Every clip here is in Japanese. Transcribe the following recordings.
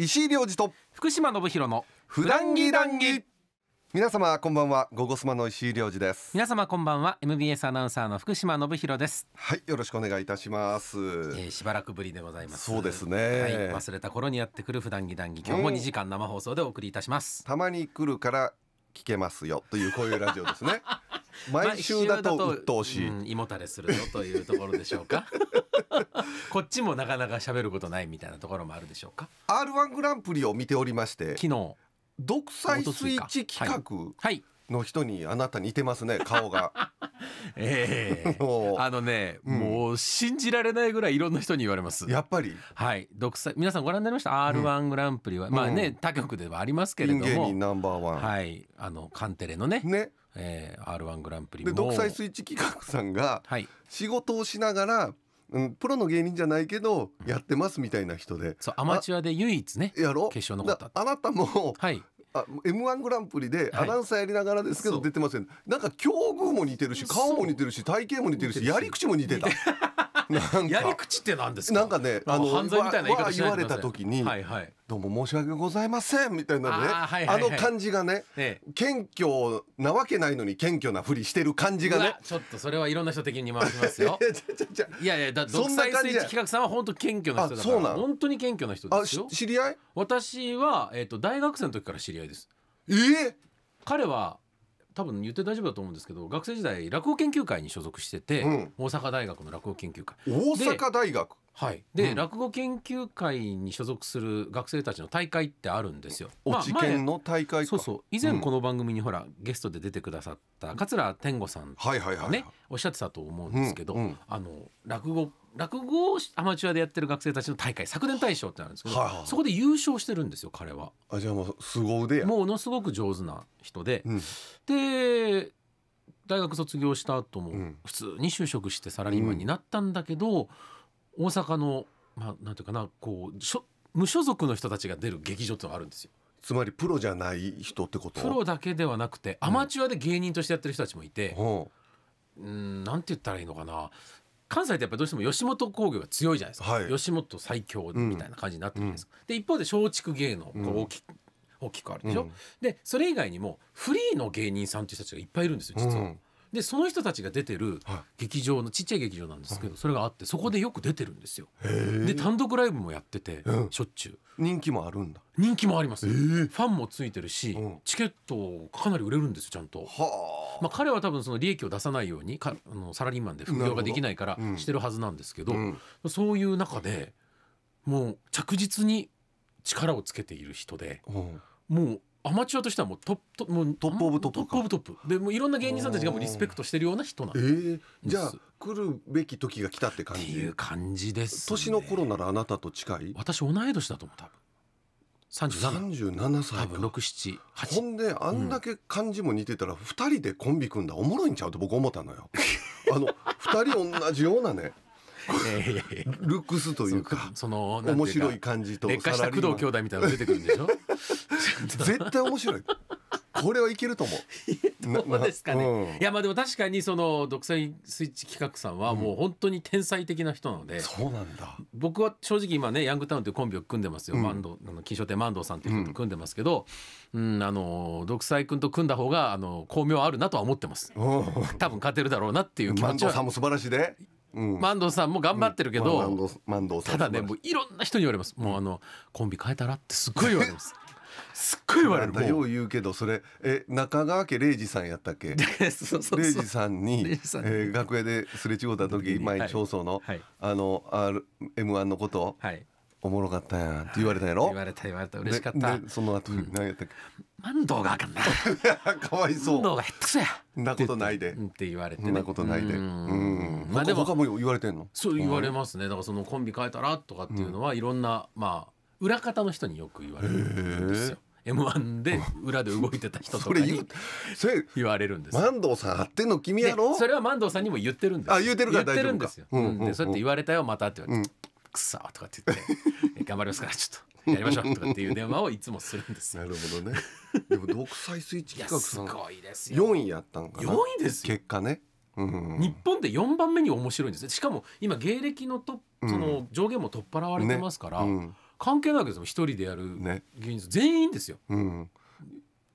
石井亮次と福島信弘の普段着談義皆様こんばんはゴゴスマの石井亮次です皆様こんばんは MBS アナウンサーの福島信弘ですはいよろしくお願いいたします、えーしばらくぶりでございますそうですねはい、忘れた頃にやってくる普段着談義今日もう2時間生放送でお送りいたします、たまに来るから聞けますよというこういうラジオですね 毎週だと鬱陶しい、胃もたれするよというところでしょうか こっちもなかなか喋ることないみたいなところもあるでしょうか R1 グランプリを見ておりまして昨日独裁スイッチ企画、はい、はいの人にあなた似てますね 顔が。ええー、あのね、うん、もう信じられないぐらいいろんな人に言われます。やっぱり。はい、独裁、皆さんご覧になりました。R1 グランプリは、うん、まあね、他局ではありますけれども。芸人ナンバーワン。はい、あのカンテレのね。ね。えー、R1 グランプリで独裁スイッチ企画さんが仕事をしながら、はいうん、プロの芸人じゃないけどやってますみたいな人で、そうアマチュアで唯一ねやろ決勝の方あなたも、はい、あ M1 グランプリでアナウンサーやりながらですけど出てません、はい、なんか境遇も似てるし顔も似てるし体型も似てるしやり口も似てた。やり口ってなんですか。なんかね、あの犯罪みたいな言い方言われた時に、はいはい、どうも申し訳ございませんみたいなねあはいはいはい、あの感じがね、ええ、謙虚なわけないのに謙虚なふりしてる感じがねちょっとそれはいろんな人的に回しますよ いやいやだ独裁スイッチ企画さんは本当謙虚な人だから本当に謙虚な人ですよ知り合い私は、えーと、大学生の時から知り合いですえー、彼は多分言って大丈夫だと思うんですけど学生時代落語研究会に所属してて、うん、大阪大学の落語研究会大阪大学はい、で、うん、落語研究会に所属する学生たちの大会ってあるんですよ。まあ、の大会そうそう以前この番組にほら、うん、ゲストで出てくださった桂天吾さんとかね、はいはい、おっしゃってたと思うんですけど、うん、あの落語落語をアマチュアでやってる学生たちの大会昨年大賞ってあるんですけど、はいはい、そこで優勝してるんですよ彼は。あじゃあもう凄腕や。ものすごく上手な人で、で大学卒業した後も普通に就職してサラリーマンになったんだけど。大阪のまあなんていうかなこう無所属の人たちが出る劇場ってのがあるんですよ。つまりプロじゃない人ってことプロだけではなくてアマチュアで芸人としてやってる人たちもいて、うん、なんて言ったらいいのかな関西ってやっぱどうしても吉本興業が強いじゃないですか、はい、吉本最強みたいな感じになってるんです、うん、で一方で松竹芸能が大き,、うん、大きくあるでしょ、うん、でそれ以外にもフリーの芸人さんっていう人たちがいっぱいいるんですよ実は。うんでその人たちが出てる劇場のちっちゃい劇場なんですけど、それがあってそこでよく出てるんですよ。で単独ライブもやってて、しょっちゅう人気もあるんだ人気もあります、ファンもついてるし、チケットかなり売れるんですよちゃんと。まあ、彼は多分その利益を出さないようにかあのサラリーマンで副業ができないからしてるはずなんですけど、そういう中でもう着実に力をつけている人で、もうアマチュアとしてはもうトッもうトップオブトップトップオブトップでもういろんな芸人さんたちがもうリスペクトしてるような人なんえです、ー、じゃあ来るべき時が来たって感ってじいう感じです、ね、年の頃ならあなたと近い私同い年だと思う多分37 3多歳分か6 7ほんであんだけ漢字も似てたら2人でコンビ組んだおもろいんちゃうと僕思ったのよあの2人同じようなね ルックスというかその面白い感じと劣化した工藤兄弟みたいなの出てくるんでしょ 絶対面白いこれはいけると思う。どうですかね。うん、いやまあでも確かにその独裁スイッチ企画さんはもう本当に天才的な人なので、うん、そうなんだ。僕は正直今ねヤングタウンというコンビを組んでますよ。うん、マンドあの金賞店マンドさんという人と組んでますけど、うん、うん、あの独裁君と組んだ方があの巧妙あるなとは思ってます。多分勝てるだろうなっていう気持ちは。マンドさんも素晴らしいで、うん万堂さんも頑張ってるけど、まあさんただねもういろんな人に言われますもうあのコンビ変えたらってすっごい言われます すっごい言われるよう言うけどそれえ中川家礼二さんやったっけ 礼二さんに礼さんにえー楽屋ですれ違った時前に長宗の、はいあの r m 1のこと、はいおもろかったやんって言われたやろ言われた言われた嬉しかった、その後、何やったっけ万堂があかんな かわいそう万堂がへっくそやなことないでって言われて、ね、なことないでうんまあでも他も言われてんのそう言われますねだからそのコンビ変えたらとかっていうのは、いろんなまあ裏方の人によく言われるんですよ M1 で裏で動いてた人とかに言われるんです。万藤さんあっての君やろ。それは万藤さんにも言ってるんです。あ言ってるから大丈夫か。言ってるんですよ。うんうんうん、でそうやって言われたよまたって言われて、うん、くそとかって言って 頑張りますからちょっと。やりましょうとかっていう電話をいつもするんですなるほどねでも独裁スイッチ企画すごいですよ4位やったんかな4位です結果ね、うん日本で4番目に面白いんですしかも今芸歴のとその上限も取っ払われてますから、うんねうん、関係ないわけですも一人でやる芸人、全員ですよ、うん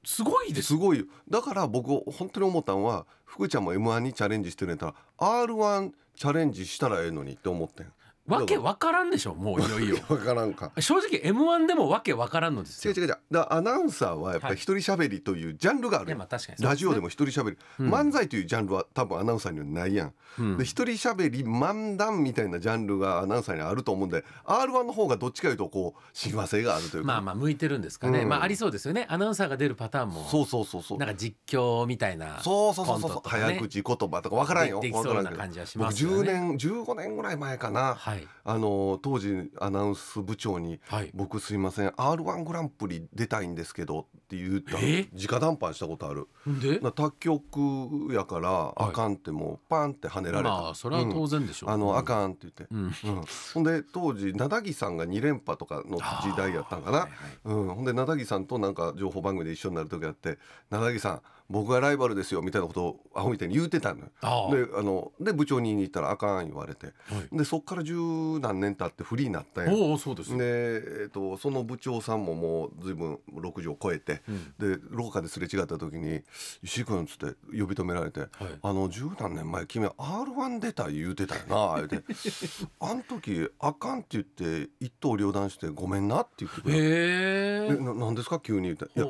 すごいですすごいだから僕本当に思ったんは福ちゃんも m 1にチャレンジしてるんやったら r 1チャレンジしたらええのにって思ってんわけわからんでしょもういよいよ わからんか正直 m 1でもわけわからんのです違う違う違うだアナウンサーはやっぱり一人しゃべりというジャンルがある、いまあ確かにねラジオでも一人しゃべり、うん漫才というジャンルは多分アナウンサーにはないやん、うんで一人しゃべり漫談みたいなジャンルがアナウンサーにあると思うんで r 1の方がどっちかいうとこう親和性があるというか、まあまあ向いてるんですかね、うんまあありそうですよねアナウンサーが出るパターンもそうそうそうそうなんか実況みたいなそうそうそうそう、早口言葉とかわからんよでできそうな感じはしますよね僕10年15年ぐらい前かな、はいはい、あの当時アナウンス部長に「僕すいません r 1グランプリ出たいんですけど」って言った直談判したことあるで他局やから「あかん」ってもうパンって跳ねられた、まあそれは当然でしょう、あのあかんって言って、うんほんで当時名木さんが2連覇とかの時代やったんかな、うん、ほんで名木さんとなんか情報番組で一緒になる時あって「名木さん僕がライバルですよみたいなことをアホみたいに言うてたのであので部長に言ったらあかん言われて、はい、でそこから十何年経ってフリーになったんやおそうですで、えーと、その部長さんももう随分6時を超えて、うん、で廊下ですれ違った時に「石井君」っつって呼び止められて「はい、あの十何年前君は r 1出た言うてたよな」言 あん時あかん」って言って一刀両断して「ごめんな」って言ってくれて「何ですか急に」言って「いや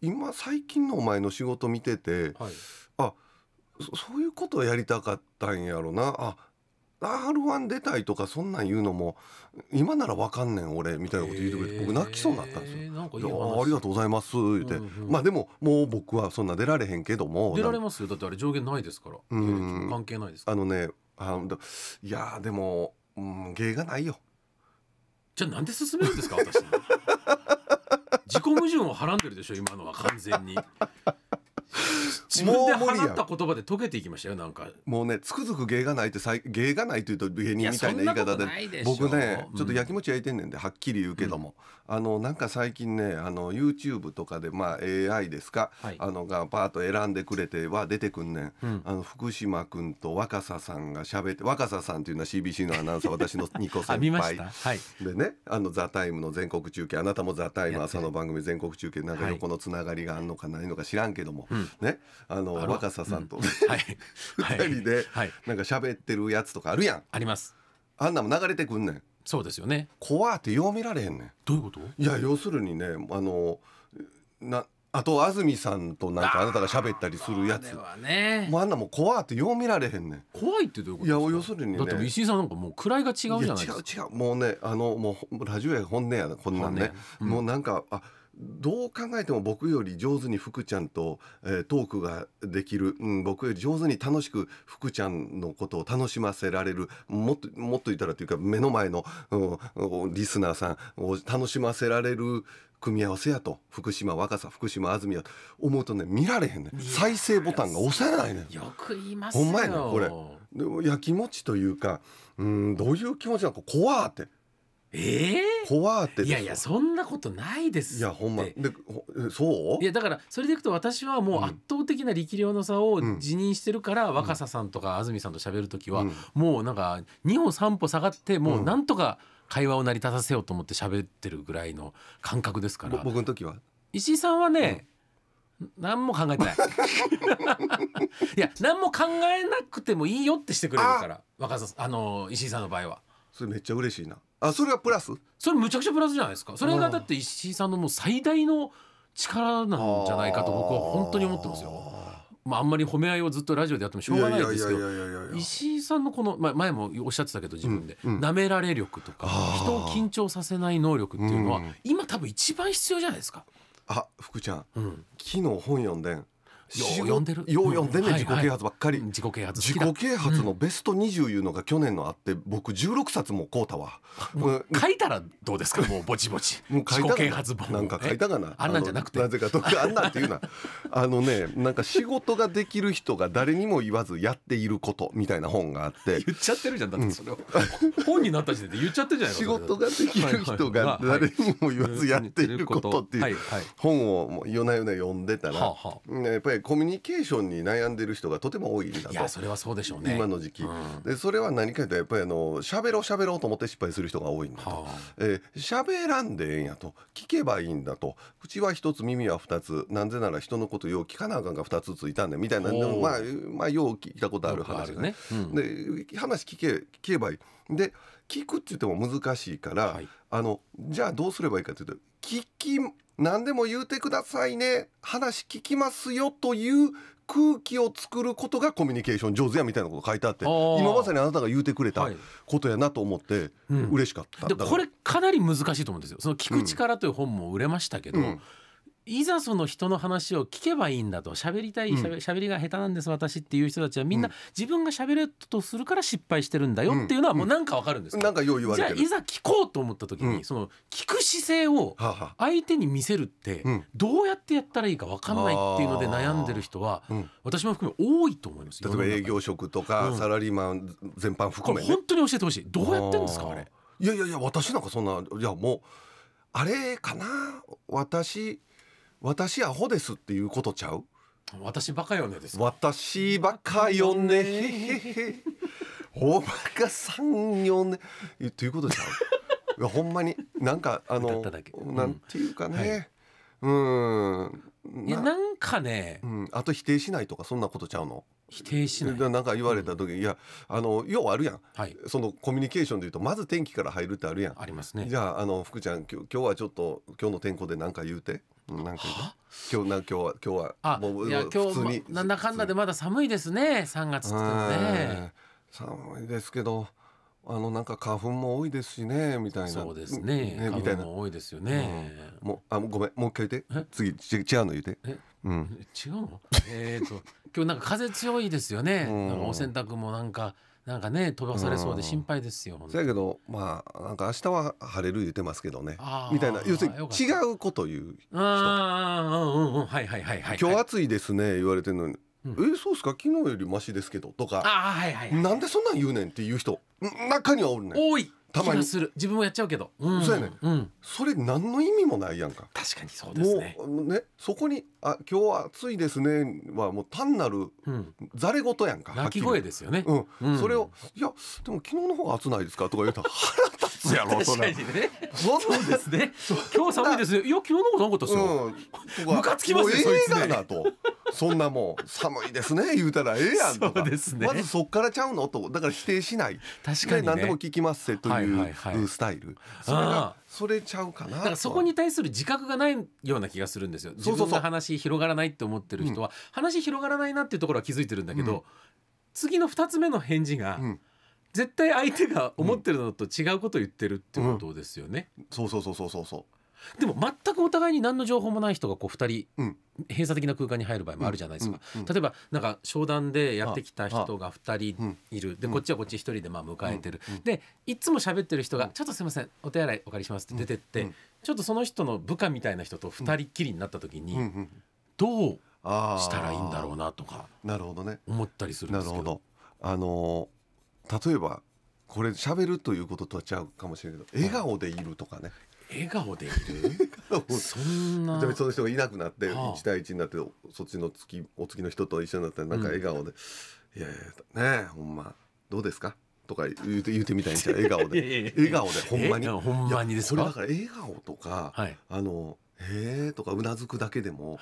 今最近のお前の仕事見てて、はい、あそういうことをやりたかったんやろなあ r 1出たいとかそんなん言うのも今ならわかんねん俺みたいなこと言ってくれて僕泣きそうになったんですよ。いやありがとうございます言って、うんうん、まあでももう僕はそんな出られへんけども出られますよだってあれ上限ないですからうん関係ないですあのねあのいやでも、うん、芸がないよじゃあなんで進めるんですか私 自己矛盾をはらんでるでしょ今のは完全に。自分で放った言葉で溶けていきましたよなんかもうねつくづく芸がないって芸がないというと芸人みたいな言い方で僕ねちょっとやきもち焼いてんねんではっきり言うけども、うん、あのなんか最近ねあの YouTube とかで、まあ、AI ですか、はい、あのがパーッと選んでくれては出てくんねん、うん、あの福島君と若狭さんが喋って若狭さんっていうのは CBC のアナウンサー 私のニ個先輩、はい、でね「あのザタイムの全国中継あなたも「ザタイム朝の番組全国中継なんか横のつながりがあんのかないのか知らんけども、ねあの若狭さんと、はい、2 人でなんか喋ってるやつとかあるやんありますあんなも流れてくんねんそうですよね怖ってよう見られへんねんどういうこといや要するにねあのなあと安住さんとなんかあなたが喋ったりするやつあ,、ね、もうあんなも怖ってよう見られへんねん怖いってどういうこといや要するにねだって石井さんなんかもう位が違うじゃないですか違う違うもうねあのもうラジオや本音やなこんなんね、もうなんかあどう考えても僕より上手に福ちゃんと、えー、トークができる、うん、僕より上手に楽しく福ちゃんのことを楽しませられるもっともっと言ったらというか目の前の、うん、リスナーさんを楽しませられる組み合わせやと福島若さ福島安住やと思うとね見られへんね再生ボタンが押せないねよく言いますよほんまやねこれでもやきもちというかうんどういう気持ちなのか怖って。ええー、怖っていやいやそんなことないですいやほんまでそういやだからそれでいくと私はもう圧倒的な力量の差を辞任してるから、うん、若狭さんとか安住さんと喋る時は、うん、もうなんか2歩3歩下がってもうなんとか会話を成り立たせようと思って喋ってるぐらいの感覚ですから、うん、僕の時は石井さんはね、何も考えてない いや何も考えなくてもいいよってしてくれるから若狭あの石井さんの場合は。それめっちゃ嬉しいなあそれはプラスそれむちゃくちゃプラスじゃないですかそれがだって石井さんのもう最大の力なんじゃないかと僕は本当に思ってますよまあ、あんまり褒め合いをずっとラジオでやってもしょうがないですけど石井さんのこの、前もおっしゃってたけど自分で、う舐められ力とか人を緊張させない能力っていうのは、今多分一番必要じゃないですか。あ福ちゃん、うん、昨日本読んでんよう読んでるよう読んでね、うん、自己啓発ばっかり、はいはい、自己啓発自己啓発のベスト20いうのが去年のあって、僕16冊も買うたわ、う書いたらどうですかもうぼちぼち もう書いた啓発本なんか書いたかなあんなんじゃなくてなぜかとかあんなんっていうな あのねなんか仕事ができる人が誰にも言わずやっていることみたいな本があって言っちゃってるじゃんだってそれを、うん、本になった時点で言っちゃってるじゃない仕事ができる人が誰にも言わずやっていることっていう本をもう夜な夜な読んでたら、はあはあ、やっぱりコミュニケーションに悩んでる人がとても多いなといやそれはそうでしょうね今の時期、うん、でそれは何かというとやっぱりあの喋ろう喋ろうと思って失敗する人が多いんだと、はえ喋らんでええんやと聞けばいいんだと口は一つ耳は二つなぜなら人のことよう聞かなあかんが二つついたんだみたいなでもまあまあよう聞いたことある話ね、ねうん、で話聞け聞けばいいで聞くって言っても難しいから、はい、あのじゃあどうすればいいかというと聞き何でも言うてくださいね話聞きますよという空気を作ることがコミュニケーション上手やみたいなこと書いてあって今まさにあなたが言うてくれたことやなと思って嬉しかった、はいうん、でこれかなり難しいと思うんですよその聞く力という本も売れましたけど、うんうんいざその人の話を聞けばいいんだと喋りたいしゃべ,、りが下手なんです私っていう人たちはみんな自分が喋るとするから失敗してるんだよっていうのはもうなんかわかるんですなんかじゃあいざ聞こうと思った時に、その聞く姿勢を相手に見せるってどうやってやったらいいかわかんないっていうので悩んでる人は、私も含め多いと思います例えば営業職とか、サラリーマン全般含め、ね、本当に教えてほしいどうやってんですかあれいやいやいや私なんかそんないやもうあれかな私私アホですっていうことちゃう私バカよねです私バカよねおバカさんよねということちゃういやほんまになんかあの、なんていうかね、はい、うんいやなんかね、うん、あと否定しないとかそんなことちゃうの否定しないなんか言われた時、うん、いやあのようあるやん、はい、そのコミュニケーションでいうとまず天気から入るってあるやんありますねじゃああの福ちゃん今日はちょっと今日の天候で何か言うてなんか今日な今日は今日はあもういや今日、なんだかんだでまだ寒いですね3月ってね寒いですけどあのなんか花粉も多いですしねみたいなそうですねねみたいな多いですよね、うん、もうあごめんもう一回言って次ち違うの言ってうん、違うのえっと今日なんか風強いですよね、うん、お洗濯もなんかなんかね飛ばされそうで心配ですよ。だけどまあなんか明日は晴れる言ってますけどねみたいな要するに違うこと言う人。あうんうんはいはいはいはい。今日暑いですね言われてるのに。うん、えそうすか昨日よりマシですけどとかあ、はいはいはい、なんでそんなん言うねんっていう人中にはおるねん多いたまにする自分もやっちゃうけど、うん、そうやね、うん、それ何の意味もないやんか確かにそうですねもうねそこにあ今日は暑いですねはもう単なるざれ言やんか、鳴き声ですよね、うんそれを「いやでも昨日の方が暑ないですか?」とか言うと腹立つやろ それ。ねそうですね今日寒いですねいや昨日の方がなかったですよ、うん、ムカつきますよそいつねとそんなもん寒いですね言うたらええやんとかまずそっからちゃうのとだから否定しない確かに、何でも聞きますせというスタイルそれがそれちゃうかなだからそこに対する自覚がないような気がするんですよ自分の話広がらないって思ってる人は、話広がらないなっていうところは気づいてるんだけど、次の2つ目の返事が、絶対相手が思ってるのと違うことを言ってるってことですよね、そううそうそうそうそうそうでも全くお互いに何の情報もない人がこう2人、閉鎖的な空間に入る場合もあるじゃないですか、うんうん、例えばなんか商談でやってきた人が2人いるでこっちはこっち1人でまあ迎えてるでいつも喋ってる人が「ちょっとすいませんお手洗いお借りします」って出てってちょっとその人の部下みたいな人と2人きりになった時にどうしたらいいんだろうなとかなるほどね思ったりするんですけど。どあの例えばこれ喋るということとは違うかもしれないけど笑顔でいるとかね笑顔でいるそんなその人がいなくなって1対1になってそっちの月お月の人と一緒になってなんか笑顔で「いやいやねえほんまどうですか?」とか言うて言うてみたいじゃ笑顔で笑顔でほんまにほんまにですかだから笑顔とか、あの「へえ」とかうなずくだけでも、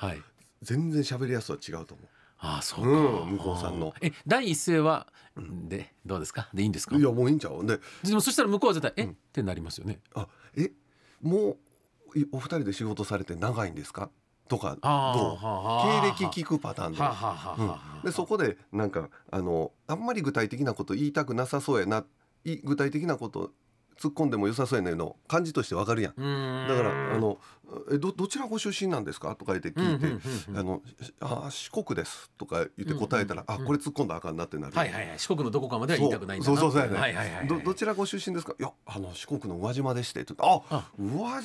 全然喋りやすさは違うと思う。ああそう、うん、向こうさんの。え第一声は、うん、でどうですかでいいんですか。いやもういいんちゃう。ででもそしたら向こうは絶対え、うん、ってなりますよね。あえもうお二人で仕事されて長いんですかとかど経歴聞くパターンでうん、でそこでなんかあのあんまり具体的なこと言いたくなさそうやな具体的なこと突っ込んでも良さそうやねんの感じとしてわかるやんだからあのえどどちらご出身なんですか?」とか言って聞いて「あのあ四国です」とか言って答えたら「あこれ突っ込んだらあかんな」ってなる、はいはいはい、四国のどこかまでは言いたくないんだそうそうそうやね、はいはいはいどどちらご出身ですか?「いやあの四国の宇和島でして」って「ああ宇和愛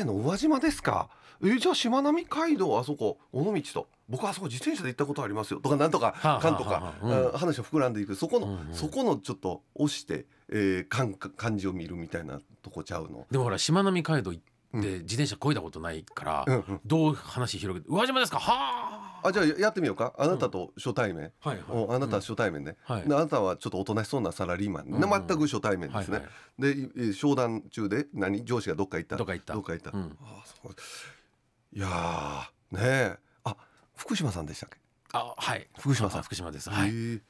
媛の宇和島ですかえじゃあしまなみ海道あそこ尾道と」僕はあそこ自転車で行ったことありますよとかなんとかかんとか話を膨らんでいくそこの、そこのちょっと押してえー、漢感じを見るみたいなとこちゃうのでもほらしまなみ海道行って自転車こいだことないから、うんうん、どう話広げて「宇和島ですかはあ!」じゃあやってみようかあなたと初対面、うんはいはい、あなた初対面ね、はい、あなたはちょっとおとなしそうなサラリーマン、ね、うん、全く初対面ですね、はいはい、で商談中で何上司がどっか行ったどっか行ったどっか行った、うん、あそういやねえあ福島さんでしたっけあはい福島さん福島ですはい、え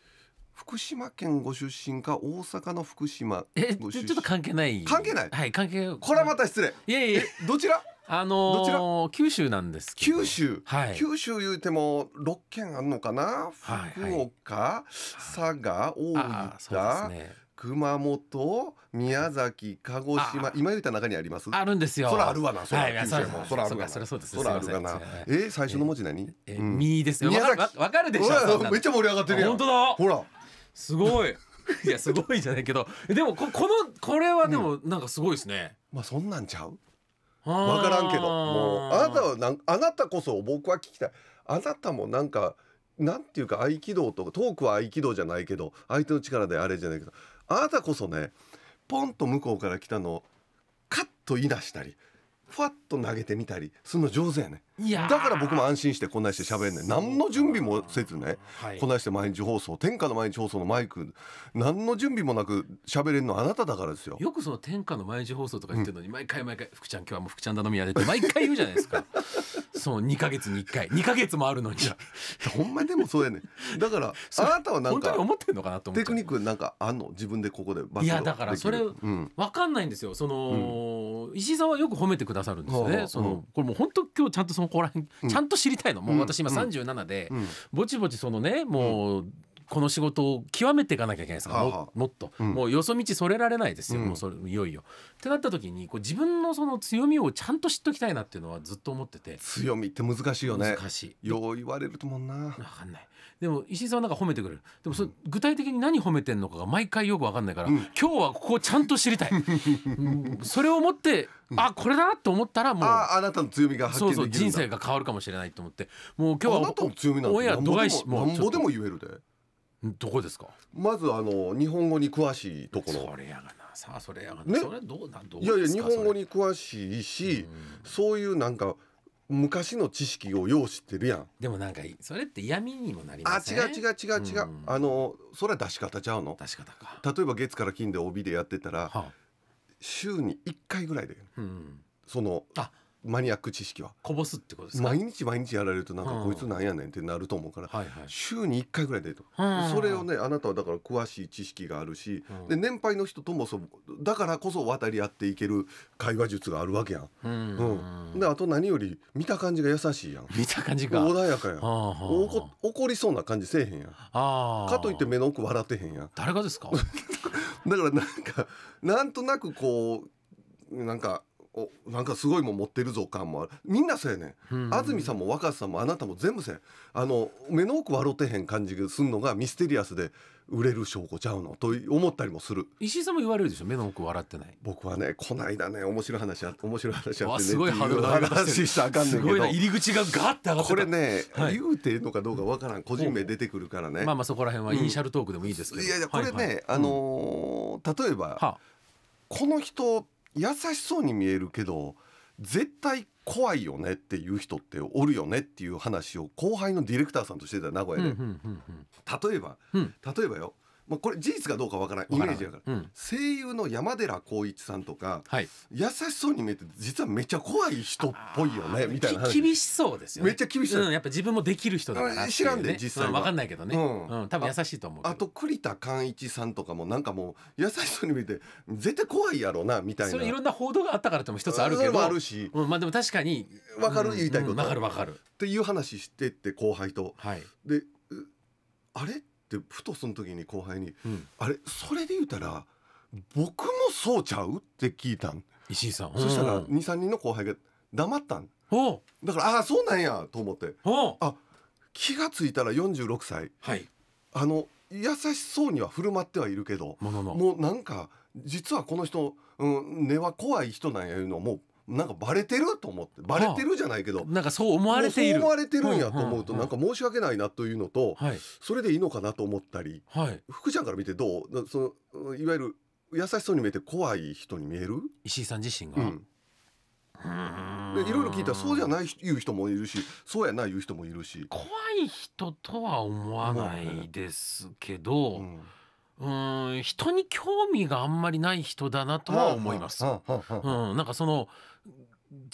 福島県ご出身か大阪の福島ご出ちょっと関係ない関係ないはい関係これはまた失礼いやいやどちらあどちら九州なんですけど九州、はい九州いうても6県あんのかなはい福岡、佐賀そ大うですね熊本宮崎鹿児島今言った中にありますあるんですよそらあるわなそらはい、そらあるわなそらそうですそらあるなえ最初の文字何えー、うんみですよ。宮崎わかるでしょ。めっちゃ盛り上がってるやん本当だ。ほらすごい いやすごいじゃないけどでもここのこれはでもなんかすごいですね、まあそんなんちゃう分からんけどもうあなたはなんあなたこそ僕は聞きたいあなたもなんかなんていうか合気道とかトークは合気道じゃないけど相手の力であれじゃないけどあなたこそねポンと向こうから来たのをカッといなしたりふわっと投げてみたりするの上手やねだから僕も安心してこんなして喋んねん何の準備もせずね、はい、こんなして毎日放送天下の毎日放送のマイク何の準備もなく喋れるのあなただからですよよくその天下の毎日放送とか言ってるのに、毎回毎回、福ちゃん今日はもう福ちゃん頼みやでって毎回言うじゃないですかその2か月に1回2か月もあるのにほんまでもそうやねだから あなたはなんか思ってんのかなと思テクニックなんかあんの自分でここでいやだからそれ、分かんないんですよその、石井さんはよく褒めてくださるんですよね、そのこれもう本当今日ちゃんとそのここら辺、ちゃんと知りたいのもう私今37で、ぼちぼちそのねもう、この仕事を極めていかなきゃいけないですから、もっと、うん、もうよそ道それられないですよ、うん、もうそれいよいよ。ってなった時にこう自分のその強みをちゃんと知っときたいなっていうのはずっと思ってて強みって難しいよね難しいよう言われると思うな分かんないでも石井さんなんか褒めてくれるでもそ、うん、具体的に何褒めてんのかが毎回よく分かんないから、うん、今日はここをちゃんと知りたい、それをもってあこれだと思ったらもうああなたの強みがそうそう人生が変わるかもしれないと思ってもう今日はあなたの強みなん度外視もうなんでも言えるで。どこですかまずあの日本語に詳しいところそれやがなさあそれやがな、ね、それどうなんどういやいや日本語に詳しいしそういうなんか昔の知識を要してるやんでもなんかそれって闇にもなりますんあ違う違う違う違う、うん、あのそれは出し方ちゃうの出し方か例えば月から金で帯でやってたら、はあ、週に一回ぐらいで、うん、そのあマニアック知識はこぼすってことですか毎日毎日やられるとなんかこいつなんやねんってなると思うから、はいはい、週に1回ぐらいでと、それをねあなたはだから詳しい知識があるし、うん、で年配の人ともそだからこそ渡り合っていける会話術があるわけやん、うん、うん、であと何より見た感じが優しいやん見た感じが穏やかやん怒りそうな感じせえへんやんかといって目の奥笑ってへんやん誰がですか だからなんかなんとなくこうなんかおなんかすごいもん持ってるぞ感もあるみんなそうやね、うん安住さんも若狭さんもあなたも全部せんあの目の奥笑ってへん感じがすんのがミステリアスで売れる証拠ちゃうのと思ったりもする石井さんも言われるでしょ目の奥笑ってない僕はねこないだね面白い話あ面白い話あってねすごいハード上がって話したらあかんねすんごいな入けり口がガッて上がってどたこれね、はい言うてんのかどうかわからん個人名出てくるからね、まあまあそこら辺はイニシャルトークでもいいですけど、いやいやこれね、ははあのー例えば、この人優しそうに見えるけど絶対怖いよねっていう人っておるよねっていう話を後輩のディレクターさんとしてた名古屋で、例えば、例えばよまあ、これ事実かどうかわからないイメージだから、うん、声優の山寺宏一さんとか、はい、優しそうに見えて実はめっちゃ怖い人っぽいよねみたいな厳しそうですよ、ね、めっちゃ厳しそうん、やっぱ自分もできる人だから、ね、知らんで実際は、うん、分かんないけどね、うん多分優しいと思うあと栗田寛一さんとかもなんかもう優しそうに見えて絶対怖いやろうなみたいなそれいろんな報道があったからっても一つあるけどあるし、うん、まあでも確かにわかる言いたいことわ、かる分かるっていう話してって後輩と、はい、であれってってふとその時に後輩に「うん、あれそれで言うたら僕もそうちゃう?」って聞いたん石井さん、そしたら23人の後輩が黙ったんだからああそうなんやと思ってあ気が付いたら46歳、はい、あの優しそうには振る舞ってはいるけどもうなんか実はこの人、うん、根は怖い人なんやいうのもなんかバレてると思ってバレてるじゃないけどなんかそう思われている思われてるんやと思うとなんか申し訳ないなというのと、はい、それでいいのかなと思ったり、はい、福ちゃんから見てどうそのいわゆる優しそうに見えて怖い人に見える石井さん自身が、うんでいろいろ聞いたらそうじゃない言う人もいるしそうやない言う人もいるし怖い人とは思わないですけど、うんうん人に興味があんまりない人だなとは思います。うん、なんかその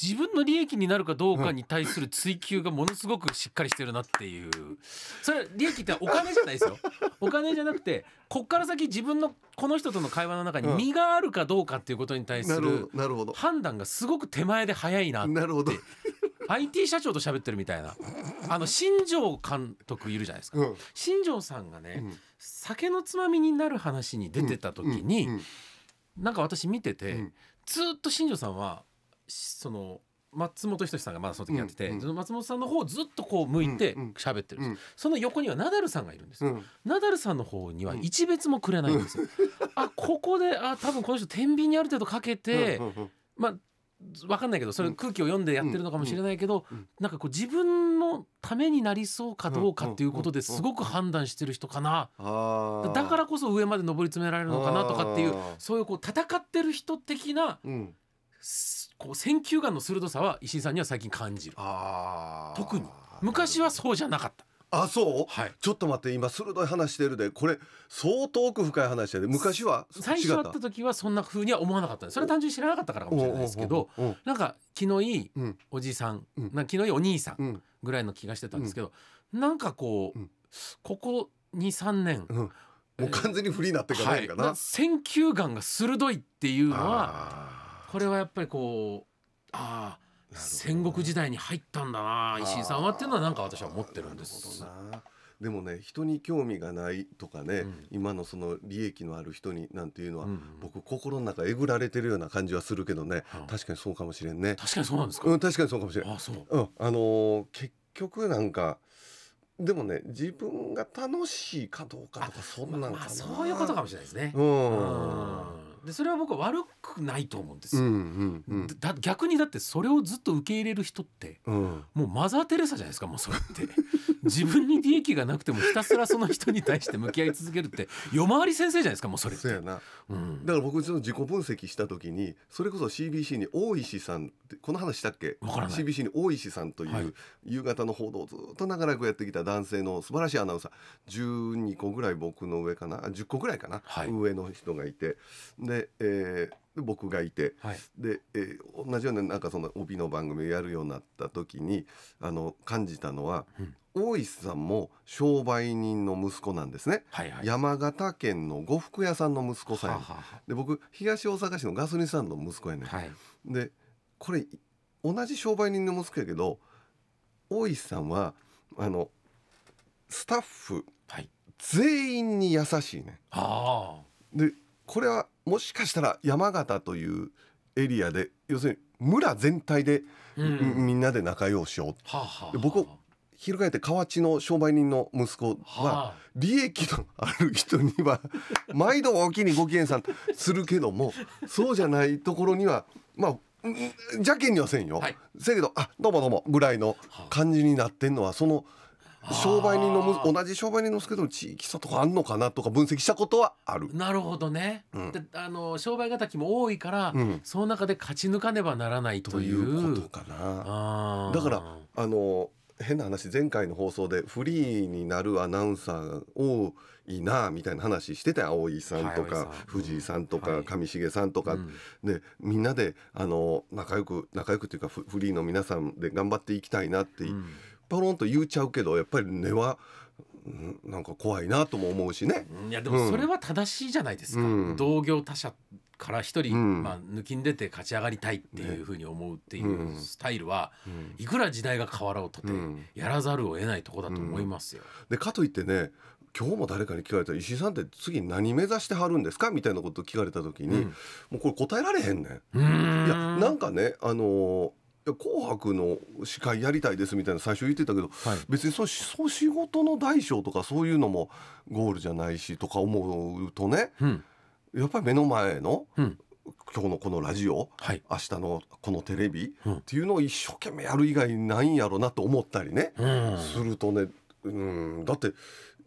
自分の利益になるかどうかに対する追求がものすごくしっかりしてるなっていうそれ利益ってお金じゃないですよ お金じゃなくてこっから先自分のこの人との会話の中に身があるかどうかっていうことに対する判断がすごく手前で早いなって IT 社長と喋ってるみたいなあの新庄監督いるじゃないですか、新庄さんがね、うん酒のつまみになる話に出てた時に、うんうんなんか私見てて、うん、ずっと新庄さんはその松本人志さんがまだその時やってて、うんうん、松本さんの方をずっとこう向いて喋ってる、うんうん、その横にはナダルさんがいるんです、うん、ナダルさんの方には一別もくれないんですよ、うん、あここであ多分この人天秤にある程度かけて、うんうんうん、まあ分かんないけどそれ空気を読んでやってるのかもしれないけど、なんかこう自分のためになりそうかどうかっていうことですごく判断してる人かな、だからこそ上まで上り詰められるのかなとかっていうそういうこう戦ってる人的な、こう選球眼の鋭さは石井さんには最近感じる特に昔はそうじゃなかったあそう、はい、ちょっと待って今鋭い話してるでこれ相当奥深い話やで昔は最初会った時はそんなふうには思わなかったそれは単純に知らなかったからかもしれないですけどなんか気のいいおじさん、うん、なん気のいいお兄さんぐらいの気がしてたんですけど、うん、なんかこう、うん、ここ23年、うん、もう完全にフリーになってかないかな、選球眼が鋭いっていうのはこれはやっぱりこうああ戦国時代に入ったんだな石井さんはっていうのはなんか私は思ってるんです。でもね人に興味がないとかね、うん、今のその利益のある人になんていうのは、うん僕心の中えぐられてるような感じはするけどね、うん、確かにそうかもしれんね確かにそうなんですか、うん、確かにそうかもしれんあそう、うん、あのー、結局なんかでもね自分が楽しいかどうかとかそんなんかな、まあ、そういうことかもしれないですねうんでそれは僕は悪くないと思うんですよ、うんうんうん、だ逆にだってそれをずっと受け入れる人って、うん、もうマザー・テレサじゃないですかもうそれって自分に利益がなくてもひたすらその人に対して向き合い続けるって夜回り先生じゃないですかもうそれそうやな、うん、だから僕その自己分析した時にそれこそ CBC に大石さんこの話したっけ CBC に大石さんという夕方の報道をずっと長らくやってきた男性の素晴らしいアナウンサー12個ぐらい僕の上かな10個ぐらいかな、はい、上の人がいてで、えー、僕がいて、はい、で、えー、同じようななんかその帯の番組をやるようになった時にあの感じたのは、うん、大石さんも商売人の息子なんですね、はいはい、山形県の呉服屋さんの息子さん、ははで僕東大阪市のガソリンスタンドの息子やねん、はい、でこれ同じ商売人の息子やけど大石さんはあのスタッフ全員に優しいね。はでこれはもしかしたら山形というエリアで要するに村全体で、うん、みんなで仲良しを、はあはあ、僕翻って河内の商売人の息子は利益のある人には毎度おきにご機嫌さんするけども そうじゃないところにはまあ邪険にはせんよ、はい、せやけど「あどうもどうも」ぐらいの感じになってんのはその商売人のむ同じ商売人のすけど地域差とかあんのかなとか分析したことはあるなるほどね、うん、であの商売敵も多いから、うん、その中で勝ち抜かねばならないということかなだからあの変な話前回の放送でフリーになるアナウンサー多いなみたいな話してた蒼井さんとか、はい、藤井さんとか、はい、上重さんとか、うん、でみんなであの仲良く仲良くというかフリーの皆さんで頑張っていきたいなって、うんパロンと言うちゃうけどやっぱり根はなんか怖いなとも思うしね。いやでもそれは正しいじゃないですか。うん、同業他社から一人、うん、まあ抜きん出て勝ち上がりたいっていうふうに思うっていうスタイルは、ねいくら時代が変わろうとて、やらざるを得ないとこだと思いますよ。でかといってね今日も誰かに聞かれた石井さんって次何目指してはるんですかみたいなこと聞かれた時に、もうこれ答えられへんねん。いやなんかねあのー紅白の司会やりたいですみたいな最初言ってたけど、はい、別にそそ仕事の大小とかそういうのもゴールじゃないしとか思うとね、うん、やっぱり目の前の、うん、今日のこのラジオ、はい、明日のこのテレビ、うん、っていうのを一生懸命やる以外ないんやろなと思ったりね、するとね、うん、だって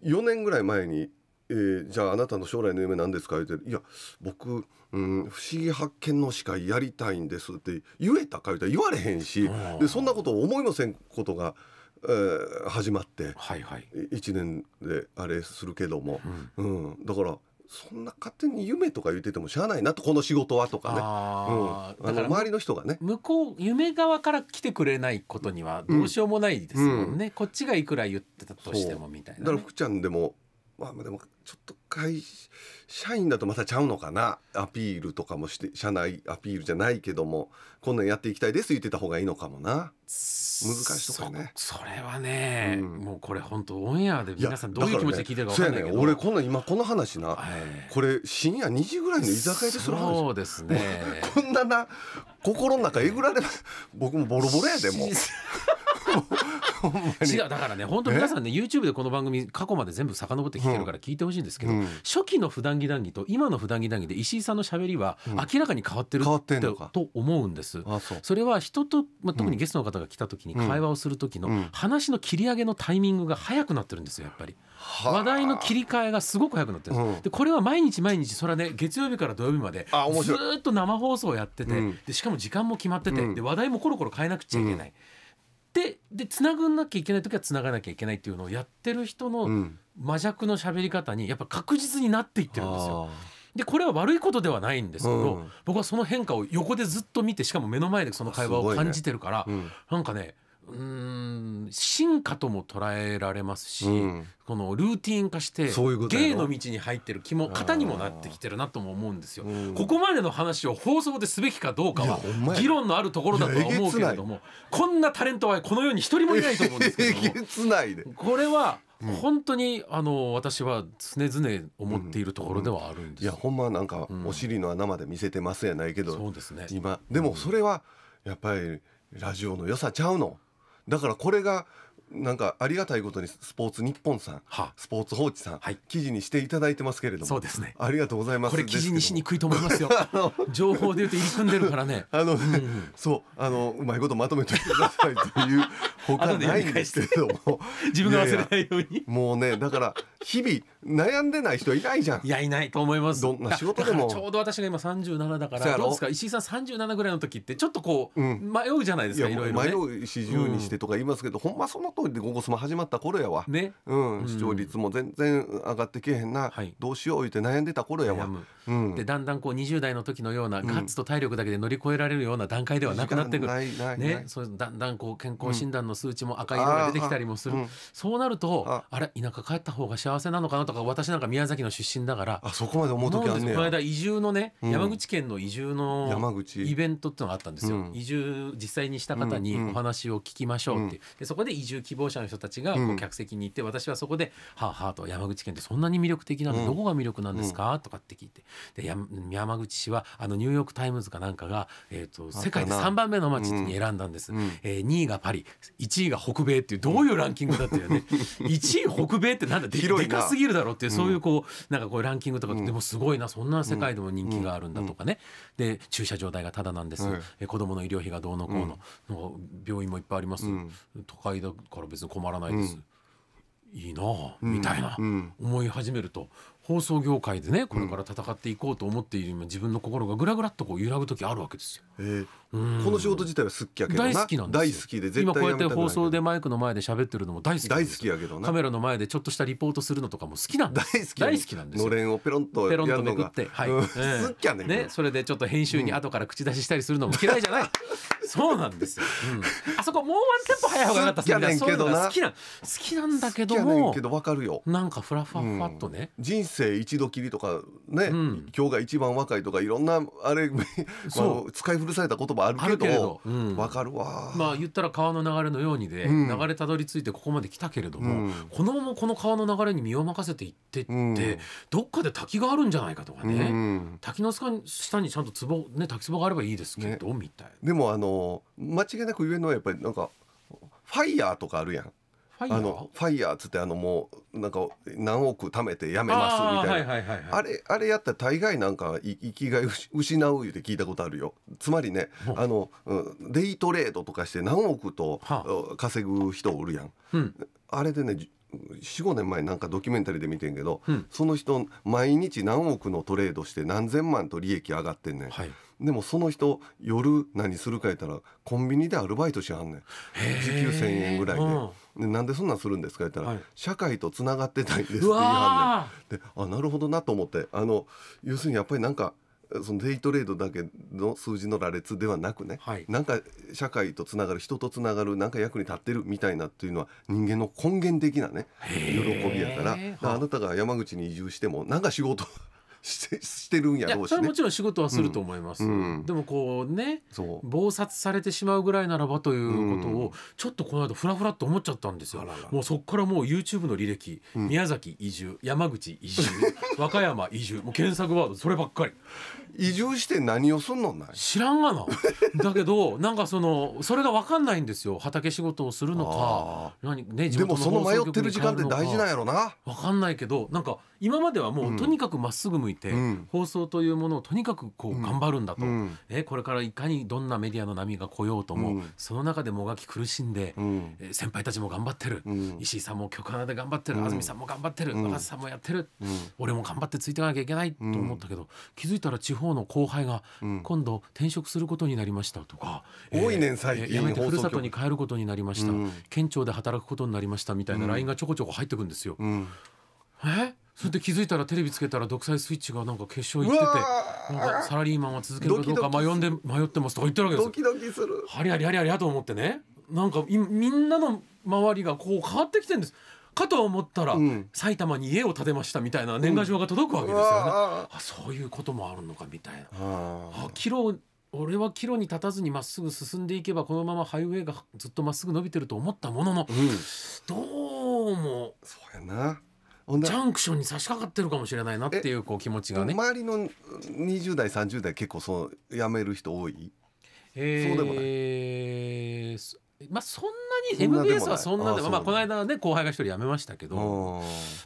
4年ぐらい前にえー、じゃああなたの将来の夢何ですか?」言って「いや僕、うん、不思議発見の司会やりたいんです」って言えたか言たら言われへんし、でそんなことを思いもせんことが、えー、始まって、はいはい、1年であれするけども、うん、うん、だからそんな勝手に夢とか言っててもしゃあないなとこの仕事はとかねあ、うん、あの周りの人がね向こう夢側から来てくれないことにはどうしようもないですもんね、うん、こっちがいくら言ってたとしてもみたいな、ね、だから福ちゃんでもまあでもちょっと会社員だとまたちゃうのかなアピールとかもして社内アピールじゃないけどもこんなんやっていきたいです言ってた方がいいのかもな難しいとかねそれはね、うんもうこれ本当オンエアで皆さんどういう気持ちで聞いてるか分かんないけどそうやね俺こんな今この話な、これ深夜2時ぐらいの居酒屋でする話そうですね こんなな心の中えぐられ僕もボロボロやでも 違うだからね本当皆さんね YouTube でこの番組過去まで全部遡って聞けるから聞いてほしいんですけど、うん、初期の普段着談義と今の普段着談義で石井さんのしゃべりは明らかに変わってる、うん、ってと思うんですそれは人と、まあ、特にゲストの方が来た時に会話をする時の話の切り上げのタイミングが早くなってるんですよやっぱり。話題の切り替えがすごく早くなってるんです、うん、でこれは毎日毎日それはね月曜日から土曜日までずっと生放送やってて、でしかも時間も決まってて、で話題もコロコロ変えなくちゃいけない、ってで繋ぐなきゃいけない時は繋がなきゃいけないっていうのをやってる人の魔弱の喋り方にやっぱ確実になっていってるんですよ。でこれは悪いことではないんですけど、うん、僕はその変化を横でずっと見てしかも目の前でその会話を感じてるから、ねうん、なんかねうん進化とも捉えられますし、うん、このルーティン化して芸の道に入ってる気も型にもなってきてるなとも思うんですよ、うん、ここまでの話を放送ですべきかどうかは議論のあるところだとは思うけれどもこんなタレントはこの世に一人もいないと思うんですけどこれは本当にあの私は常々思っているところではあるんです、うん、いやほんまなんかお尻の穴まで見せてますやないけど、そうですね今でもそれはやっぱりラジオの良さちゃうのだからこれがなんかありがたいことにスポーツ日本さん、スポーツ放置さん、はい、記事にしていただいてますけれども、そうですね。ありがとうございます。これ記事にしにくいと思いますよ。情報で言うと入り組んでるからね。あの、ねうんそうあのうまいことまとめてくださいという他ないんですけれども、自分が忘れないように。もうねだから日々悩んでない人いないじゃんいやいないと思いますどんな仕事でもちょうど私が今37だからどうですか石井さん37ぐらいの時ってちょっとこう、迷うじゃないですか、いろいろ、迷う四十にしてとか言いますけど、ほんまその通りで「ゴゴスマ」始まった頃やわ、ねうん、視聴率も全然上がってけえへんな、はい、どうしよう言って悩んでた頃やわ、うん、でだんだんこう20代の時のようなガッツと体力だけで乗り越えられるような段階ではなくなってくる、ね、そうだんだんこう健康診断の数値も赤い色が出てきたりもする、そうなるとあれ田舎帰った方が幸せなのかなとか私なんか宮崎の出身だからあそこまで思う時あんねこの間移住のね、うん、山口県の移住の山口イベントっていうのがあったんですよ、うん、移住実際にした方にお話を聞きましょうってう、でそこで移住希望者の人たちがこう客席に行って、私はそこで「はあはあ」と「山口県ってそんなに魅力的なの、どこが魅力なんですか?」とかって聞いてで山口市はあのニューヨーク・タイムズかなんかが、えーと、世界で3番目の街に選んだんです、うん、えー、2位がパリ1位が北米っていうどういうランキングだったよね1 位北米ってなんだででかすぎるだろやろってそういうこうなんかこうランキングとかでもすごいなそんな世界でも人気があるんだとかねで駐車場代がタダなんです子供の医療費がどうのこうの病院もいっぱいあります都会だから別に困らないです。いいなあ、みたいな思い始めると放送業界でねこれから戦っていこうと思っている今自分の心がぐらぐらっとこう揺らぐ時あるわけですよ。えー、この仕事自体は好きやけど大好きなんです大好きで絶対今こうやって放送でマイクの前で喋ってるのも大好き大好きやけどなカメラの前でちょっとしたリポートするのとかも好きなんです大好きなんですのれんをペロンとペロンとめくってはい、えー、好きやねねそれでちょっと編集に後から口出ししたりするのも嫌いじゃない、うん、そうなんですよ、うん、あそこもうワンテンポ早い方がよかった好きやねんけどな好きな好きなんだけどもけどわかるよなんかフラフラフラっとね、うん、人生一度きりとかね、うん、今日が一番若いとかいろんなあれ、まあ、使い古された言葉あるけどわ、うん、かるわまあ言ったら川の流れのようにで、うん、流れたどり着いてここまで来たけれども、うん、このままこの川の流れに身を任せていってって、どっかで滝があるんじゃないかとかね、滝の下にちゃんと壺ね滝壺があればいいですけど、ね、みたいなでもあの間違いなく言えるのはやっぱりなんかファイヤーとかあるやんあのファイヤーっつってあのもうなんか何億貯めてやめますみたいなあ,、れあれやったら大概なんか生きがい失うって聞いたことあるよつまりねあの、デイトレードとかして何億と稼ぐ人おるやん、あれでね45年前なんかドキュメンタリーで見てんけど、うん、その人毎日何億のトレードして何千万と利益上がってんねん、はい、でもその人夜何するか言ったらコンビニでアルバイトしはんねん時給1,000円ぐらいで。うんでなんでそんなんするんですか?」って言ったら、はい、社会とつながってたいんです」って言いはんねんであなるほどなと思ってあの要するにやっぱりなんかそのデイトレードだけの数字の羅列ではなくね、はい、なんか社会とつながる人とつながるなんか役に立ってるみたいなっていうのは人間の根源的なね喜びやからあなたが山口に移住してもなんか仕事してしてるんやろうし、ね、それもちろん仕事はすると思います、うんうん、でもこうねそう暴殺されてしまうぐらいならばということをちょっとこの間フラフラと思っちゃったんですよ、もうそこからもう YouTube の履歴、宮崎移住山口移住 和歌山移住もう検索ワードそればっかり移住して何をすんのない知らんがなだけどなんかそのそれが分かんないんですよ畑仕事をするのか何、ね、でもその迷ってる時間って大事なんやろな分かんないけどなんか今まではもう、とにかくまっすぐ向いて、うん、放送というものをとにかくこう頑張るんだと、うん、えこれからいかにどんなメディアの波が来ようとも、その中でもがき苦しんで、え先輩たちも頑張ってる、石井さんも局アナで頑張ってる、安住さんも頑張ってる、うん、若狭さんもやってる、俺も頑張ってついていかなきゃいけないと思ったけど、気づいたら地方方の後輩が今度転職することになりましたとか、うんえー、多いね最近、えー、辞めてふるさとに帰ることになりました、うん、県庁で働くことになりましたみたいな LINE がちょこちょこ入ってくるんですよ。うん、えそれで気づいたらテレビつけたら独裁スイッチがなんか決勝行っててなんかサラリーマンは続けるかどうか迷んで迷ってますとか言ってるわけですよ。ドキドキするはりはりはりはりと思ってねなんかみんなの周りがこう変わってきてるんです。かと思ったら、埼玉に家を建てましたみたいな年賀状が届くわけですよね、あそういうこともあるのかみたいな。あキロ俺は岐路に立たずにまっすぐ進んでいけばこのままハイウェイがずっとまっすぐ伸びてると思ったものの、うん、どうもそうやなジャンクションに差し掛かってるかもしれないなっていうこう気持ちがね周りの20代30代結構そう辞める人多い、えー、そうでもない、まあそんなに MBS はそんなでもまあこの間ね後輩が一人辞めましたけど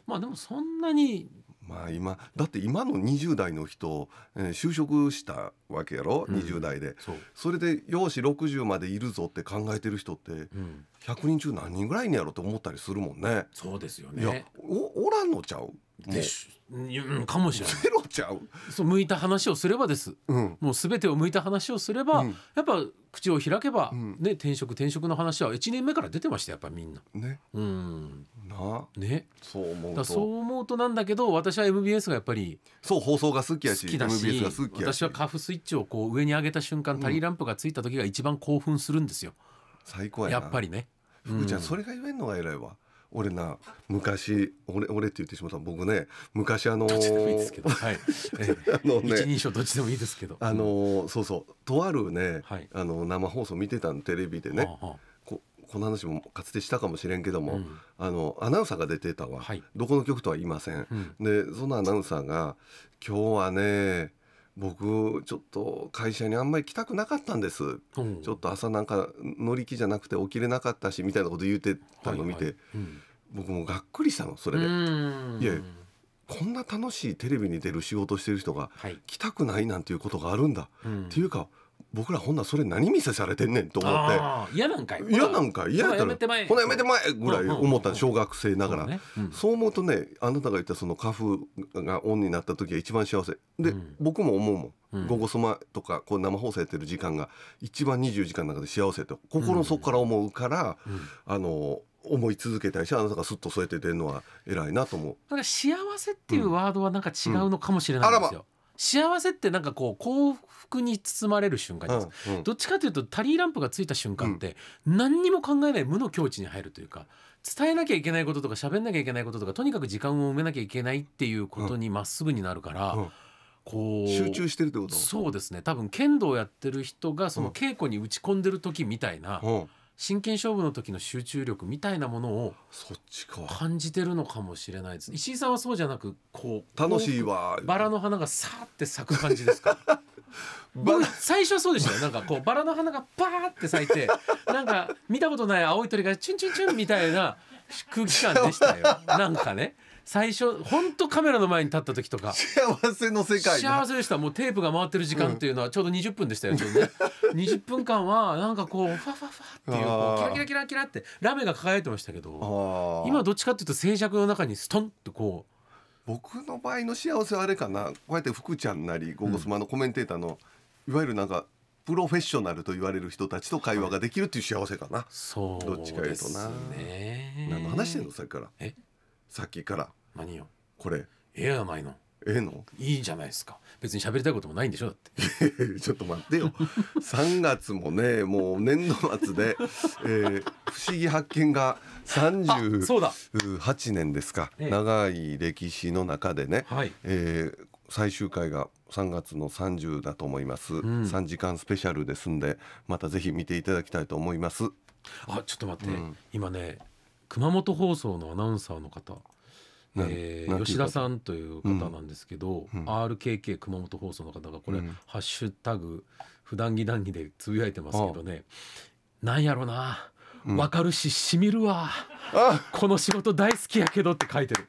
まあでもそんなにまあ今だって今の20代の人、えー、就職したわけやろ、うん、20代でそそれで容姿60までいるぞって考えてる人って、うん、100人中何人ぐらいにやろうって思ったりするもんねそうですよねおおらんのちゃうでしうん、かもしれないゼロちゃうそう向いた話をすればです、うんもうすべてを向いた話をすれば、うんやっぱ口を開けば、ね、転職転職の話は一年目から出てましたやっぱみんな。ねうんなね、そう思うとそう思うとなんだけど私は MBS がやっぱりそう放送が好きやし好きだし MBS が好きやし私はカフスイッチをこう上に上げた瞬間タリーランプがついた時が一番興奮するんですよ、最高ややっぱりね。福ちゃんそれが言えんのが偉いわ俺な昔俺俺って言ってしまった僕ね昔あのー、どっちでもいいですけど、はい、あのね一人称どっちでもいいですけどあのー、そうそうとあるね、はい、あの生放送見てたのテレビでねここの話もかつてしたかもしれんけども、うん、あのアナウンサーが出てたわ、はい、どこの局とは言いません、うん、でそのアナウンサーが「今日はね僕ちょっと会社にあんまり来たくなかったんです、うん、ちょっと朝なんか乗り気じゃなくて起きれなかったしみたいなこと言うてたのを見て、はいはいうん、僕もがっくりしたのそれで。いやこんな楽しいテレビに出る仕事してる人が来たくないなんていうことがあるんだ、はい、っていうか僕らほんなそれ何見せされてんねんと思って嫌なんかい嫌なんかい嫌やったらほなやめてまえぐらい思った小学生ながらそう思うとねあなたが言ったその花粉がオンになった時が一番幸せで僕も思うもん「午後そま」とかこう生放送やってる時間が一番24時間の中で幸せと心の底から思うからあの思い続けたいしあなたがすっと添えて出るのは偉いなと思うだから幸せっていうワードはなんか違うのかもしれないですよ、うんうん幸せってなんかこう幸福に包まれる瞬間です、うんうん、どっちかというとタリーランプがついた瞬間って何にも考えない無の境地に入るというか伝えなきゃいけないこととか喋んなきゃいけないこととかとにかく時間を埋めなきゃいけないっていうことにまっすぐになるから。うんうんこう集中してるってことそうですね多分剣道をやってる人がその稽古に打ち込んでる時みたいな、うん、真剣勝負の時の集中力みたいなものを感じてるのかもしれないです石井さんはそうじゃなくこう楽しいわバラの花がさって咲く感じですか 僕最初はそうでしたよなんかこうバラの花がパーって咲いて なんか見たことない青い鳥がチュンチュンチュンみたいな空気感でしたよなんかね最初本当カメラの前に立った時とか幸せの世界幸せでしたもうテープが回ってる時間っていうのはちょうど20分でしたよ、ね、20 分間はなんかこうファファファっていうキラキラキラキラってラメが輝いてましたけど今どっちかっていうと静寂の中にストンとこう僕の場合の幸せはあれかなこうやって福ちゃんなり「ゴゴスマ」のコメンテーターの、うん、いわゆるなんかプロフェッショナルと言われる人たちと会話ができるっていう幸せかな、はい、そうどっちかいうとな。何の話してんのさっきから。えさっきから何よこれええやないのええのいいじゃないですか別に喋りたいこともないんでしょだって ちょっと待ってよ3 月もねもう年度末で、えー、不思議発見が38年ですか、ええ、長い歴史の中でね、はい、えー、最終回が3月の30だと思います、うん、3時間スペシャルですんでまたぜひ見ていただきたいと思いますあちょっと待って、うん、今ね熊本放送のアナウンサーの方、えー、吉田さんという方なんですけど、うん、RKK 熊本放送の方がこれ、うん、ハッシュタグ普段着談義でつぶやいてますけどねなんやろなわかるししみるわ、この仕事大好きやけどって書いてる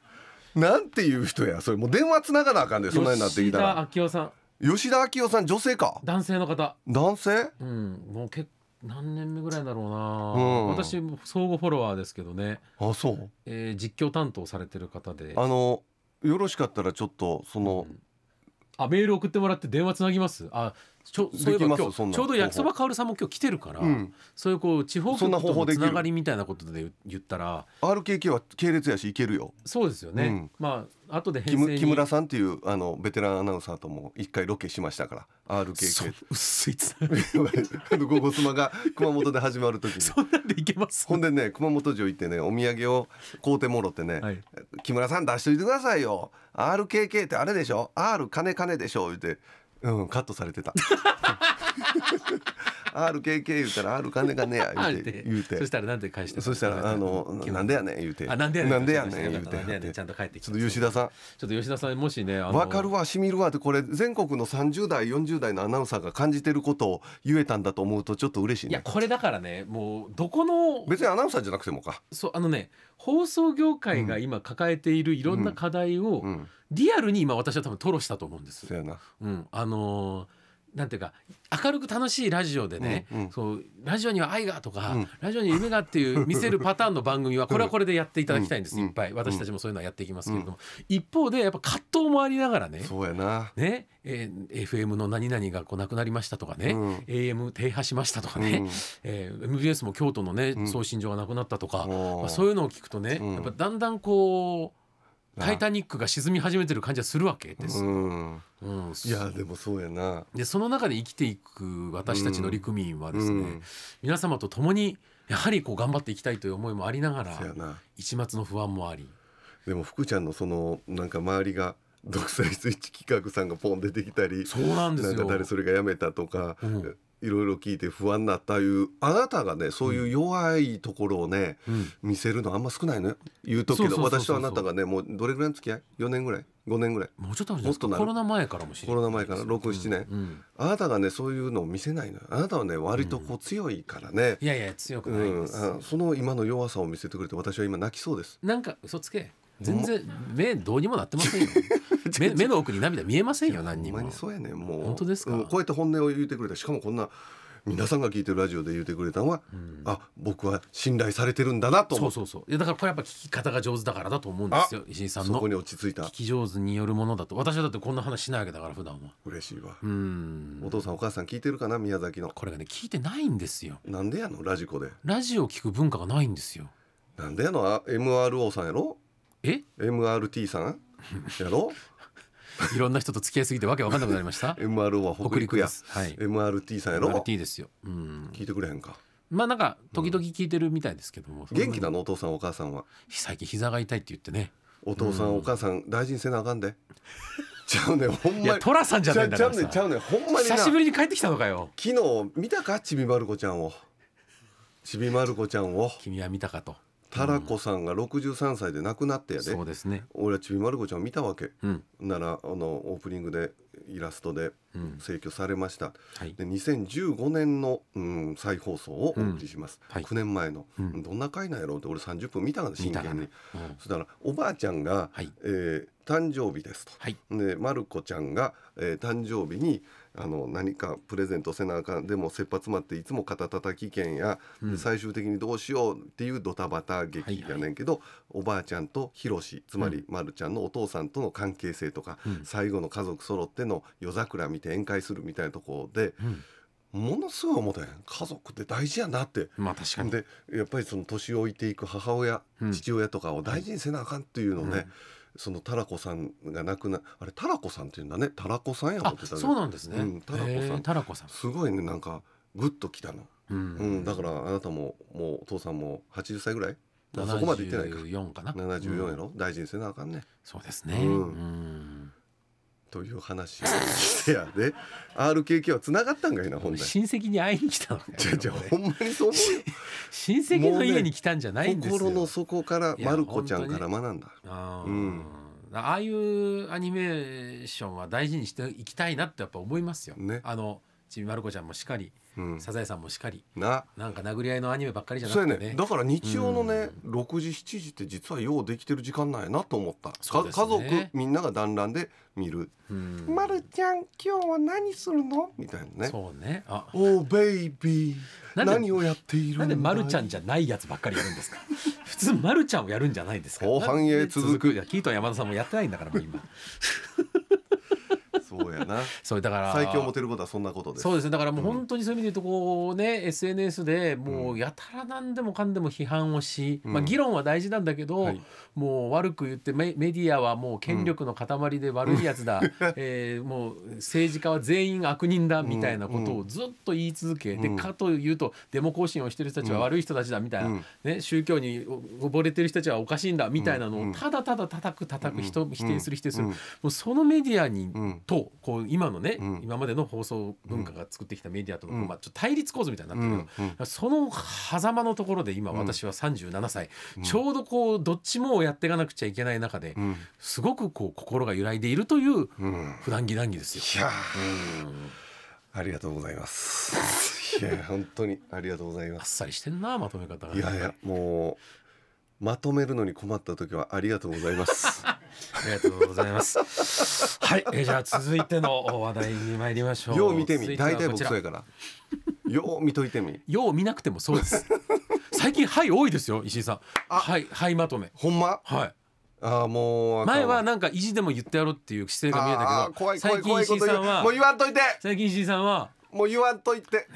なんていう人やそれもう電話つながなあかんでそんなになってきたら吉田明夫さん吉田明夫さん女性か男性の方男性うんもう結何年目ぐらいだろうな、うん、私相互フォロワーですけどねあそう、えー、実況担当されてる方であのよろしかったらちょっとその、うん、あメール送ってもらって電話つなぎますあちょそういえば今日ちょうど焼きそばかおるさんも今日来てるから、うん、そういうこう地方局とのつながりみたいなことで言ったら RKK は系列やしいけるよそうですよね、まあ後で木村さんっていうあのベテランアナウンサーとも一回ロケしましたから RKK うっすいつ あゴゴスマ」が熊本で始まる時に そんなんでいけますほんでね熊本城行ってねお土産を買うてもろってね、はい、木村さん出しといてくださいよ RKK ってあれでしょ R 金金でしょ」言って。うんカットされてた RKK 言うたら R 金がねや 言うて言うてそしたらなんで返してそしたらあのなんでやねん言うてあなんでやねんなんでやねん言うてなんでやねんちゃんと帰ってきてちょっと吉田さんちょっと吉田さんもしねわかるわしみるわってこれ全国の30代40代のアナウンサーが感じてることを言えたんだと思うとちょっと嬉しいねいやこれだからねもうどこの別にアナウンサーじゃなくてもかそうあのね放送業界が今抱えているいろんな課題を、うんうんうんリアルに今私は多分吐露したと思うんですそうやな、うん、あのーなんていうか明るく楽しいラジオでね、うんうん、そうラジオには愛がとか、うん、ラジオに夢がっていう見せるパターンの番組はこれはこれでやっていただきたいんです、うん、いっぱい私たちもそういうのはやっていきますけれども、うん、一方でやっぱ葛藤もありながらねそうやなね、えー、FM の何々がこうなくなりましたとかね、うん、AM 停波しましたとかね、うん、えー、MBS も京都のね送信所がなくなったとか、まあ、そういうのを聞くとね、やっぱだんだんこうタイタニックが沈み始めてる感じはするわけです。うん、うん、いやでもそうやな。でその中で生きていく私たち乗組員はですね、うん、皆様と共にやはりこう頑張っていきたいという思いもありながら一抹の不安もあり。でも福ちゃんのそのなんか周りが独裁スイッチ企画さんがポン出てきたりそうなんですよ誰それがやめたとか、うん、いろいろ聞いて不安になったいうあなたがねそういう弱いところをね、うん、見せるのあんま少ないのよ言うときど私とあなたがねもうどれぐらいの付き合い4年ぐらい5年ぐらいもうちょっとないコロナ前からもしれないコロナ前から67年、うんうん、あなたがねそういうのを見せないのあなたはね割とこう強いからね、うん、いやいや強くないです、うん、その今の弱さを見せてくれて私は今泣きそうですなんか嘘つけ全然目どうにもなってませんよ 目目の奥に涙見えませんよ何にもそうやねもう本当ですか、こうやって本音を言ってくれたしかもこんな皆さんが聞いてるラジオで言ってくれたのは、うん、あ僕は信頼されてるんだなとそうそうそういやだからこれやっぱ聞き方が上手だからだと思うんですよ石井さんのそこに落ち着いた聞き上手によるものだと私はだってこんな話しないわけだから普段は嬉しいわうんお父さんお母さん聞いてるかな宮崎のこれがね聞いてないんですよなんでやのラジコでラジオ聞く文化がないんですよなんでやの MRO さんやろえ MRT さんやろ いろんな人と付き合いすぎてわけわかんなくなりました MRO は北陸やです、はい MRT さんやろ RT ですよ、うん、聞いてくれへんかまあなんか時々聞いてるみたいですけども、元気なのお父さんお母さんは最近膝が痛いって言ってねお父さん、お母さん大事にせなあかんで ちゃうねんほんいまやに寅さんじゃないんだちゃうねんちゃうねんほんまに久しぶりに帰ってきたのかよ昨日見たかちびまる子ちゃんをちびまる子ちゃんを君は見たかとタラコさんが63歳で亡くなってやで、そうですね俺はちびまる子ちゃんを見たわけ、うんならあのオープニングでイラストでうんされました、はいで2015年の、うん、再放送をお送りします、うんはい9年前の、うんどんな回なんやろうって俺30分見たが真剣に、うんそしたらおばあちゃんが、はいえー誕生日ですと」はいでまる子ちゃんが、えー誕生日にあの何かプレゼントせなあかんでも切羽詰まっていつも肩たたき券や、うん、最終的にどうしようっていうドタバタ劇やねんけど、はいはい、おばあちゃんとひろしつまりまるちゃんのお父さんとの関係性とか、うん、最後の家族揃っての夜桜見て宴会するみたいなところで。ものすごい思ってん家族って大事やなってまあ確かにでやっぱりその年老いていく母親、うん、父親とかを大事にせなあかんっていうのをね、うんそのタラコさんが亡くなあれタラコさんっていうんだねタラコさんやと思ってたそうなんですね、うん、タラコさんタラコさんすごいねなんかグッときたの、うん、うん、だからあなたももうお父さんも80歳ぐらいそこまでいってないか74かな74やろ、大事にせなあかんねそうですねうんという話をしてやで RKK はつながったんがいいな本来親戚に会いに来たのじゃじゃほんまにそう思う 親戚の家に来たんじゃないんですよ、ね、心の底からまる子ちゃんから学んだあ,、うん、ああいうアニメーションは大事にしていきたいなってやっぱ思いますよ、ね、あのちびまる子ちゃんもしっかりサザエさんもしっかりななんか殴り合いのアニメばっかりじゃなくてねねだから日曜のね、うん、6時7時って実はようできてる時間なんやなと思った、ね、家族みんなが団らんで見る「うん、まるちゃん今日は何するの?」みたいなねそうねあおベイビー何をやっているなんでまるちゃんじゃないやつばっかりやるんですか 普通まるちゃんをやるんじゃないですか後半へ続くいやキートン山田さんもやってないんだからもう今 そうやなそうだから最強モテることはそんなことですそうですねだからもう本当にそういう意味で言うとこうね、うん、SNS でもうやたら何でもかんでも批判をし、うん、まあ、議論は大事なんだけど、もう悪く言ってメディアはもう権力の塊で悪いやつだ、うん、えー、もう政治家は全員悪人だみたいなことをずっと言い続け、でかというとデモ行進をしてる人たちは悪い人たちだみたいな、ね、宗教に溺れてる人たちはおかしいんだみたいなのをただただ叩く叩く人否定する否定する、もうそのメディアに、とこう今のね、うん、今までの放送文化が作ってきたメディアとの、うん、まあ、ちょ対立構図みたいになってるけど、うん、その狭間のところで今私は37歳、ちょうどこうどっちもやっていかなくちゃいけない中で、すごくこう心が揺らいでいるという普段着談義ですよ。ありがとうございます。いや、本当にありがとうございます。あっさりしてんな、まとめ方が、いやいや、もう。まとめるのに困った時はありがとうございます。ありがとうございます。はい、えー、じゃあ続いての話題に参りましょう。よう見てみ、大体僕そうやから。よう見といてみ。よう見なくてもそうです。最近はい多いですよ、石井さん。はい、はいまとめ。ほんま。はい。あもう前はなんか意地でも言ってやろうっていう姿勢が見えたけど最近石井さんはもう言わんといて最近石井さんはもう言わんといて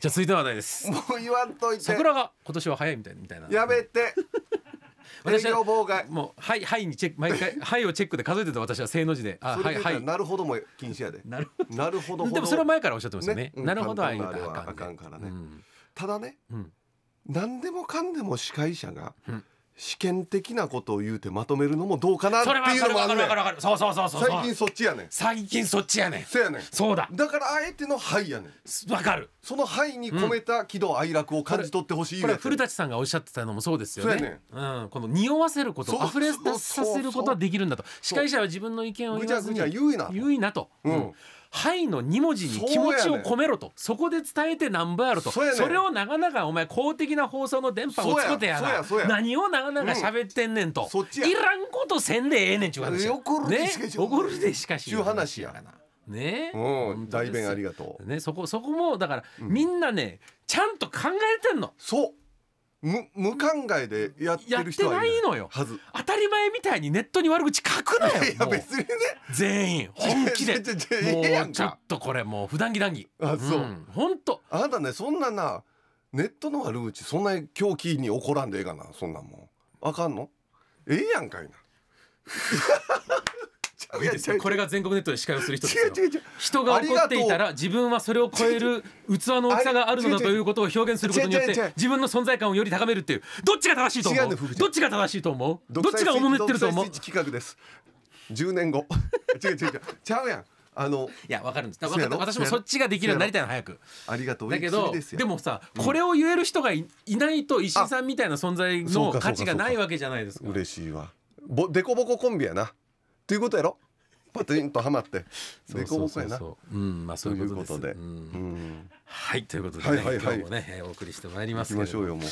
じゃあ続いての話題ですもう言わんといて桜が今年は早いみたいみたいなやめて 私は妨害もうはいはいにチェック毎回 はいをチェックで数えてた私は正の字であはいはいなるほども禁止やでなるなるほどでもそれは前からおっしゃってますよね、なるほどはあかんからね、うただね、うん、何でもかんでも司会者が、うん試験的なことを言うてまとめるのもどうかなっていうのもあるねんそうそうそうそう最近そっちやねん最近そっちやねんそうやねんそうだだからあえての「はい」やねんわかるその「はい」に込めた喜怒哀楽を感じ取ってほしいこれ古舘さんがおっしゃってたのもそうですよねうん、この匂わせること溢れ出させることはできるんだと司会者は自分の意見を言わずにぐちゃぐちゃ言うな言うなと、うんはいの二文字に気持ちを込めろとそ,、こで伝えてなんぼやろとそれを長々お前公的な放送の電波を使ってやな何を長々喋ってんねんと、いらんことせんでええねんちゅう話怒るでしかし,、ね、怒るでしかし話やね、うん、代弁ありがとうねそこそこもだから、みんなねちゃんと考えてんのそう無無考えでやってる人はいないないのよ当たり前みたいにネットに悪口書くなよいや別にね全員本気でちょもうちょっとこれもう普段着談義あそううんほんとあなたねそんななネットの悪口そんなに狂気に怒らんでええかなそんなもんあかんのええやんかいないですねこれが全国ネットで司会をする人ですよ人が怒っていたら自分はそれを超える器の大きさがあるのだということを表現することによって自分の存在感をより高めるっていうどっちが正しいと思うどっちが正しいと思うどっちが重めってると思う企画です1年後 違う違う違うちゃうやんあのいやわかるんですだから私もそっちができるようになりたいの早くありがとうだけどでもさ、うん、これを言える人がいないと石井さんみたいな存在の価値がないわけじゃないですか嬉しいわぼデコボココンビやなっていうことやろパテンとはまって凸凹やなうんまあそういうことで、はいということで、今日もねお送りしてまいりますけどもきましょうよもう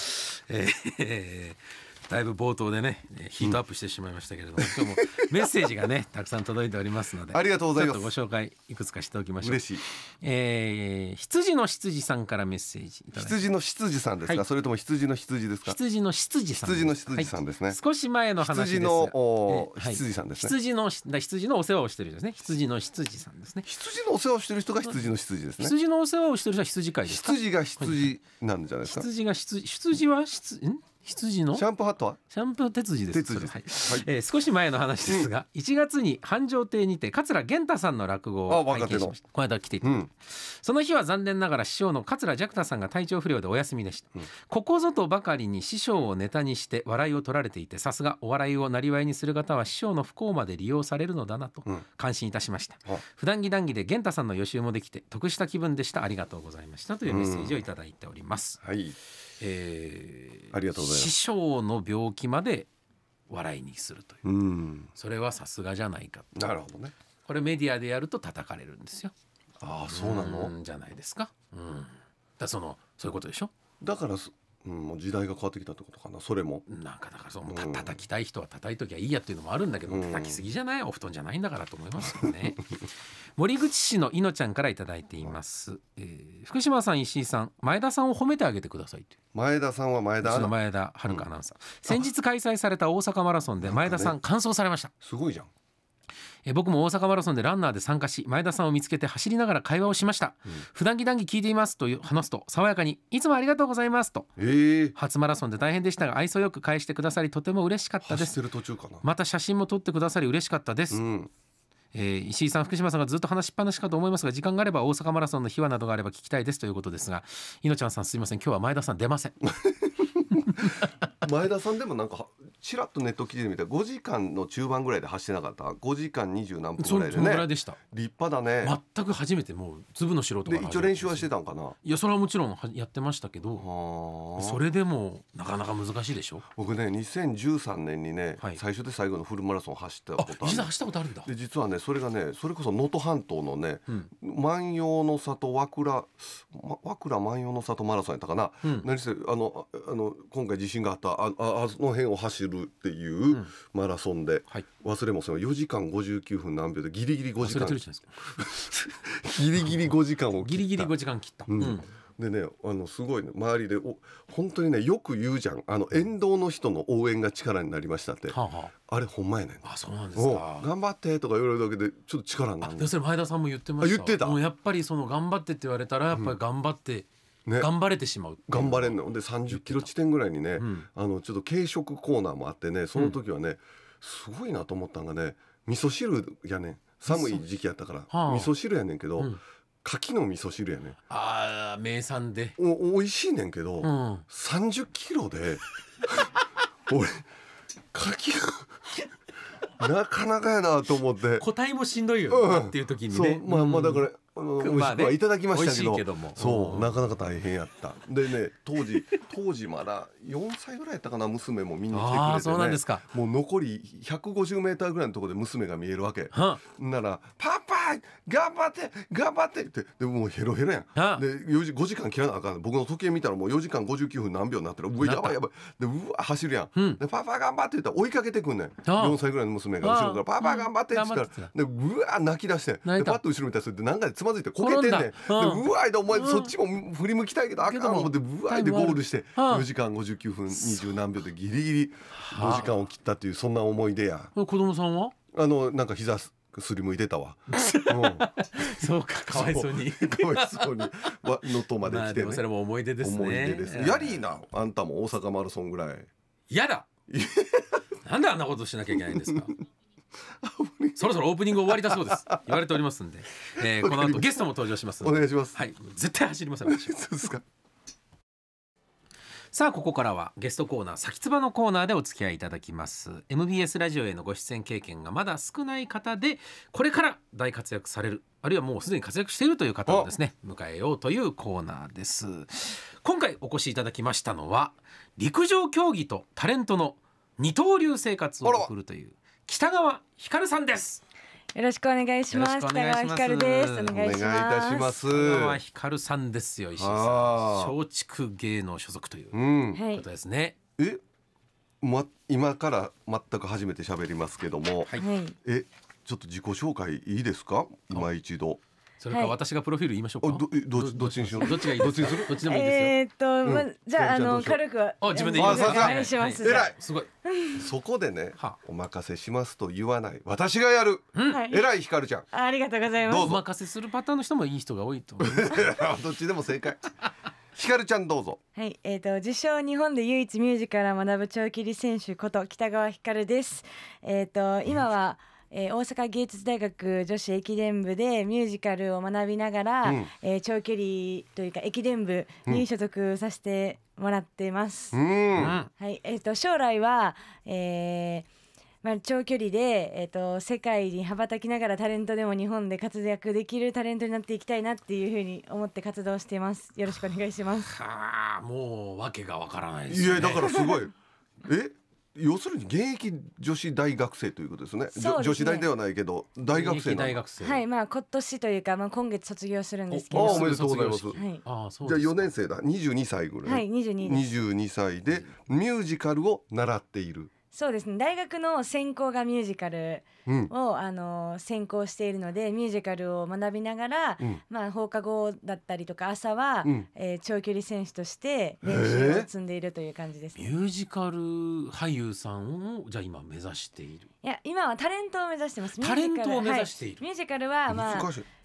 えーだいぶ冒頭でねヒートアップしてしまいましたけれども、うん、今日もメッセージがね たくさん届いておりますのでありがとうございますご紹介いくつかしておきましょう嬉えー、羊の羊さんからメッセージ羊の羊さんですか、はい、それとも羊の羊ですか羊の羊さん羊の羊さんですね、はい、少し前の話羊の、えーはい、羊さんですね羊の羊のお世話をしてるんですね羊の羊さんですね羊のお世話をしてる人が羊の羊ですね羊のお世話をしてる人は羊飼いです羊が羊なんじゃないですか、羊が羊羊は羊ん羊のシャンプーハットはシャンプー鉄次です鉄次はい、はい、えー、少し前の話ですが、うん、1月に繁盛亭にて桂源太さんの落語を拝見しましたこの間来ていた、うん、その日は残念ながら師匠の桂寂太さんが体調不良でお休みでした、うん、ここぞとばかりに師匠をネタにして笑いを取られていてさすがお笑いをなりわいにする方は師匠の不幸まで利用されるのだなと感心いたしました、うん、普段着談義で源太さんの予習もできて得した気分でしたありがとうございましたというメッセージをいただいております、はいえー、ありがとうございます師匠の病気まで笑いにするという、うん、それはさすがじゃないかなるほどねこれメディアでやると叩かれるんですよああそうなのじゃないですか、うん、だそのそういうことでしょだからうん、もう時代が変わってきたってことかなそれもなんかだからその、た叩きたい人は叩いときゃいいやっていうのもあるんだけど、うん、叩きすぎじゃないお布団じゃないんだからと思いますよね 森口市のいのちゃんから頂いています、えー、福島さん石井さん前田さんを褒めてあげてください前田さんは前田の前田遥アナウンサー、うん、先日開催された大阪マラソンで前田さん、完走されましたすごいじゃんえ僕も大阪マラソンでランナーで参加し前田さんを見つけて走りながら会話をしました、うん、普段着談義聞いていますと話すと爽やかにいつもありがとうございますと、えー、初マラソンで大変でしたが愛想よく返してくださりとても嬉しかったですまた写真も撮ってくださり嬉しかったです、うんえー、石井さん福島さんがずっと話しっぱなしかと思いますが時間があれば大阪マラソンの秘話などがあれば聞きたいですということですがいのちゃんさんすいません今日は前田さん出ません前田さんでもなんかちらっとネット記事で見た5時間の中盤ぐらいで走ってなかった5時間二十何分ぐらいでね立派だね全く初めてもう粒の素人で一応練習はしてたんかないやそれはもちろんやってましたけどそれでもなかなか難しいでしょ僕ね2013年にね、はい、最初で最後のフルマラソン走ったことある走ったことあるんだで実はねそれがねそれこそ能登半島のね、うん、万葉の里和倉、和倉万葉の里マラソンやったかな、うん、何せあのあの今回地震があったああの辺を走るっていうマラソンで、はい、忘れもせん4時間59分何秒でギリギリ5時間 ギリギリ5時間をギリギリ5時間切った、うん、でねあのすごい、ね、周りでお本当にねよく言うじゃんあの沿道の人の応援が力になりましたって、はあはあ、あれほんまやねんあそうなんですか頑張ってとか言われるだけでちょっと力になるそれ前田さんも言ってました言ってたもうやっぱりその頑張ってって言われたらやっぱり頑張って、うんね頑張れてしまう頑張れんので30キロ地点ぐらいにね、うんあのちょっと軽食コーナーもあってねその時はね、すごいなと思ったんがね味噌汁やねん寒い時期やったから、はあ味噌汁やねんけど、うん柿の味噌汁やねんあ名産でお美味しいねんけど、うん30キロで 俺柿が なかなかやなと思って 個体もしんどいよなっていう時にそねうまあまあだから、あのくはいただきましたけどけどそうなかなか大変やったでね当時 当時まだ4歳ぐらいやったかな娘も見に来てくれて、ね、そうなんですかもう残り150メーターぐらいのところで娘が見えるわけなら「パパい頑張って頑張って」ってでもうヘロヘロやんああで4時5時間切らなあかん僕の時計見たらもう4時間59分何秒になってるうわやばいやばいでうわ走るやん、うんで「パパ頑張って」って言ったら追いかけてくんねんあ4歳ぐらいの娘が後ろから「パパ頑張って」って言ったらでうわ泣き出してでパッと後ろ見たらそれで何かでつまずいてこけてんねんでんうわいでお前そっちも振り向きたいけどあかん思ってうわいでゴールして4時間59分20何秒でギリギリ5時間を切ったっていうそんな思い出や子供さんはあのなんか膝す薬もむいてたわ、そうかかわいそうにかわいそうにわのとまで来て、ね、でもそれも思い出ですね思い出ですやりなあんたも大阪マラソンぐらいやだなんであんなことしなきゃいけないんですかそろそろオープニング終わりだそうです言われておりますんで、えー、この後ゲストも登場しますお願いしますはい絶対走りませんそうですかさあここからはゲストコーナー先つばのコーナーでお付き合いいただきます MBS ラジオへのご出演経験がまだ少ない方でこれから大活躍されるあるいはもうすでに活躍しているという方をですね迎えようというコーナーです今回お越しいただきましたのは陸上競技とタレントの二刀流生活を送るという北川ひかるさんですよろしくお願いします。お願いいたします。ひかるさんですよ、石井さん。松竹芸能所属ということですね。え、ま、今から全く初めて喋りますけども、はい、え、ちょっと自己紹介いいですか、今一度。それか私がプロフィール言いましょうか。どどどっちにしよう。どっちがいいどっちにする？どっちでもいいですえっと、まあ、じゃああの軽くあ自分で言います。あします。偉いすごい。そこでね、お任せしますと言わない。私がやる。えらいひかるちゃん。ありがとうございます。お任せするパターンの人もいい人が多いと思います。どっちでも正解。ひかるちゃんどうぞ。はい、えっ、ー、と自称日本で唯一ミュージカルを学ぶ長距離選手こと北川ひかるです。えっ、ー、と今は。うんえー、大阪芸術大学女子駅伝部でミュージカルを学びながら、うん、えー、長距離というか駅伝部に所属させてもらってます。はいえーと、将来は、えーまあ、長距離で、えーと、と世界に羽ばたきながらタレントでも日本で活躍できるタレントになっていきたいなっていうふうに思って活動していますよろしくお願いしますはあもうわけがわからないです、ね、いやだからすごいえ要するに現役女子大学生ということですね。すね女子大ではないけど大学生大学生。はい、まあ今年というかまあ今月卒業するんですけど。あおめでとうございます。はい、あそうじゃあ4年生だ。22歳ぐらい。はい、22歳でミュージカルを習っている。そうですね大学の専攻がミュージカルを、うん、あの専攻しているのでミュージカルを学びながら、うん、まあ、放課後だったりとか朝は、うん、えー、長距離選手として練習を積んでいるという感じです、ね、ミュージカル俳優さんをじゃ今目指しているいや今はタレントを目指してますタレントを目指している、はい、ミュージカルは、まあ、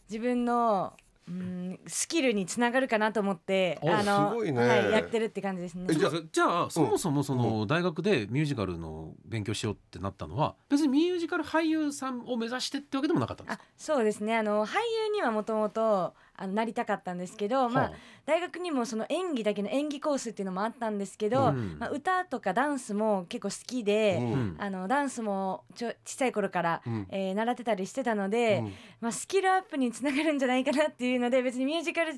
自分のうんスキルにつながるかなと思ってあの、ね、はい、やってるって感じですねじゃじゃあそもそもその大学でミュージカルの勉強しようってなったのは別にミュージカル俳優さんを目指してってわけでもなかったんですかそうですねあの俳優にはもともとあのなりたかったんですけど、まあ、大学にもその演技だけの演技コースっていうのもあったんですけど、うん、まあ、歌とかダンスも結構好きで、うん、あのダンスもちょ小さい頃から、うん、えー、習ってたりしてたので、まあ、スキルアップにつながるんじゃないかなっていうので別にミュージカル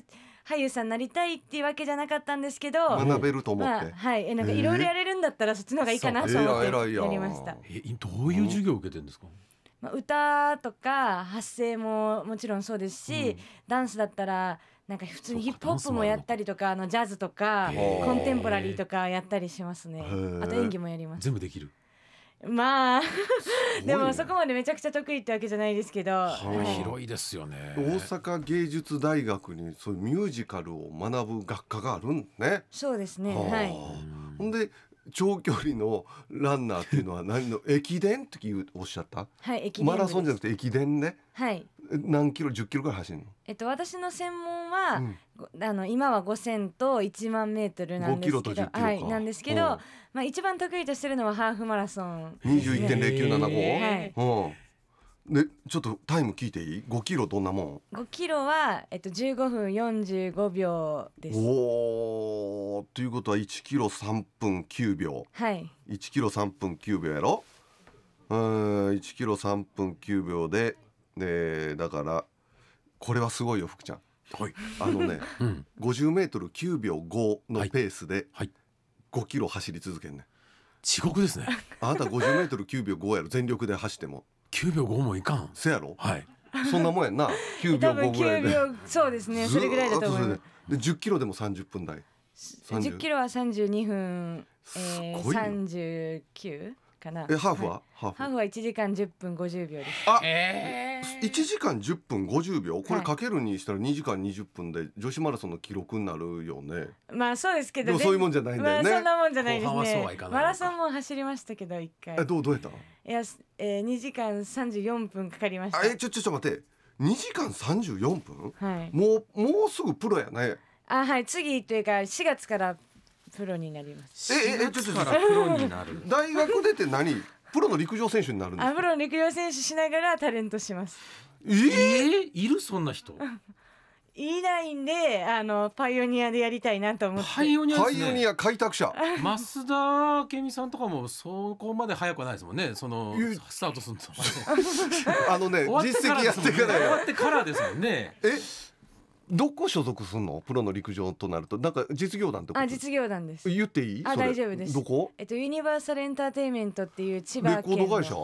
俳優さんなりたいっていうわけじゃなかったんですけど学べると思って、まあ、はいえなんかいろいろやれるんだったらそっちの方がいいかなと思ってやりました、えー、えー、どういう授業を受けてるんですか、まあ、歌とか発声ももちろんそうですし、うん、ダンスだったらなんか普通にヒップホップもやったりとかあのジャズとかコンテンポラリーとかやったりしますねあと演技もやります全部できるまあでもそこまでめちゃくちゃ得意ってわけじゃないですけど、はい、広いですよね大阪芸術大学にそういうミュージカルを学ぶ学科があるんねそうですねはいほんで長距離のランナーっていうのは何の駅伝っていうおっしゃった、はい、駅伝マラソンじゃなくて駅伝ね、はい、何キロ1キロから走るの、えっと、私の専門は、うん、あの今は5000と1万メートルなんですけどはい、なんですけど、まあ、一番得意としてるのはハーフマラソン、21.0975、はい、うんでちょっとタイム聞いていい5キロどんなもん5キロは、えっと、15分45秒ですおーということは1キロ3分9秒はい1キロ3分9秒やろうん1キロ3分9秒ででだからこれはすごいよ福ちゃんはいあのね、うん、50メートル9秒5のペースで5キロ走り続けんね、はいはい、地獄ですねあなた50メートル9秒5やろ全力で走っても九秒五もいかんせやろはいそんなもんやんな 九秒5ぐらいで秒そうですねそれぐらいだと思いますで十キロでも三十分台10キロは三十二分、三十九かなえハーフは、ハーフハーフは一時間十分五十秒ですあ、えー、1時間十分五十秒これかけるにしたら二時間二十分で女子マラソンの記録になるよねまあそうですけどそういうもんじゃないんだよね、まあ、そんなもんじゃないですねマラソンも走りましたけど一回えどうどうやったいや、えー、2時間34分かかりましたえちょちょっと待って2時間34分、はい、もうもうすぐプロやねあはい次というか4月からプロになりますええちょちょちょプロになる大学出て何プロの陸上選手になるんですかプロの陸上選手しながらタレントしますえー、えー、いるそんな人 いないんであのパイオニアでやりたいなと思ってパイオニア、ね、パイオニア開拓者 増田明美さんとかもそこまで早くはないですもんねそのスタートするの あのね 実績やってから、終わってからですもんねえどこ所属するのプロの陸上となるとなんか実業団とあ実業団です言っていいあ大丈夫ですどこえっとユニバーサルエンターテイメントっていう千葉レコード会社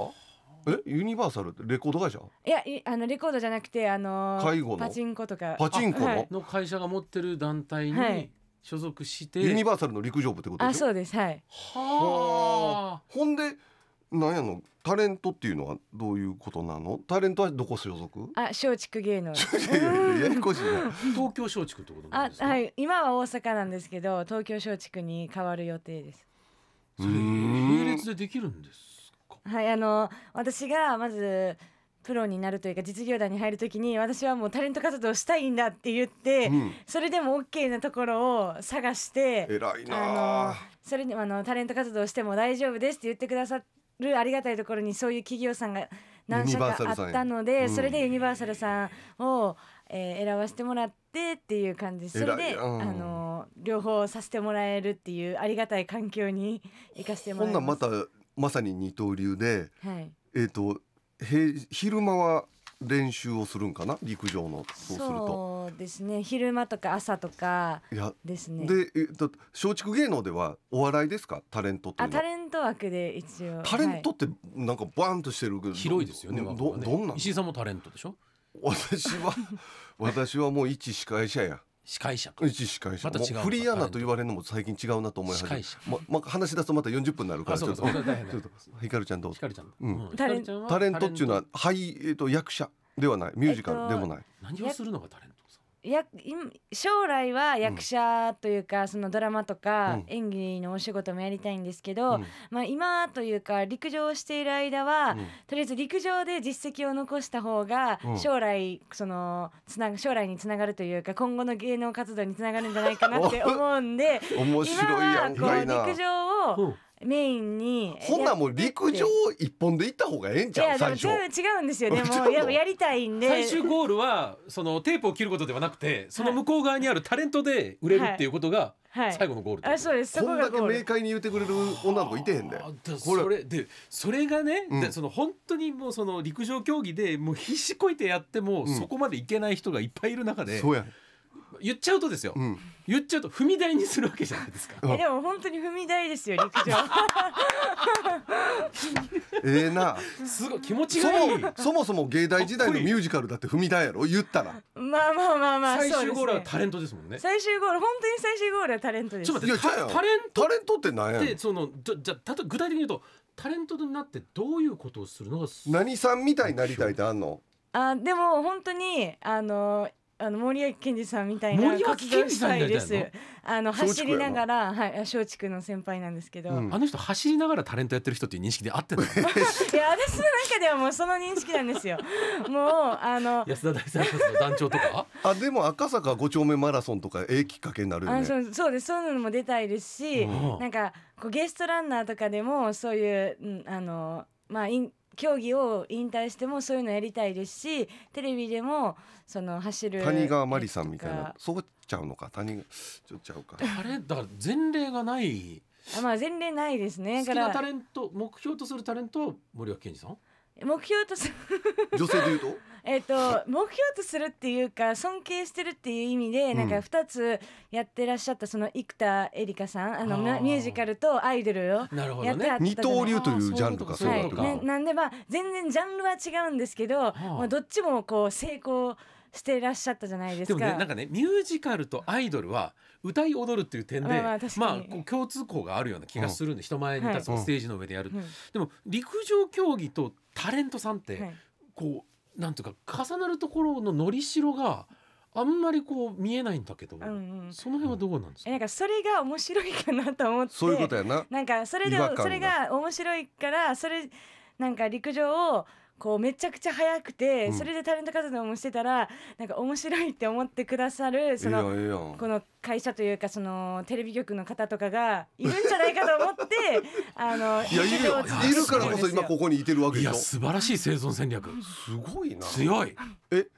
えユニバーサルってレコード会社いやあのレコードじゃなくてあのー介護のパチンコとかパチンコの、はいの会社が持ってる団体に所属して、ユニバーサルの陸上部ってことでしょそうですはいはあほんでなんやのタレントっていうのはどういうことなのタレントはどこ所属あ松竹芸能東京松竹ってことなんあですかはい今は大阪なんですけど東京松竹に変わる予定ですそれ並列でできるんですはいあの私がまずプロになるというか実業団に入るときに私はもうタレント活動したいんだって言って、うん、それでも OK なところを探して偉いなそれにあのタレント活動しても大丈夫ですって言ってくださるありがたいところにそういう企業さんが何社かあったので、うん、それでユニバーサルさんを、えー、選ばせてもらってっていう感じでそれで、うん、あの両方させてもらえるっていうありがたい環境に行かせてもらいます。たまさに二刀流で、はい、えっ、ー、と昼間は練習をするんかな陸上のそうするとですね昼間とか朝とかですねで、えっと、松竹芸能ではお笑いですかタレントあタレント枠で一応タレントってなんかバーンとしてるけど広いですよねど、どんな石井さんもタレントでしょ私は 私はもう一司会者や司会者一司会者、ま、フリーアナと言われるのも最近違うなと思い始めま ま話し出すとまた40分になるからちょっとひかるちゃんどうぞタレントっていうのは俳、えっと、役者ではないミュージカルでもない、えっと、何をするのがタレや将来は役者というか、そのドラマとか演技のお仕事もやりたいんですけど、まあ、今というか陸上をしている間は、とりあえず陸上で実績を残した方が将来そのつな将来につながるというか今後の芸能活動につながるんじゃないかなって 思うんで面白いやん陸上を。メインにほんならもう陸上一本で行った方がええんちゃう最初いやでも違うんですよで もややりたいんで最終ゴールはそのテープを切ることではなくてその向こう側にあるタレントで売れるっていうことが最後のゴール、あそうですこんだけ明快に言ってくれる女の子いてへんでそれでそれがね、うその本当にもうその陸上競技でもう必死こいてやっても、そこまでいけない人がいっぱいいる中でそうや言っちゃうとですよ、うん、言っちゃうと踏み台にするわけじゃないですか、うでも本当に踏み台ですよ陸上ええなすごい気持ちがいいそもそも芸大時代のミュージカルだって踏み台やろ言ったらまあまあまあまあ最終ゴールはタレントですもんね最終ゴール本当に最終ゴールはタレントですちょっと待ってタレントタレントって何やでそのじゃあ具体的に言うとタレントになってどういうことをするのが何さんみたいになりたいってあんのあでも本当にあのあの森脇健児さんみたいな森脇健たいです。あの走りながらはい松竹の先輩なんですけど、うん、あの人走りながらタレントやってる人っていう認識で合ってる いや私の中ではもうその認識なんですよ。もうあの安田大さんの団長とかあでも赤坂五丁目マラソンとかええきっかけになるよね。あそうそうですそういうのも出たいですし、うん、なんかこうゲストランナーとかでもそういう、うん、あのまあイン競技を引退してもそういうのやりたいですしテレビでもその走る谷川真理さんみたいなそうちゃうのか谷ちょちゃうかあれだ前例がないあまあ前例ないですね好きなタレント目標とするタレント森脇健児さん目標とす女性で言うと えっと目標とするっていうか尊敬してるっていう意味で、なんか2つやってらっしゃったその生田絵梨花さんあのミュージカルとアイドルをやってった、ね、二刀流というジャンルかそういうことか、はいね、なんでまあ全然ジャンルは違うんですけど、あ、まあ、どっちもこう成功してらっしゃったじゃないですか。でもねなんかねミュージカルとアイドルは歌い踊るっていう点で、まあまあこう共通項があるような気がするんで、人前に立つ、ステージの上でやる、でも陸上競技とタレントさんって、こうなんとか重なるところののりしろが。あんまりこう見えないんだけど、うんうん、その辺はどうなんですか、え、ん、なんかそれが面白いかなと思ってそういうことやななんかそれでそれが面白いからそれなんか陸上をこうめちゃくちゃ早くて、それでタレント活動もしてたらなんか面白いって思ってくださるそのこの会社というかそのテレビ局の方とかがいるんじゃないかと思って あのいやいるよいるからこそ今ここにいてるわけでしょや素晴らしい生存戦略すごいな強いえ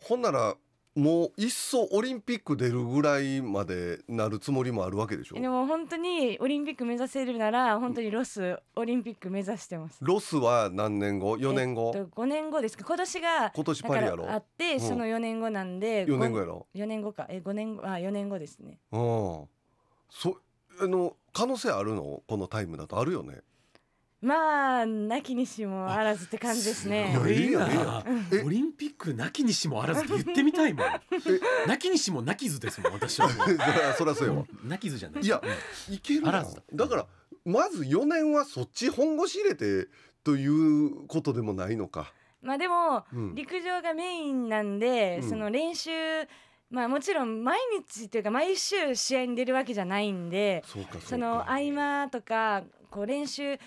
ほんならもういっそオリンピック出るぐらいまでなるつもりもあるわけでしょでも本当にオリンピック目指せるなら本当にロスオリンピック目指してますロスは何年後4年後、えっと、5年後ですか今年が今年パリやろあって、その4年後なんで4年後やろ4年後かえ5年後あ4年後ですねうんそあの可能性あるのこのタイムだとあるよねまあなきにしもあらずって感じですね。いやいいやいいやオリンピックなきにしもあらずって 言ってみたいもん。なきにしもなきずですもん私はそう。そそうよ。なきずじゃない。いやいけるだ。だからまず四年はそっち本腰入れてということでもないのか。まあでも、うん、陸上がメインなんで、うん、その練習。まあ、もちろん毎日というか毎週試合に出るわけじゃないんでその合間とかこう練習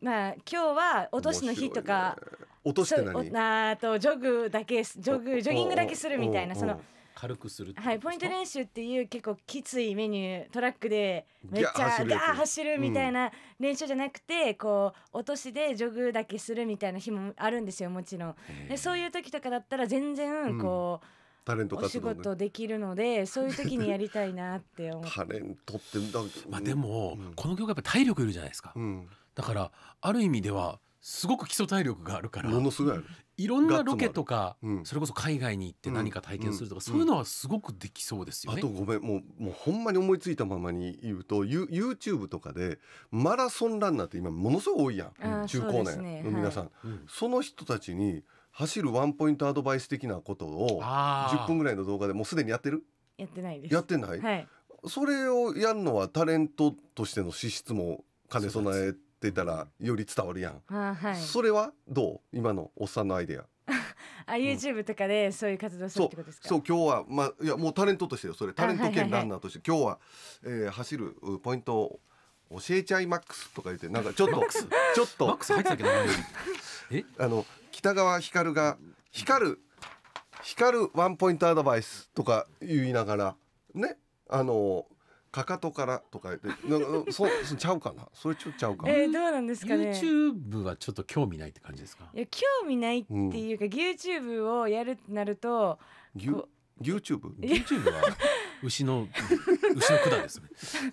まあ今日は落としの日とか、ね、落としとジョグだけジョグジョギングだけするみたいなその。軽くするはいポイント練習っていう結構きついメニュートラックでめっちゃガー走るみたいな練習じゃなくて、うん、こう落としでジョグだけするみたいな日もあるんですよもちろんでそういう時とかだったら全然こう、うんタレントお仕事できるのでそういう時にやりたいなって思うタレントってまあでも、うん、この曲やっぱ体力いるじゃないですか、うん、だからある意味ではすごく基礎体力があるからものすごいいろんなロケとか、うん、それこそ海外に行って何か体験するとか、うん、そういうのはすごくできそうですよね。あとごめんもうもうほんまに思いついたままに言うと YouTube とかでマラソンランナーって今ものすごい多いやん、うん、中高年の皆さん。そ、ねはい、その人たちに走るワンポイントアドバイス的なことを10分ぐらいの動画でもうすでにやってるやってないやってない、はい、それをやるのはタレントとしての資質も兼ね備えて。ってたらより伝わるやん、はい、それはどう今のおっさんのアイデア あ、YouTube とかでそういう活動するってことですか。そう今日はまあいやもうタレントとしてよそれタレント兼ランナーとして、今日は、えー、走るポイントを教えちゃいマックスとか言ってなんかちょっと ちょっマッとクス入ってたけど、えあの北川光が光る光るワンポイントアドバイスとか言いながらねあのかかとからとか言ってそそちゃうかなそれちょっとちゃうかなえー、どうなんですかね YouTube はちょっと興味ないって感じですかいや興味ないっていうか、うん、YouTube をやるってなると YouTube?YouTube は牛の牛の管ですね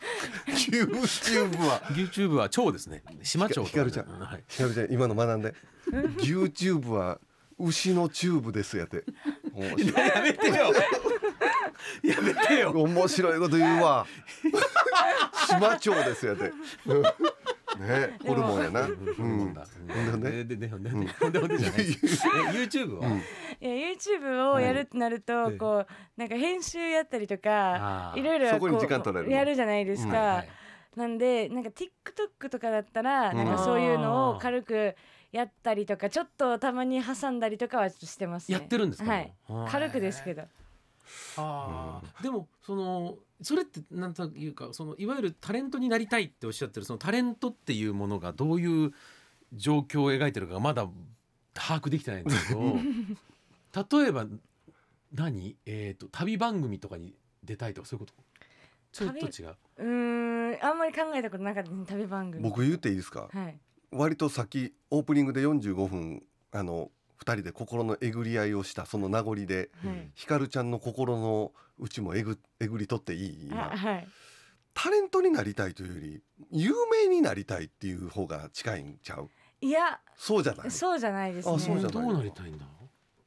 YouTube は YouTube は蝶ですね島蝶ひかるちゃん、はい、ひかるちゃん今の学んで YouTube は牛のチューブですやってやめてよやめてよ面白いこと言うわ島町ですよねね、ホルモンやな。うん。で、で、で、で、で、で、じゃない。YouTube は。いや YouTube をやるってなるとこうなんか編集やったりとかいろいろこやるじゃないですか。なんでなんか TikTok とかだったらなんかそういうのを軽く。やったりとかちょっとたまに挟んだりとかはしてます、ね、やってるんですか、はい、軽くですけどあ、うん、でもそのそれって何というかそのいわゆるタレントになりたいっておっしゃってるそのタレントっていうものがどういう状況を描いてるかまだ把握できてないんですけど例えば何、えーと、旅番組とかに出たいとかそういうことちょっと違ううんあんまり考えたことなかった、ね、旅番組僕言っていいですか、はい、割と先オープニングで45分あの2人で心のえぐり合いをしたその名残で、うん、ひかるちゃんの心のうちもえぐえぐり取っていい今、はい、タレントになりたいというより有名になりたいっていう方が近いんちゃういやそうじゃないそうじゃないです、ね、あそうじゃないどうなりたいんだ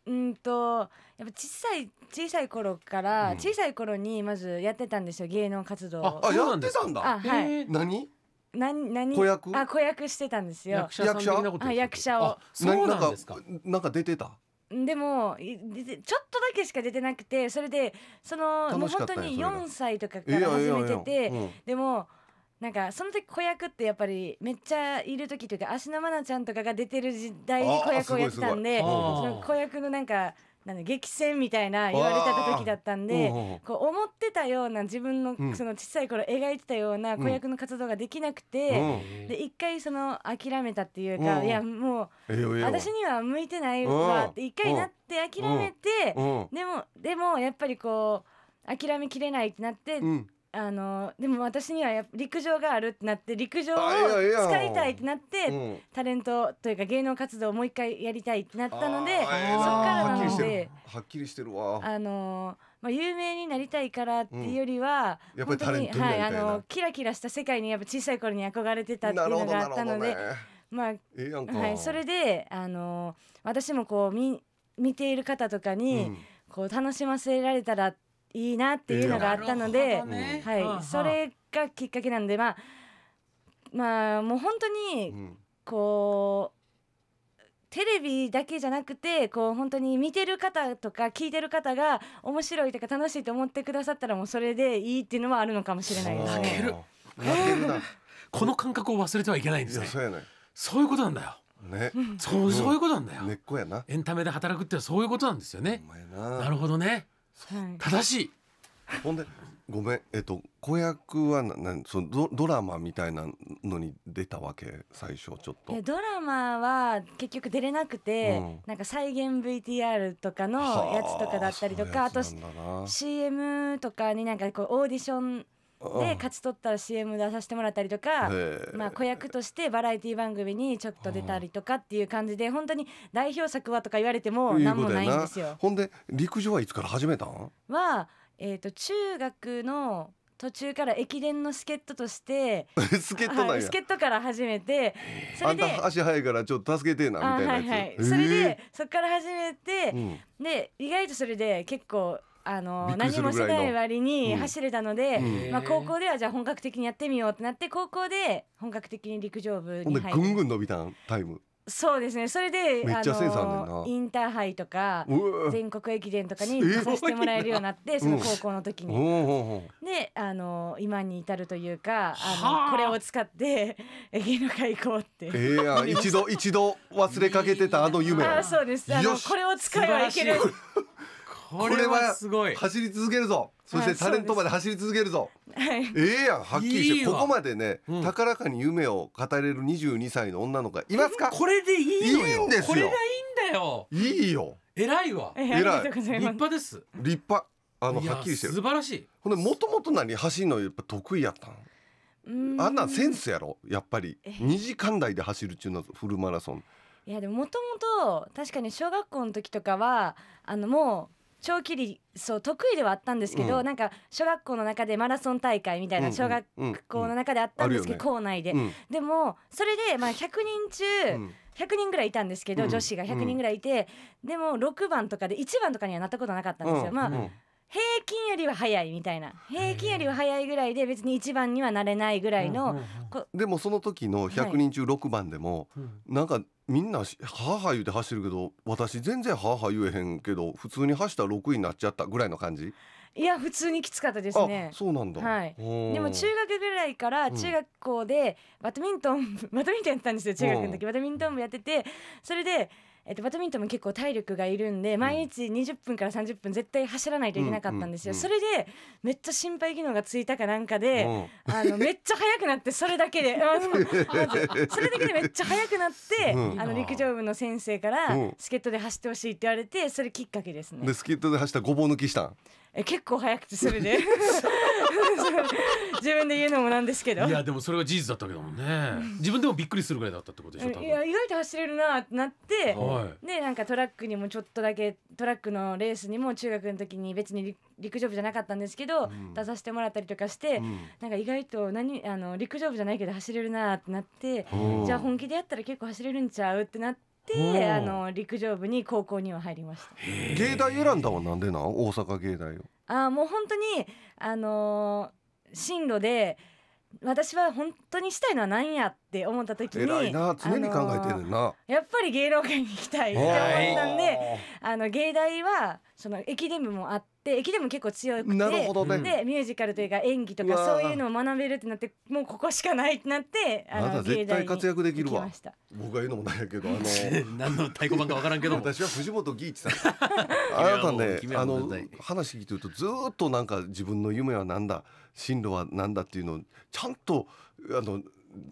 うんとやっぱ小さい小さい頃から、うん、小さい頃にまずやってたんですよ芸能活動あやってたんだあ、はい、何何何子役あ子役してたんですよ役者さん的あ役者をそうなんですかなんか出てたでもちょっとだけしか出てなくてそれでそのもう本当に四歳とかから始めててでもなんかその時子役ってやっぱりめっちゃいる時というか芦野愛菜ちゃんとかが出てる時代に子役をやってたんでその子役のなんか。あの激戦みたいな言われた時だったんでこう思ってたような自分のその小さい頃描いてたような子役の活動ができなくて、で一回その諦めたっていうか、いやもう、私には向いてないわって一回なって諦めて、でもでもやっぱりこう諦めきれないってなって。あのでも私にはやっぱ陸上があるってなって陸上を使いたいってなって、タレントというか芸能活動をもう一回やりたいってなったのでそっからなのではっきりしてるわあのまあ、有名になりたいからっていうよりは、うん、はいあのキラキラした世界にやっぱ小さい頃に憧れてたっていうのがあったので、ね、まあ、えはい、それであの私もこうみ見ている方とかに、うん、こう楽しませられたらっていいなっていうのがあったので、ね、はい、ははそれがきっかけなんでまあまあもう本当にこう、うん、テレビだけじゃなくてこう本当に見てる方とか聞いてる方が面白いとか楽しいと思ってくださったらもうそれでいいっていうのはあるのかもしれないですね。この感覚を忘れてはいけないんですね。そうねそういうことなんだよ。ね、そう、そういうことなんだよ。根っこやな。エンタメで働くってそういうことなんですよね。なるほどね。正しいほんでごめんえっと子役はななそのドドラマみたいなのに出たわけ最初ちょっとドラマは結局出れなくて、うんなんか再現 VTR とかのやつとかだったりとかあと CM とかになんかこうオーディションで勝ち取ったら CM 出させてもらったりとか、まあ、子役としてバラエティ番組にちょっと出たりとかっていう感じで本当に代表作はとか言われても何もないんですよ。ほんで陸上はいつから始めたんは、えーと、中学の途中から駅伝の助っ人として 助っ人なんや、助っ人から始めてそれであんた足速いからちょっと助けてなみたいなやつ、はいはい、それでそこから始めて、うん、で意外とそれで結構あの何もしない割に走れたので、うん、まあ、高校ではじゃあ本格的にやってみようってなって高校で本格的に陸上部に入ぐんぐん伸びたタイムそうですねそれでのインターハイとか全国駅伝とかに出させてもらえるようになってその高校の時に。うん、であの今に至るというかあのこれを使って芸能界行こうって。えー、一度一度忘れかけてたあの夢。あそうですあのこれを使えばいける。これはすごい走り続けるぞそしてタレントまで走り続けるぞ、はい、ええやんはっきりしてここまでね、うん、高らかに夢を語れる22歳の女の子がいますかこれでいいのよいいんですよこれがいいんだよいいよ偉いわ偉い立派です立派あのはっきりしてる素晴らしいほんでもともと何走るのやっぱ得意やったんあんなセンスやろやっぱり、えー、2時間台で走る中のフルマラソンいやでももともと確かに小学校の時とかはあのもう長距離そう得意ではあったんですけど、うんなんか小学校の中でマラソン大会みたいな小学校の中であったんですけど、校内で、うんでもそれでまあ100人中、100人ぐらいいたんですけど、うん女子が100人ぐらいいて、でも6番とかで1番とかにはなったことなかったんですよ、まあ、うん平均よりは早いみたいな平均よりは早いぐらいで別に1番にはなれないぐらいの、でもその時の100人中6番でも、うなんかみんなはは言うて走るけど私全然はは言えへんけど普通に走ったら6位になっちゃったぐらいの感じいや普通にきつかったですね。そうなんだ。はい。でも中学ぐらいから中学校でバドミントン、バドミントンやってたんですよ中学の時、バドミントン部やっててそれで。えっと、バドミントンも結構体力がいるんで毎日20分から30分絶対走らないといけなかったんですよ、それでめっちゃ心肺機能がついたかなんかで、あのめっちゃ速くなってそれだけでそれだけでめっちゃ速くなって、あの陸上部の先生から助っ人で走ってほしいって言われてそれきっかけですねで助っ人で走ったごぼ抜きしたえ結構速くてそれで 自分で言うのもなんですけどいやでもそれが事実だったけどもね自分でもびっくりするぐらいだったってことでしょ多分いや意外と走れるなってなって、はい、でなんかトラックにもちょっとだけトラックのレースにも中学の時に別に陸上部じゃなかったんですけど、うん、出させてもらったりとかして、うん、なんか意外と何あの陸上部じゃないけど走れるなってなって、うん、じゃあ本気でやったら結構走れるんちゃうってなって。あの陸上部に高校には入りました芸大選んだはなんでなん大阪芸大をあもう本当にあのー、進路で私は本当にしたいのは何やって思った時に偉いな常に考えてるな、やっぱり芸能界に行きたいって思ったんであの芸大はその駅伝部もあってで駅でも結構強くてなるほど、ね、でミュージカルというか演技とかそういうのを学べるってなってもうここしかないってなってあなた絶対活躍できるわ僕が言うのもないけどあの 何の太鼓判か分からんけど私は藤本義一さん あなたねあの話聞いてるとずっとなんか自分の夢はなんだ進路はなんだっていうのをちゃんとあの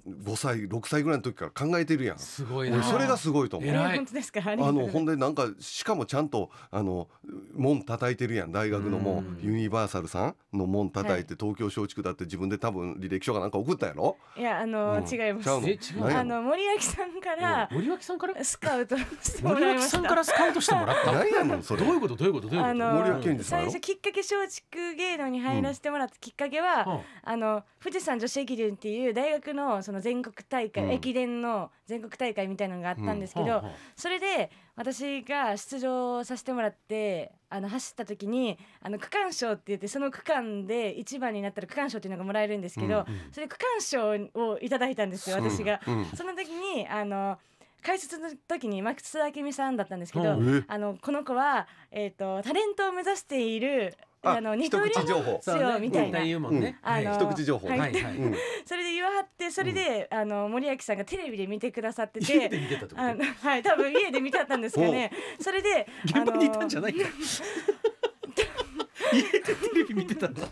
5歳6歳ぐらいの時から考えてるやんすごいなそれがすごいと思う、本当ですかあのほんでなんかしかもちゃんとあの門叩いてるやん大学の門ユニバーサルさんの門叩いて、東京松竹だって自分で多分履歴書かなんか送ったやろいやあの、違いますあの森脇さんから、森脇さんからスカウト森脇さんからスカウトしてもらった何やのそれどういうことどういうことどういうこと森脇健二さん最初きっかけ松竹芸能に入らせてもらったきっかけは、あの富士山女子駅伝っていう大学のその全国大会、うん、駅伝の全国大会みたいなのがあったんですけど、うんはあはあ、それで私が出場させてもらってあの走った時にあの区間賞って言ってその区間で1番になったら区間賞っていうのがもらえるんですけど、うんうん、それ区間賞をいただいたんですよ私が。その時にあの解説の時に松田明美さんだったんですけど、あのこの子は、えーとタレントを目指しているあの二刀流情報みたいな、一口情報、ははいい、それで言わはってそれで、あの森脇さんがテレビで見てくださっててあのはい多分家で見てたんですかねそれで現場にいたんじゃないか 家でテレビ見てたんだ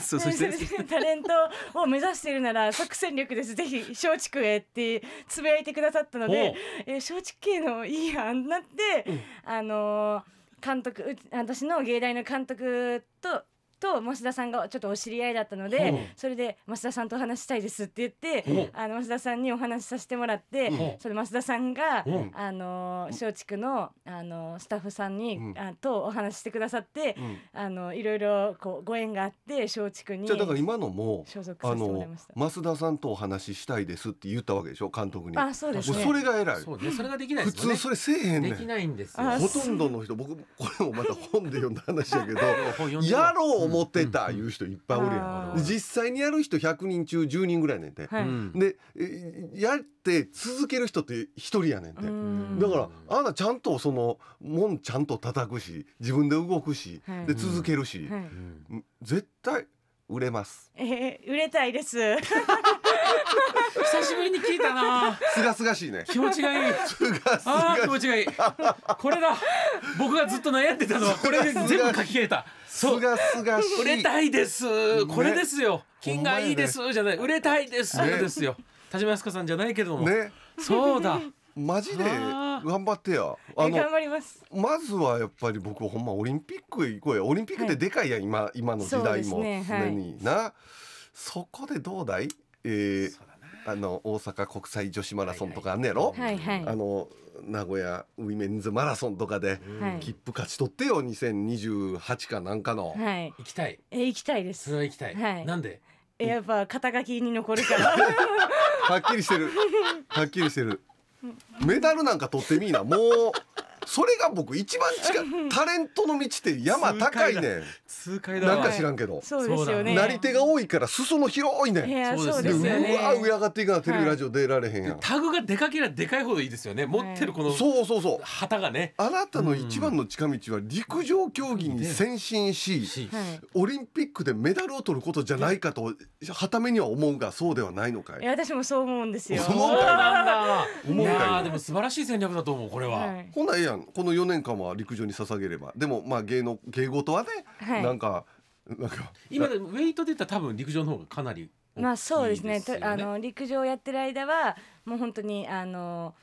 そそしてタレントを目指しているなら即戦力ですぜひ松竹へってつぶやいてくださったので松竹系のいいやんなって、あのー監督私の芸大の監督とと増田さんがちょっとお知り合いだったので、うん、それで増田さんとお話したいですって言って、うん、あの増田さんにお話しさせてもらって、うん、それ増田さんが、あの松竹のあのスタッフさんに、あとお話してくださって、あのいろいろこうご縁があって松竹にじゃだから今のも所増田さんとお話ししたいですって言ったわけでしょ監督にあそうです、ね、それが偉いそう、ね、それができない、ね、普通それせえへんねできないんですほとんどの人僕これもまた本で読んだ話やけど やろう持ってたいう人いっぱいおるやん、実際にやる人100人中10人ぐらいねんて、はい、でやって続ける人って1人やねんてだからあなちゃんとその門ちゃんと叩くし自分で動くし、はい、で続けるし、はい、絶対売れます、えー、売れたいです 久しぶりに聞いたなすがすがしいね気持ちがいいああ気持ちがいいこれだ僕がずっと悩んでたのはこれで全部書き消えたそうすがしい売れたいですこれですよ、金がいいです、じゃない売れたいです、そうですよ田島康子さんじゃないけども、ね、そうだマジで頑張ってや頑張りますまずはやっぱり僕ほんまオリンピックへ行こうよオリンピックってでかいや、はい、今今の時代も常に、ねはい、なそこでどうだいえー、あの大阪国際女子マラソンとかあんねやろ、はいはい、あの名古屋ウィメンズマラソンとかで切符勝ち取ってよ2028かなんかの、はい、行きたいえ行きたいですそれは行きたい、はい、なんでやっぱ肩書きに残るから はっきりしてるはっきりしてるメダルなんか取ってみいなもうそれが僕一番近い タレントの道って山高いねん痛快だなんか知らんけど、そうですよねなり手が多いから裾の広いねんそうですよねうわ上上がっていかなテレビラジオ出られへんやん、タグがでかけりゃでかいほどいいですよね持ってるこのそうそうそう旗がねあなたの一番の近道は陸上競技に先進し、オリンピックでメダルを取ることじゃないかと旗目には思うがそうではないのかい私もそう思うんですよ思うかいな思うかいでも素晴らしい戦略だと思うこれは、ほんなええやんんこの4年間は陸上に捧げればでもまあ芸能芸事はね、はいなんかなんか今でもウェイトで言ったら多分陸上の方がかなり大きいですよ、ね、まあそうですねあの陸上をやってる間はもう本当にあの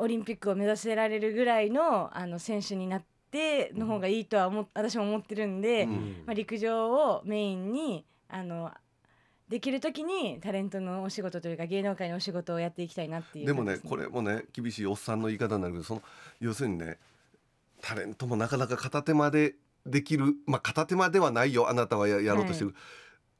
オリンピックを目指せられるぐらいのあの選手になっての方がいいとは思私も思ってるんで、うんまあ、陸上をメインにあのできる時にタレントのお仕事というか芸能界のお仕事をやっていきたいなっていう、ね、でもねこれもね厳しいおっさんの言い方になるけどその要するにねタレントもなかなか片手間でできるまあ片手間ではないよあなたはやろうとしてる、はい、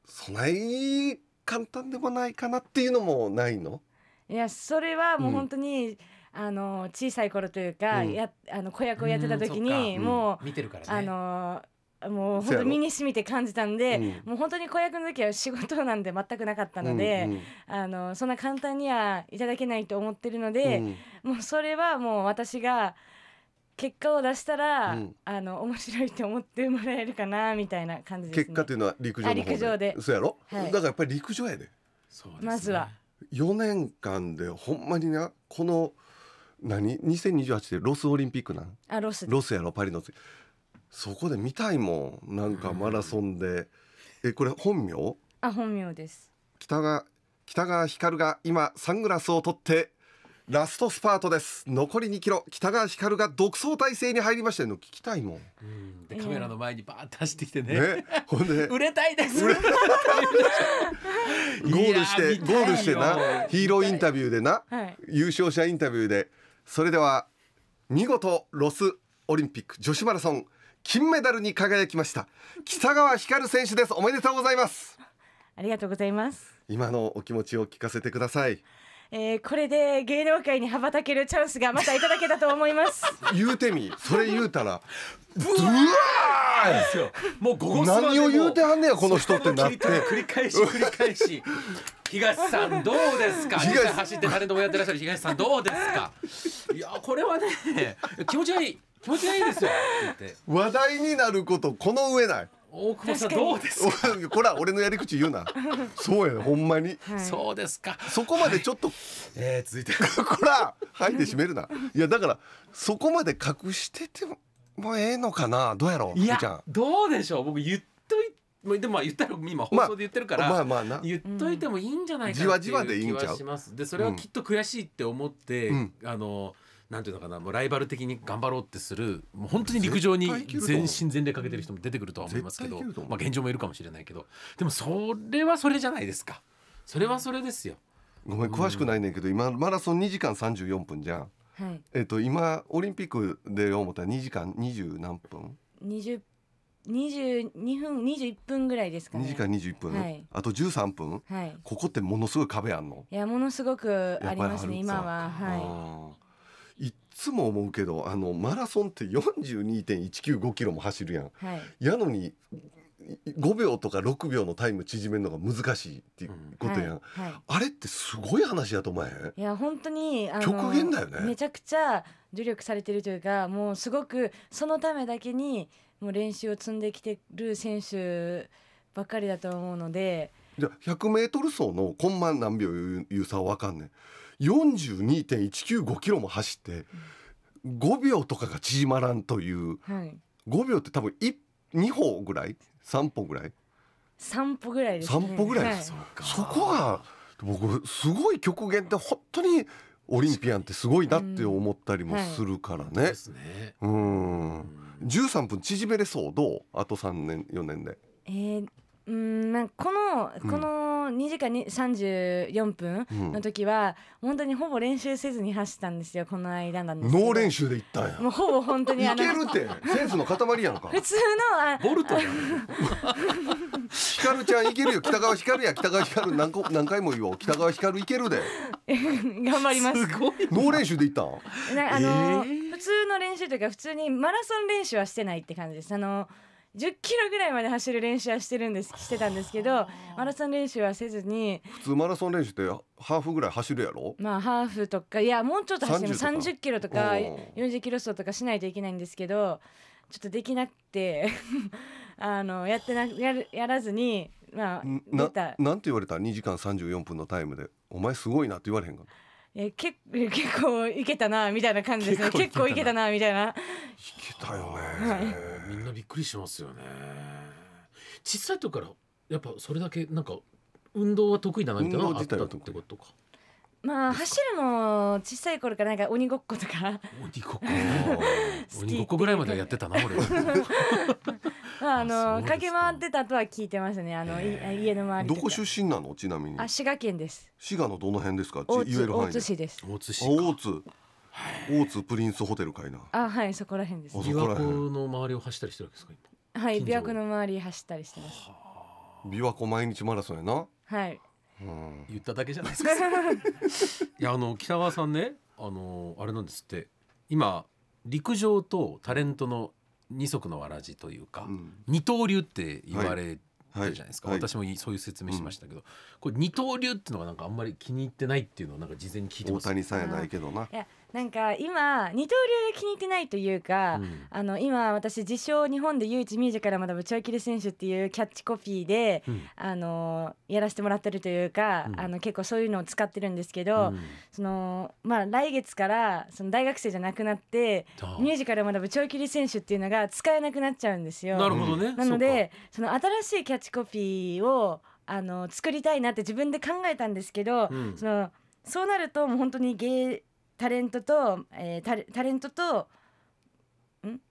そない簡単でもないかなっていうのもないのいやそれはもう本当に、うんあの小さい頃というか、うん、やあの子役をやってた時に、うん、もう、うんね、あのもう本当身にしみて感じたんで、うん、もう本当に子役の時は仕事なんで全くなかったので、うんうん、あのそんな簡単にはいただけないと思ってるので、うん、もうそれはもう私が結果を出したら、うん、あの面白いと思ってもらえるかなみたいな感じです、ね、結果というのは陸上陸上でそうやろ、はい、だからやっぱり陸上やで、そね、まずは4年間でほんまになこの何2028でロスオリンピックなんあロスロスやろパリの次そこで見たいもんなんかマラソンで、えこれ本名あ本名です北川北川光が今サングラスを取ってラストスパートです残り2キロ北川光が独走態勢に入りましたの聞きたいもん、でカメラの前にバーっと走ってきてね,、ねほんで売れたいです ゴールしてゴールしてなヒーローインタビューでな、はい、優勝者インタビューでそれでは見事ロスオリンピック女子マラソン金メダルに輝きました北川光選手ですおめでとうございますありがとうございます今のお気持ちを聞かせてくださいえー、これで芸能界に羽ばたけるチャンスがまたいただけたと思います 言うてみそれ言うたらブワ ーですよもう午後何を言うてはんねやこの人ってなって繰り返し 繰り返し東さんどうですか東走ってタレントもやってらっしゃる東さんどうですかいやこれはね気持ち悪い気持ちがいいですよ 話題になることこの上ない大久保さんどうですか こら俺のやり口言うなそうやねほんまに、そうですかそこまでちょっと、はい、えー、続いて こらはいで締めるないやだからそこまで隠しててもええのかなどうやろういやどうでしょう僕言っといまあ、でも言ったら今放送で言ってるから、まあ、まあまあ言っといてもいいんじゃないかなわでいいんちゃう。でそれはきっと悔しいって思って、うん、あの。なんていうのかなもうライバル的に頑張ろうってするもう本当に陸上に全身全霊かけてる人も出てくるとは思いますけど、まあ、現状もいるかもしれないけどでもそれはそれじゃないですかそれはそれですよ。ごめん詳しくないねんけど、今マラソン2時間34分じゃん、はい、えっと今オリンピックで思ったら2時間20何分 ?20 22分21分ぐらいですかね2時間21分、はい、あと13分、はい、ここってものすごい壁あんのいやものすごくありますね今ははいいっつも思うけどあのマラソンって42.195キロも走るやん、はい、やのに5秒とか6秒のタイム縮めるのが難しいっていうことやん、うんはいはい、あれってすごい話やと思えいや本当に極限だよねめちゃくちゃ努力されてるというかもうすごくそのためだけにもう練習を積んできてる選手ばっかりだと思うのでじゃあ 100m 走のコンマ何秒いう差は分かんねん42.195キロも走って5秒とかが縮まらんという、はい、5秒って多分2歩ぐらい3歩ぐらい3歩ぐらいです、ね、歩ぐらい、はい、そこが僕すごい極限って本当にオリンピアンってすごいなって思ったりもするからね。うん、はい、うん13分縮めれそうどうあと3年4年で。えー、うんなんこのこの2時間に34分の時は、うん、本当にほぼ練習せずに走ったんですよこの間なんです脳練習で行ったんやもうほぼ本当にいけるってセンスの塊やんか普通のあボルトやんヒカルちゃんいけるよ北川ヒカルや北川ヒカル何個何回も言おう北川ヒカルいけるで頑張りますすごい脳練習で行ったんあの、えー、普通の練習というか普通にマラソン練習はしてないって感じですあの10キロぐらいまで走る練習はしてるんですしてたんですけどマラソン練習はせずに普通マラソン練習ってハーフぐらい走るやろまあハーフとかいやもうちょっと走る30 30キロとか40キロ走とかしないといけないんですけどちょっとできなくて あのやってなやるやらずにまあ出たなんて言われた2時間34分のタイムでお前すごいなって言われへんかったえー、け 結構いけたなみたいな感じですね結構いけたなみたいないけたよね、はい、みんなびっくりしますよね小さい時からやっぱそれだけなんか運動は得意だなみたいなのがあったってことかまあ走るも小さい頃からなんか鬼ごっことか鬼ごっこ 鬼ごっこぐらいまでやってたな俺 まああの駆け回ってたとは聞いてますねあの家の周りどこ出身なのちなみにあ滋賀県です滋賀のどの辺ですか大津大津市です大津市大津大津プリンスホテルかいなあはいそこら辺です琵琶湖の周りを走ったりしてるんですかはい琵琶湖の周り走ったりしてます琵琶湖毎日マラソンやなはい言っただけじゃないですか。いやあの北川さんねあのあれなんですって今陸上とタレントの二足のわらじというか、うん、二刀流って言われてるじゃないですか、はい私もそういう説明しましたけど、うん、これ二刀流っていうのがなんかあんまり気に入ってないっていうのをなんか事前に聞いてます大谷さんやないけどな。なんか今二刀流が気に入ってないというか、うん、あの今私自称日本で唯一ミュージカルまだぶ長切り選手っていうキャッチコピーで、うん、あのやらせてもらってるというか、うん、あの結構そういうのを使ってるんですけど、そのまあ来月からその大学生じゃなくなってミュージカルまだぶ長切り選手っていうのが使えなくなっちゃうんですよ。なるほどね。なのでその新しいキャッチコピーをあの作りたいなって自分で考えたんですけど、そのそうなるともう本当に芸タレントと、えー、タレタレントと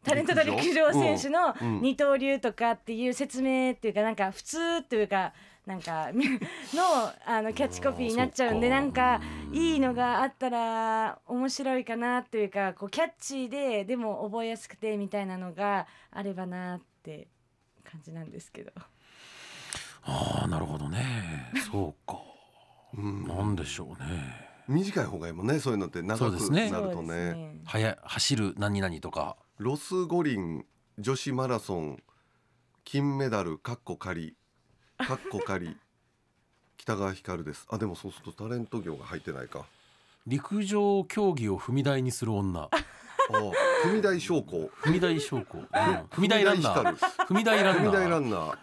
タレントと陸上選手の二刀流とかっていう説明っていうかなんか普通っていうかなんか のあのキャッチコピーになっちゃうんでなんかいいのがあったら面白いかなっていうかこうキャッチーででも覚えやすくてみたいなのがあればなって感じなんですけど。ああなるほどねそうか、うん、なんでしょうね。短い方がいいもんねそういうのって長くなるとねね早走る何々とかロス五輪女子マラソン金メダルかっこ仮かっこ仮 北川光ですあでもそうするとタレント業が入ってないか陸上競技を踏み台にする女ああ踏み台将校踏み台将校、うん、踏み台ランナー踏み台ランナー踏み台ランナー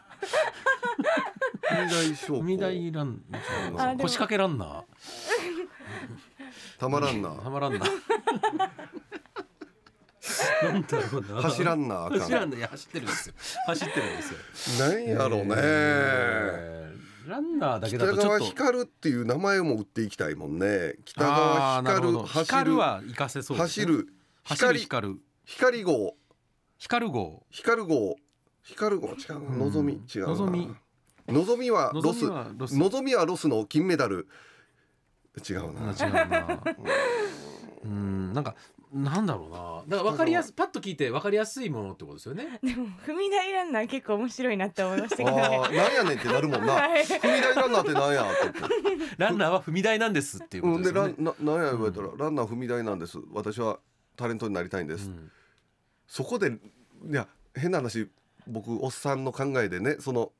踏み台踏み台ランナー腰掛けランナー たまらんなたまらんななんだろうな走らんなあかん走らんないや走ってるんですよ走ってるんですよなんやろうね、ランナーだけだと北川光っていう名前も打っていきたいもんね北川光る走るは行かせそう、ね、走る光光る光号光る号光る号光る号違う望み違う望み望みはロス望みはロスの金メダル違うな違うなうんなんかなんだろうなだから分かりやすパッと聞いて分かりやすいものってことですよねでも踏み台ランナー結構面白いなって思いましたけど、ね、なんやねんってなるもんな、はい踏み台ランナーってなんやってランナーは踏み台なんですっていうことんでですよねななんや言われたら、ランナー踏み台なんです私はタレントになりたいんです、うんそこでいや変な話僕おっさんの考えでねその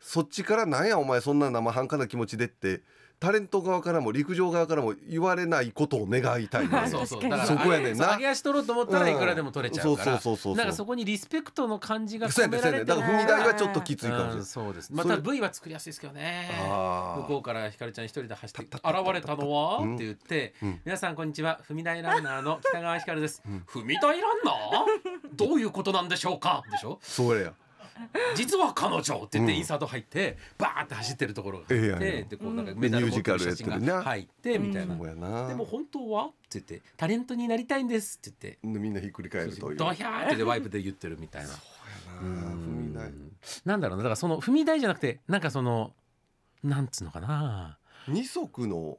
そっちからなんやお前そんな生半可な気持ちでってタレント側からも陸上側からも言われないことを願いたい、そうそうだからそこやねんな上げ足取ろうと思ったらいくらでも取れちゃうから、そうそうそうそうなかそこにリスペクトの感じが込められてないだから踏み台はちょっときついかもそうですまた V は作りやすいですけどね向こうからひかるちゃん一人で走って現れたのは、って言って、皆さんこんにちは踏み台ランナーの北川ひかるです、踏み台ランナーどういうことなんでしょうかでしょそうや 実は彼女って言ってインサート入ってバーって走ってるところがあってでこうなんかメダルやってる写入ってみたいなでも本当はって言ってタレントになりたいんですって言ってみんなひっくり返るというドヒャーってワイプで言ってるみたいなそうやな踏み台なんだろうなだからその踏み台じゃなくてなんかそのなんつうのかな二足の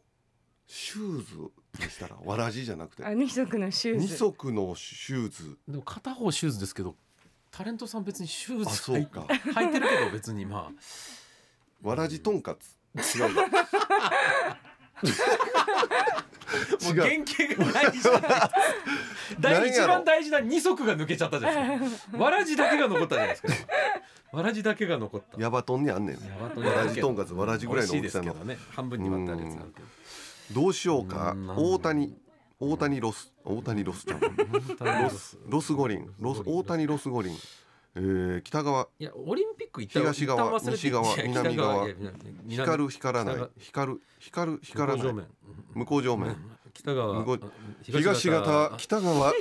シューズにしたらわらじじゃなくて二足のシューズ二足のシューズでも片方シューズですけどタレントさん別にシューズあか履いてるけど別にまあわらじとんかつ違う もう原型がないじゃない大 一番大事な二足が抜けちゃったじゃないですか わらじだけが残ったじゃないですかわらじだけが残ったヤバトンにあんねんわらじとんかつわらじぐらいの大きさの、半分に割ったやつどうしようか大谷大谷ロス大谷ロスちゃんロスロス五輪ロス大谷ロス五輪えー、北側いやオリンピック行った東側西側南側光る光らない光る光る光らない向こう上面北側東方北側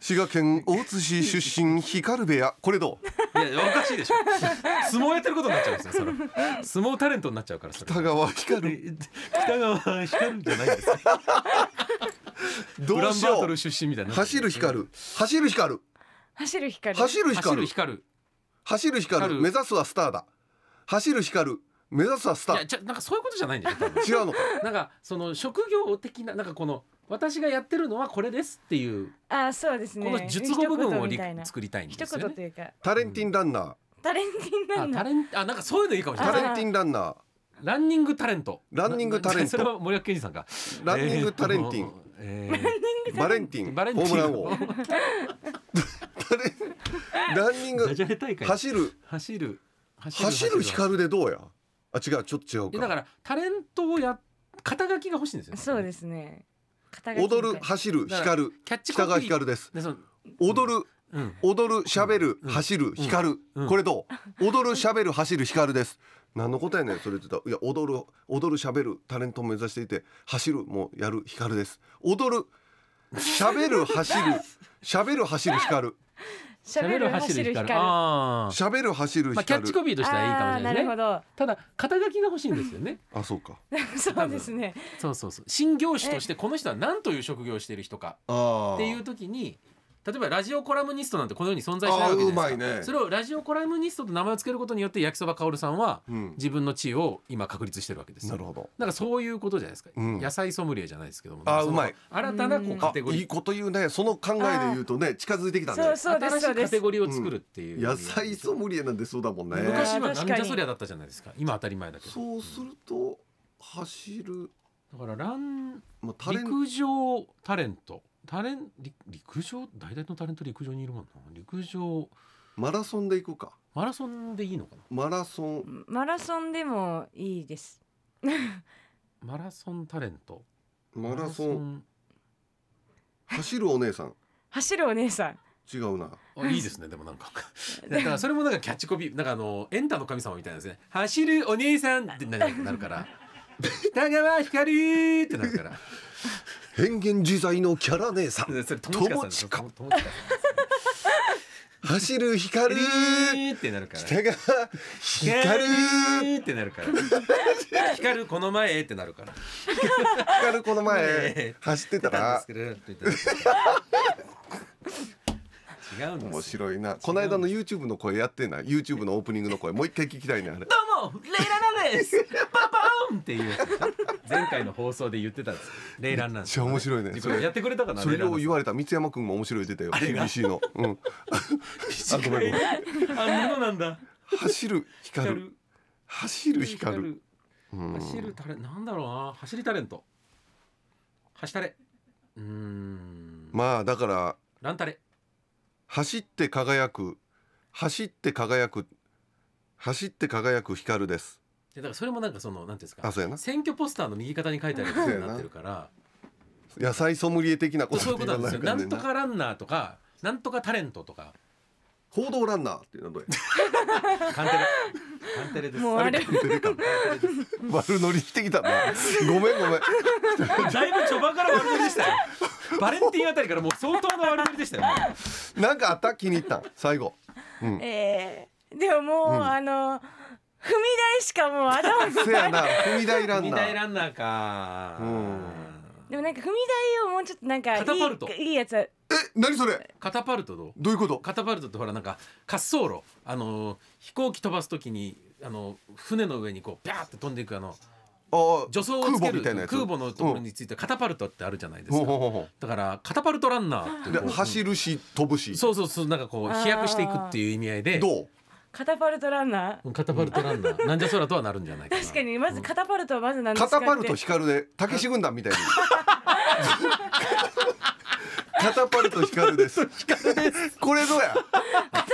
滋賀県大津市出身光部屋これどういやおかしいでしょ相撲やってることになっちゃうんですよそれ相撲タレントになっちゃうから北川光る北川光るんじゃないですどうしよう出身みたいな走る光る走る光る走る光る走る光る光る走る光る目指すはスターだ走る光る目指すはスターいやじゃなんかそういうことじゃないんだよ 違うのかなんかその職業的ななんかこの私がやってるのはこれですっていうあそうですねこの術語部分を作りたいんですよね一言というかタレンティンランナータレンティンランナーあなんかそういうのいいかもしれないタレンティンランナーランニングタレント。ランニングタレント。それは森脇健児さんか。ランニングタレンティン。えー、バレンティン。バレンティン。ホームラン王。ランニング。走る。走る。走る光でどうや。あ、違う、ちょっと違うか。だから、タレントをや。肩書きが欲しいんですよ。そうですね。踊る、走る、光る。キャッチ北川光です。踊る。踊る、喋る、走る、光る。これどう。踊る、喋る、走る、光るです。何のことやねんそれって言ったら「いや踊る踊るしゃべるタレントを目指していて走るもうやる光です踊るしゃべる走るしゃべる走る光る」喋る走る光る喋る走る光る、キャッチコピーとしてはいいかもしれないですねただ肩書きが欲しいんですよねあそうかそうですねそうそうそう新業種としてこの人は何という職業をしている人かっていう時に例えばラジオコラムニストなんてこのように存在しないわけですかね、それをラジオコラムニストと名前を付けることによって焼きそばかおるさんは自分の地位を今確立してるわけです、うん、なるほどだからそういうことじゃないですか、うん、野菜ソムリエじゃないですけどもあうまい新たなこうカテゴリーいいこと言うねその考えで言うとね近づいてきたんでそう新しいカテゴリーを作るっていう、うん、野菜ソムリエなんてそうだもんね昔はなんじゃそりゃだったじゃないですか今当たり前だけどそうすると走るだからラン、まあ、陸上タレントタレン陸上大体のタレント陸上にいるもんな陸上マラソンで行くかマラソンでいいのかなマラソンマラソンでもいいです マラソンタレントマラソン走るお姉さん走るお姉さん違うな。いいですね。でもなんか だからそれもなんかキャッチコピー、なんかあのエンタの神様みたいですね。走るお姉さんってなるから。北川光ってなるから。変幻自在のキャラ姉さん友近走る光るってなるから光るってなるから光るこの前ってなるから光るこの前走ってたら違うん面白いなこの間の YouTube の声やってない YouTube のオープニングの声もう一回聞きたいねあれどうもレイラナですパパーンっていう前回の放送で言ってたんですレイランなんですめっちゃ面白いねやってくれたかなそれを言われた三山君も面白い出たよ BBC のうん あごめんごのなんだ走る光る走る光る走るタレなんだろうな走りタレント走タレうんまあだからランタレ走って輝く走って輝く走って輝く光ですだからそれもなんかその何ていうんですかあそうやな選挙ポスターの右肩に書いてあるようになってるから野菜ソムリエ的なことなんですよなんとかランナーとかなんとかタレントとか報道ランナーっていうのはどうや もうあれ悪乗りしてきたねごめんごめん だいぶ序盤から悪乗りでしたよバレンティンあたりからもう相当の悪乗りでしたよ、ね、なんかあった気に入った最後、うん、えー、でももう、うん、あの踏み台しかもう頭せやな踏み台ランナー踏み台ランナーかうんでもなんか踏み台をもうちょっとなんかいカタパルトいいやつは何それカタパルトどうどういうことカタパルトってほらなんか滑走路あのー飛行機飛ばすときにあの船の上にこうピャーって飛んでいくあのああ助走をつける空母みたいなやつ空母のところについてカタパルトってあるじゃないですかうほだからカタパルトランナーってうでこ走るし飛ぶしそうそうそうなんかこう飛躍していくっていう意味合いでどうカタパルトランナーカタパルトランナー なんじゃそらとはなるんじゃないかな確かにまずカタパルトはまずなんですカタパルト光るでたけし軍団みたいに カタパルト光るですこれどうや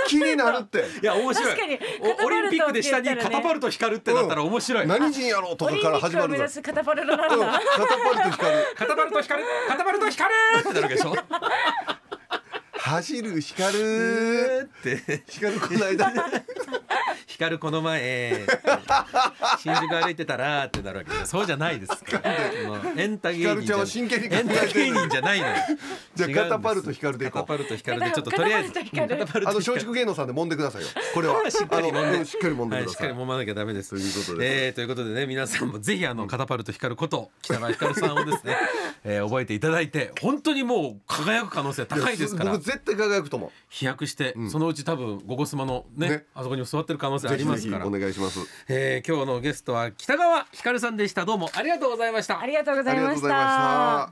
気になるっていや面白い確かにオリンピックで下にカタパルト光るってなったら面白い、何人やろうとオかリンピら始ックまを目る指すカタパルトランナーカタパルト光るカタパルト光るカタパルト光るってなるでしょ走る光るって光るこの間 光るこの前新宿歩いてたらってなるわけでそうじゃないですエンタ芸人じゃ真剣にエンタ芸人じゃないのじゃカタパルト光るでカタパルト光るでちょっととりあえずあの松竹芸能さんで揉んでくださいよこれはしっかり揉んでしっかり揉んで、はい、しっかり揉まなきゃダメですということで、えー、ということでね皆さんもぜひあのカタパルト光ること北川光さんをですね、えー、覚えていただいて本当にもう輝く可能性高いですから僕絶対輝くと思う飛躍して、うん、そのうち多分「ゴゴスマのね」ねあそこに座ってる可能性ありますからお願いします、えー、今日のゲストは北川ひかるさんでしたどうもありがとうございましたありがとうございました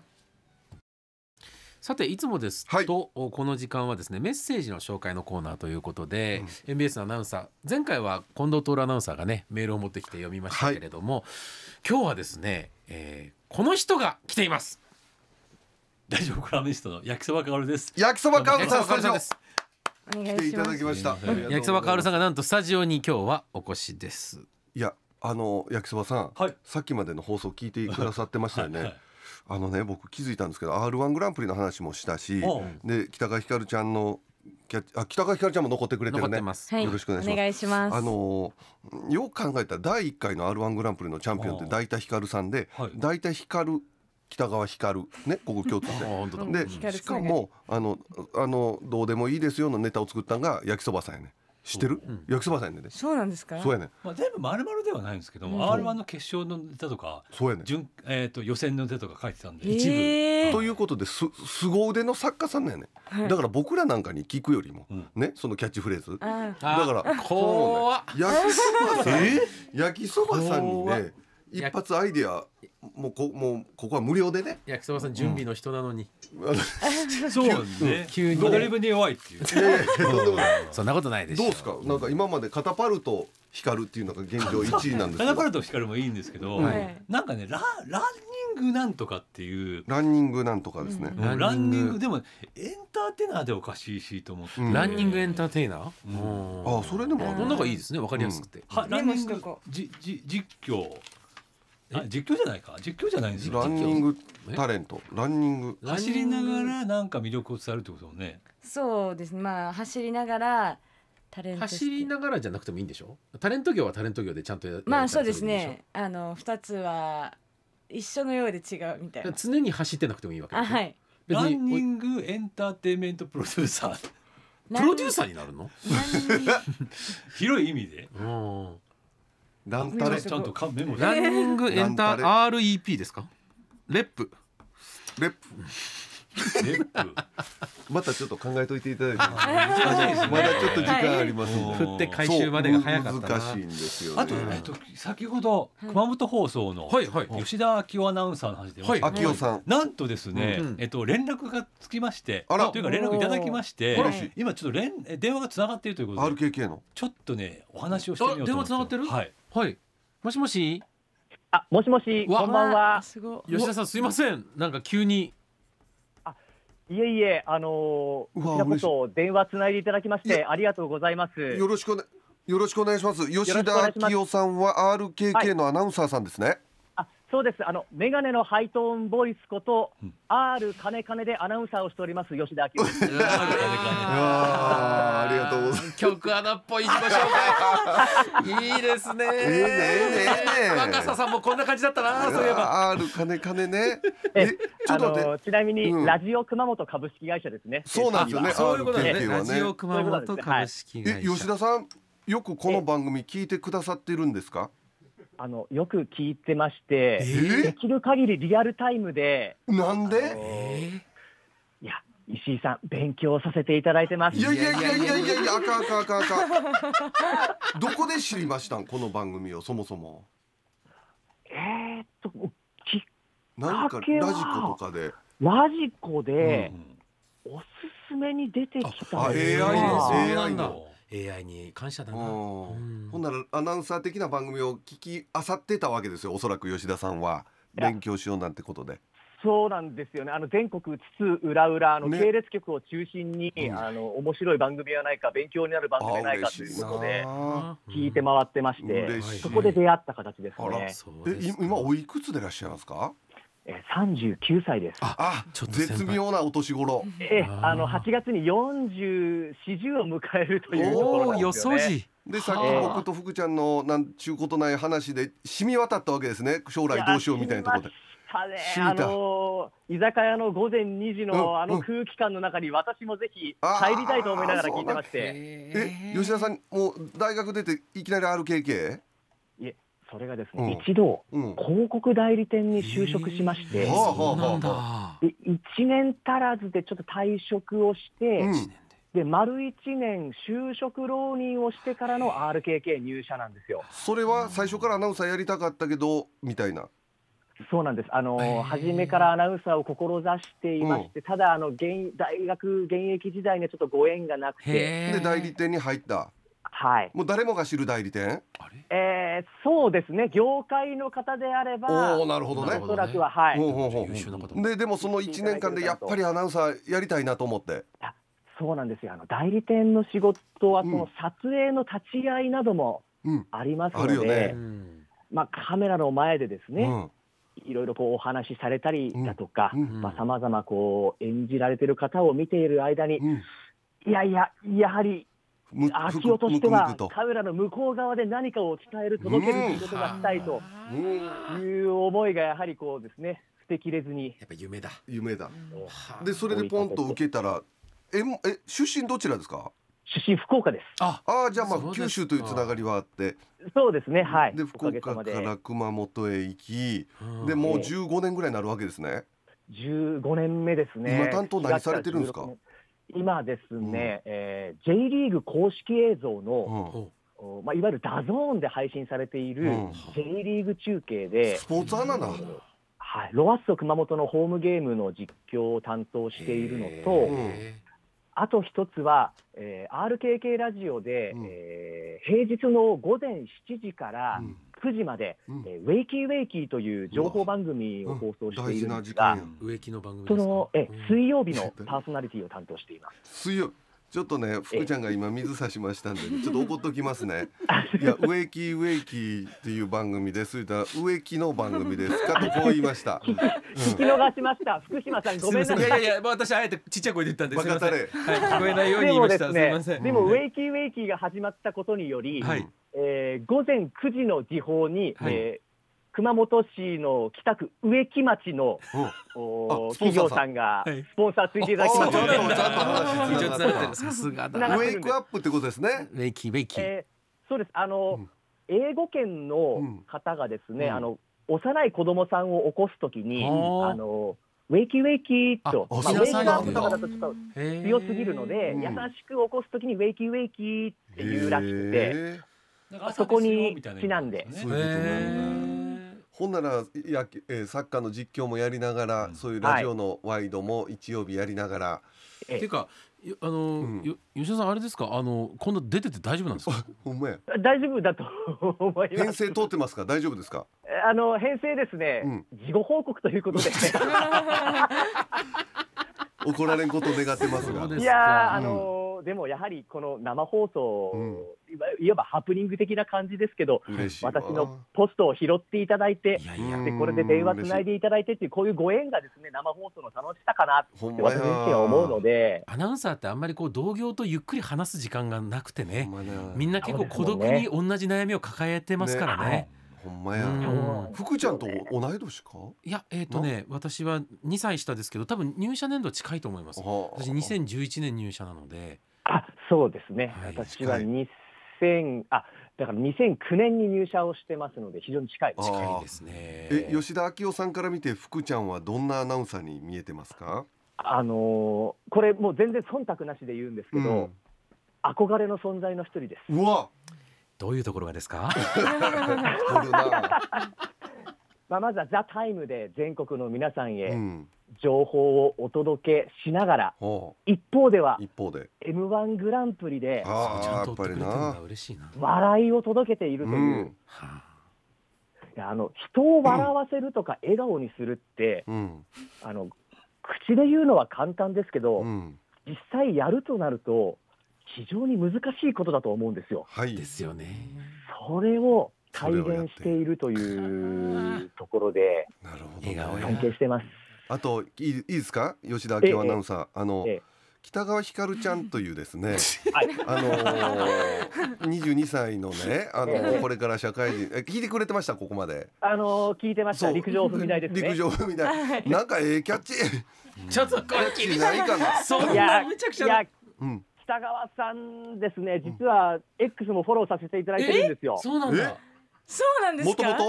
さていつもですと、はい、この時間はですねメッセージの紹介のコーナーということで、うん、MBS のアナウンサー前回は近藤徹アナウンサーがねメールを持ってきて読みましたけれども、はい、今日はですね、えー、この人が来ています大丈夫コラムニストの焼きそばかおるです焼きそばかおるさんスタジオ来ていただきました焼きそばかおるさんがなんとスタジオに今日はお越しですいやあの焼きそばさん、はい、さっきまでの放送聞いてくださってましたよねはい、はいあのね僕気づいたんですけど r 1グランプリの話もしたし、で北川ひかるちゃんのあ北川ひかるちゃんも残ってくれてるねよろしくお願いしますはい、あのよく考えたら第1回の r 1グランプリのチャンピオンって大体ひかるさんで、大体ひかる北川光ねここ京都ででしかもあのあの「どうでもいいですよ」のネタを作ったんが焼きそばさんやね知ってる、うん、焼きそばさんやねそうなんですかそうやねまあ全部まるではないんですけども、うん、R1 の決勝のネタとかそうやね準、えーと、予選のネタとか書いてたんで、えー、一部ということです凄腕の作家さんなんやね、はい、だから僕らなんかに聞くよりも、うん、ねそのキャッチフレーズだからこう、ね、焼きそばさん、焼きそばさんにね一発アイディアもうこもうここは無料でね焼きそばさん準備の人なのに、そうですね急にドリブに弱いっていう、そんなことないでしどうですかなんか今までカタパルト光るっていうのが現状1位なんですけどカタパルト光るもいいんですけど、なんかねラランニングなんとかっていうランニングなんとかですね、ランニングでもエンターテイナーでおかしいしと思って、ランニングエンターテイナー、あそれでもあんのがいいですねわかりやすくて、はランニングじじ実況実況じゃないか実況じゃないんですよランニングタレントランニング走りながらなんか魅力を伝えるってことねそうですまあ走りながらタレント走りながらじゃなくてもいいんでしょタレント業はタレント業でちゃんとやまあそうですねあの二つは一緒のようで違うみたいな常に走ってなくてもいいわけはいランニングエンターテイメントプロデューサープロデューサーになるの 広い意味で、うんランタレちゃんとメモランニングエンター REP ですかレップレップレップまたちょっと考えといていただきいてまだちょっと時間ありますので、振って回収までが早かった難しいんですよ、ね、あと、えっと、先ほど熊本放送の吉田明夫アナウンサーの話で、はい、明夫さんなんとですね、うん、えっと、連絡がつきましてあらというか連絡いただきまして今ちょっと連電話がつながっているということで RKK のちょっとねお話をしてみようと思って電話つながってるはいはい。もしもし。あ、もしもし。こんばんは。吉田さん、すいません。なんか急に。あ、いえいえ、あのー、こちこそ電話つないでいただきまして、ありがとうございます。よろしくお、ね、よろしくお願いします。吉田明夫さんは RKK のアナウンサーさんですね。はいそうです、あのメガネのハイトーンボイスこと、うん、R カネカネでアナウンサーをしております、吉田明です。ありがとうございます。曲穴っぽい自己紹介。いいですね。えー、ね若狭さんもこんな感じだったな、そういえば。R カネカネね。え、ちょっと待って。ちなみに、ラジオ熊本株式会社ですね。そうなんですね。そういうことですね。ラジオ熊本株式吉田さん、よくこの番組聞いてくださってるんですか。あのよく聞いてまして、えー、できる限りリアルタイムで。なんで、えー、いや石井さん勉強させていただいてますいやいやいやいやいやいや赤かどこで知りましたんこの番組をそもそもえー、っときっかけはラジコとかでラジコで、うん、おすすめに出てきたのが、AI の AI の AI に感謝だな、うん、ほんならアナウンサー的な番組を聞きあさってたわけですよおそらく吉田さんは勉強しようなんてことで。そうなんですよね、あの全国津々浦々、の系列局を中心に、ね、あの面白い番組はないか、勉強になる番組はないかということで、聞いて回ってまして、そこで出会った形ですね。え今おいくつでいらっしゃいますかえー、3歳です。あ、ちょっと絶妙なお年頃。えあの8月に40、40を迎えるというところ、ね、予想時。でさっき僕と福ちゃんのなんちゅうことない話で染み渡ったわけですね。将来どうしようみたいなところで。あのー、居酒屋の午前2時のあの空気感の中に私もぜひ入りたいと思いながら聞いてまして、え吉田さんもう大学出ていきなり RKK? それがですね、一度、広告代理店に就職しまして、1年足らずでちょっと退職をして、で丸1年就職浪人をしてからの RKK 入社なんですよそれは最初からアナウンサーやりたかったけどみたいなそうなんですあの初めからアナウンサーを志していまして、うん、ただあの現大学現役時代にはちょっとご縁がなくてで代理店に入ったはい、もう誰もが知る代理店えー、そうですね業界の方であればおなるほどねおそらくははいででもその1年間でやっぱりアナウンサーやりたいなと思ってそうなんですよあの代理店の仕事はその撮影の立ち会いなどもありますので、うんねまあ、カメラの前でですね、うんいろいろこうお話しされたりだとか、さまざ、まこう演じられてる方を見ている間に、うん、いやいや、やはり秋夫としてはカメラの向こう側で何かを伝える届ける仕事がしたいという思いがやはりこうですね捨てきれずにやっぱ夢だ夢だでそれでポンと受けたらええ出身どちらですか出身福岡ですああじゃあまあ九州というつながりはあってそうですねはいで福岡から熊本へ行きでもう15年ぐらいになるわけですね15年目ですね今担当何されてるんですか今ですね、うん、えー、J リーグ公式映像の、うん、まあ、いわゆるダゾーンで配信されている J リーグ中継で、スポーツアナだ、はい、ロアッソ熊本のホームゲームの実況を担当しているのと、あと一つは、えー、RKK ラジオで、うん、えー、平日の午前7時から9時まで、えウェイキーウェイキーという情報番組を放送しているんですが、うん、のそのえ、水曜日のパーソナリティを担当しています。水曜ちょっとね福ちゃんが今水差しましたんで ちょっと怒っときますね「いや植木植木っていう番組です」言ったら「植木の番組ですか」とこう言いました、聞き逃しました福島さんごめんなさいいやいや私あえてちっちゃい声で言ったんですはい、聞こえないように言いました、すみませんでも植木植木が始まったことにより、はい、えー、午前9時の時報に、はい、え熊本市の北区植木町の、うん、企業さんがスポンサーついていただきました、ね。さすがだ。ウェイクアップってことですね。ウェイキウェイキ。えー、そうです。あの、うん、英語圏の方がですね、うん、あの幼い子供さんを起こすときに、あの。ウェイキウェイキと、まあ、ウェイクアップとかだとちょっと強すぎるので、優しく起こすときにウェイキウェイキっていうらしくて、そこにちなんで。そういうことなんだ。ほんならや、えー、サッカーの実況もやりながら、うん、そういうラジオのワイドも日曜日やりながら。はい、ていうかあの、うん、吉田さんあれですかあの今度出てて大丈夫なんですかほんまや大丈夫だと思います編成通ってますか大丈夫ですかあの編成ですね、うん、事後報告ということで 怒られんことを願ってますが。いやあのーうん、でもやはりこの生放送、いわいわばハプニング的な感じですけど、私のポストを拾っていただいて、いやいやでこれで電話つないでいただいてっていう、こういうご縁がですね生放送の楽しさかなって私自身は思うので、アナウンサーってあんまりこう同業とゆっくり話す時間がなくてね、みんな結構孤独に同じ悩みを抱えてますからね。ほんまや、福ちゃんと同い年かいやえっ、ー、とね私は2歳下ですけど多分入社年度近いと思います私2011年入社なのであそうですね、はい、私は2 0あだから二0九9年に入社をしてますので非常に近い近いですねえ吉田昭夫さんから見て福ちゃんはどんなアナウンサーに見えてますかあのー、これもう全然忖度なしで言うんですけど、うん、憧れの存在の一人ですうわどういうところがですか まあ、まずは「ザタイムで全国の皆さんへ情報をお届けしながら、うん、一方では一方で m 1グランプリで笑いを届けているという、うん、あの人を笑わせるとか笑顔にするって、うん、あの口で言うのは簡単ですけど、実際やるとなると非常に難しいことだと思うんですよ。はい、ですよね。それを体現しているというところで、なるほど、ね、尊敬してます。あといいいいですか吉田明夫アナウンサー、ええ、あの、え、北川ひかるちゃんというですね、はい、あの二十二歳のね、あのこれから社会人、え聞いてくれてましたここまで。あの聞いてました。陸上踏み台です、ね、陸上踏み台。なんかええキャッチ。ちょっとこれ気にないかな。そんなむちゃくちゃ。うん。北川さんですね、実は X もフォローさせていただいてるんですよ。そうなんだ。そうなんですか。もと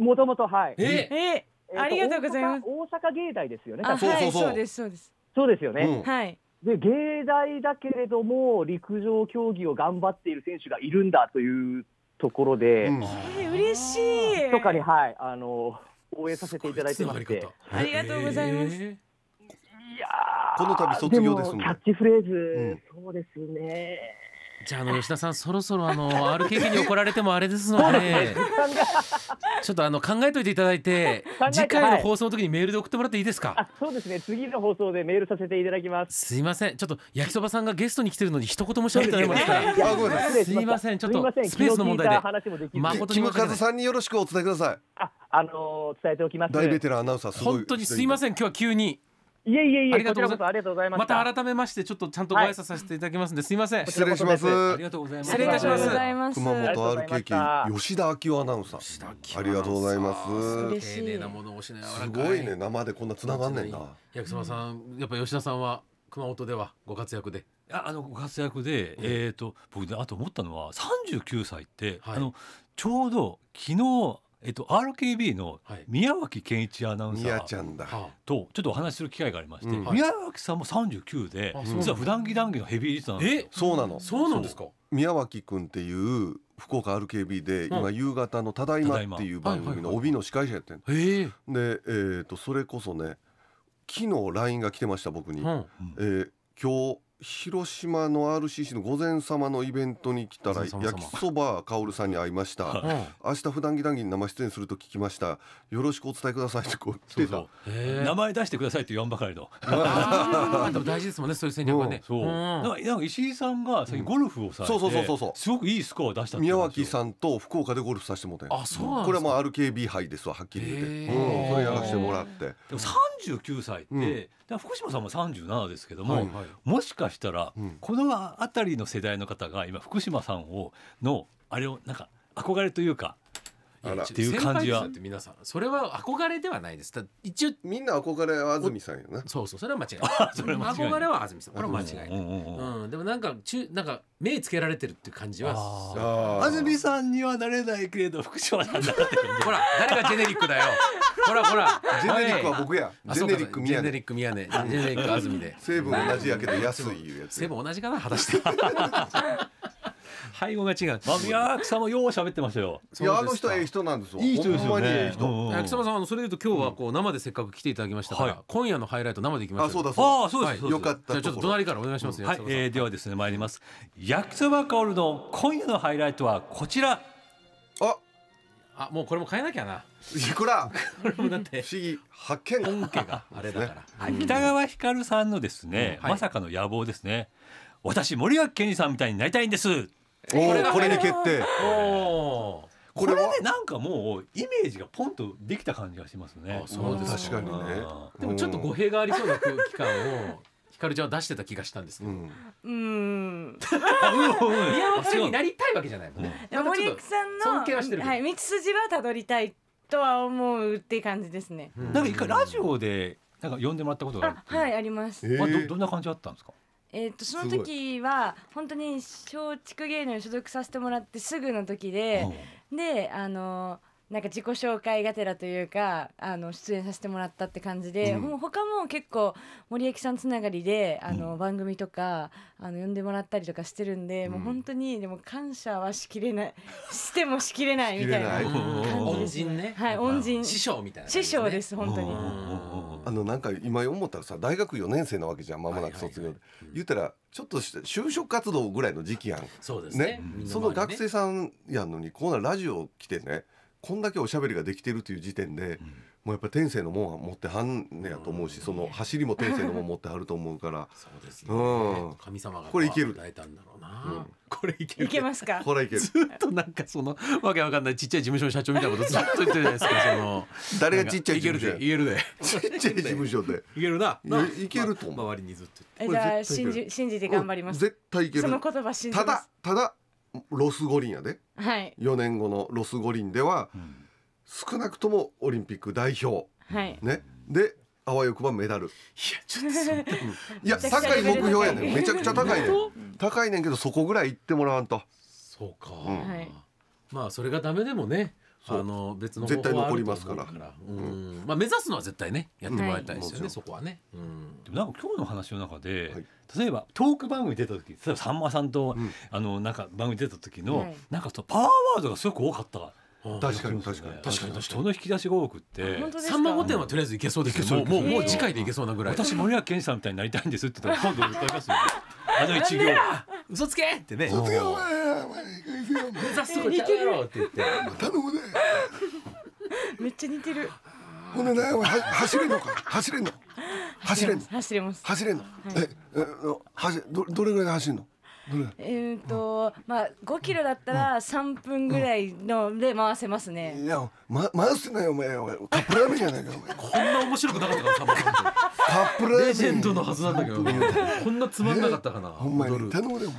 もと。もとはい。ええー、ありがとうございます。大阪芸大ですよね。そうそそう。です、そうです。そうですよね。はい。で芸大だけれども陸上競技を頑張っている選手がいるんだというところで、うん、え嬉しいとかにはいあの応援させていただいてましてありがとうございます。やこの度卒業ですキャッチフレーズ、うん、そうですねじゃああの吉田さんそろそろあの RKB に怒られてもあれですので、ちょっとあの考えといていただいて次回の放送の時にメールで送ってもらっていいですか、はい、そうですね次の放送でメールさせていただきますすいませんちょっと焼きそばさんがゲストに来てるのに一言も喋ってないもんですからすいませんちょっとスペースの問題でキムカズさんによろしくお伝えくださいあのー、伝えておきます大ベテランアナウンサー本当にすいません今日は急にいえいえいえ、ありがとうございます。また改めまして、ちょっとちゃんとご挨拶させていただきますんで、すいません。失礼します。ありがとうございます。失礼いたします。熊本 RKK 吉田明夫アナウンサー。ありがとうございます。すごいね、生でこんな繋がんねんな。薬様さん、やっぱ吉田さんは熊本ではご活躍で。ああのご活躍で、えっ、と僕であと思ったのは三十九歳って、あのちょうど昨日えっと、RKB の宮脇健一アナウンサーとちょっとお話しする機会がありまして、宮脇さんも39で、うん、実は普段着談義のヘビーリストなんですよ。そうなのそうなんですか宮脇君っていう福岡 RKB で今夕方の「ただいま」っていう番組の帯の司会者やってんの、はいはいはい、で、えー、とそれこそね昨日 LINE が来てました僕に、うん、えー、今日広島の RCC の午前様のイベントに来たら焼きそばるさんに会いました、明日普段着談義に生出演すると聞きましたよろしくお伝えくださいってこう来てた名前出してくださいって言わんばかりのでも大事ですもんねそういう戦略はね、うん、そう、うん、なんか石井さんが先ゴルフをさ、うそうそうそうそうすごくいいスコアを出した宮脇さんと福岡でゴルフさせてもらってあそうなんこれはもう RKB 杯ですわはっきり言って、うん、それやらせてもらってでも39歳って、福島さんも37ですけども、はい、もしかしたら、うん、この辺りの世代の方が今福島さんをのあれをなんか憧れというかっていう感じは皆さんそれは憧れではないです一応みんな憧れは安住さんよなそうそうそれは間違いない憧れは安住さんこれは間違いない、うんうんうん、でもなんか中なんか目つけられてるっていう感じは安住さんにはなれないけれど福島さんだってほら誰がジェネリックだよほらほらジェネリックは僕やジェネリック宮根ジェネリック宮根ジェネリック安住で成分同じやけど安いいうやつ成分同じかな果たして配合が違う。まあ、宮草もよう喋ってましたよ。いや、あの人ええ人なんですよ。いい人ですよね。草さん、それで言うと、今日はこう生でせっかく来ていただきましたから、今夜のハイライト生でいきましあ、そうだ、そうだ。よかった。じゃ、ちょっと隣からお願いします。はい、えではですね、参ります。焼きそば香るの今夜のハイライトはこちら。あ。あもうこれも変えなきゃな。いくらこれもだって不思議発見本家があれだから。はい、北川光さんのですね、はい、まさかの野望ですね。私森脇健児さんみたいになりたいんです。おおこれに決定。おお。これでなんかもうイメージがポンとできた感じがしますね。あそうです確かにね。でもちょっと語弊がありそうな空気感をひかるちゃんは出してた気がしたんですけど、うんうーん。宮本さんになりたいわけじゃないもんね、森ょさんの尊敬はしてるはい、道筋はたどりたいとは思うっていう感じですね。なんか一回ラジオでなんか呼んでもらったことがあはいあります。えあどどんな感じだったんですかえっとその時は本当に松竹芸能に所属させてもらってすぐの時で、であのなんか自己紹介がてらというかあの出演させてもらったって感じで、うん、もう他も結構森脇さんつながりであの、うん、番組とかあの呼んでもらったりとかしてるんで、うん、もう本当にでも感謝はしきれない してもしきれないみたいな恩人ねはい恩人師匠みたいな、ね、師匠です本当にあのなんか今思ったらさ大学4年生なわけじゃんまもなく卒業で、はいはい、言ったらちょっと就職活動ぐらいの時期やんそうですね、ね、その学生さんやのにこうなラジオ来てね、こんだけおしゃべりができてるという時点で、もうやっぱ天性のもんは持ってはんねやと思うし、その走りも天性のもん持ってはると思うからそうですね、うん、神様がこれいける与えだろうな、うん、これいけるいけますかこれいけるずっとなんかそのわけわかんないちっちゃい事務所の社長みたいなことずっと言ってるじゃないですか その誰がちっちゃい事務所いけるでちっちゃい事務所でいけるないけると思う、ま、周りにずっと言ってじゃあ信じ信じて頑張ります、絶対いけるその言葉信じますただただロス五輪やで、はい、4年後のロス五輪では、うん、少なくともオリンピック代表、はい、ね、であわよくばメダルいやちょっといや高い目標やねんめちゃくちゃ高いねん高いねんけどそこぐらい行ってもらわんとそうか、うん、はい、まあそれがダメでもねあの別の絶対残りますからうんまあ、目指すのは絶対ねやってもらいたいですよね、はい、そこはね、うん、でもなんか今日の話の中で、はい、例えばトーク番組出た時例えばさんまさんと、うん、あのなんか番組出た時の、はい、なんかそのパワーワードがすごく多かった。確かに確かに確かにその引き出しが多くってさんま御殿はとりあえずいけそうですけどもうもう次回でいけそうなぐらい私森脇健児さんみたいになりたいんですって言ったら今度歌いますよねあの一行嘘つけってね嘘つけお前おお目指すとこちゃうやって言って頼むねめっちゃ似てるほんでね走れんのか走れんの走れんの走れます走れんの、ええどどれぐらいで走るのえっ、と、まあ五キロだったら三分ぐらいので回せますね。いや、ま、回すなよお前カップラーメンじゃないかお前。こんな面白くなかったからささんカップラーメン。レジェンドのはずなんだけど、こんなつまんなかったかな。ほんまに頼むでお前。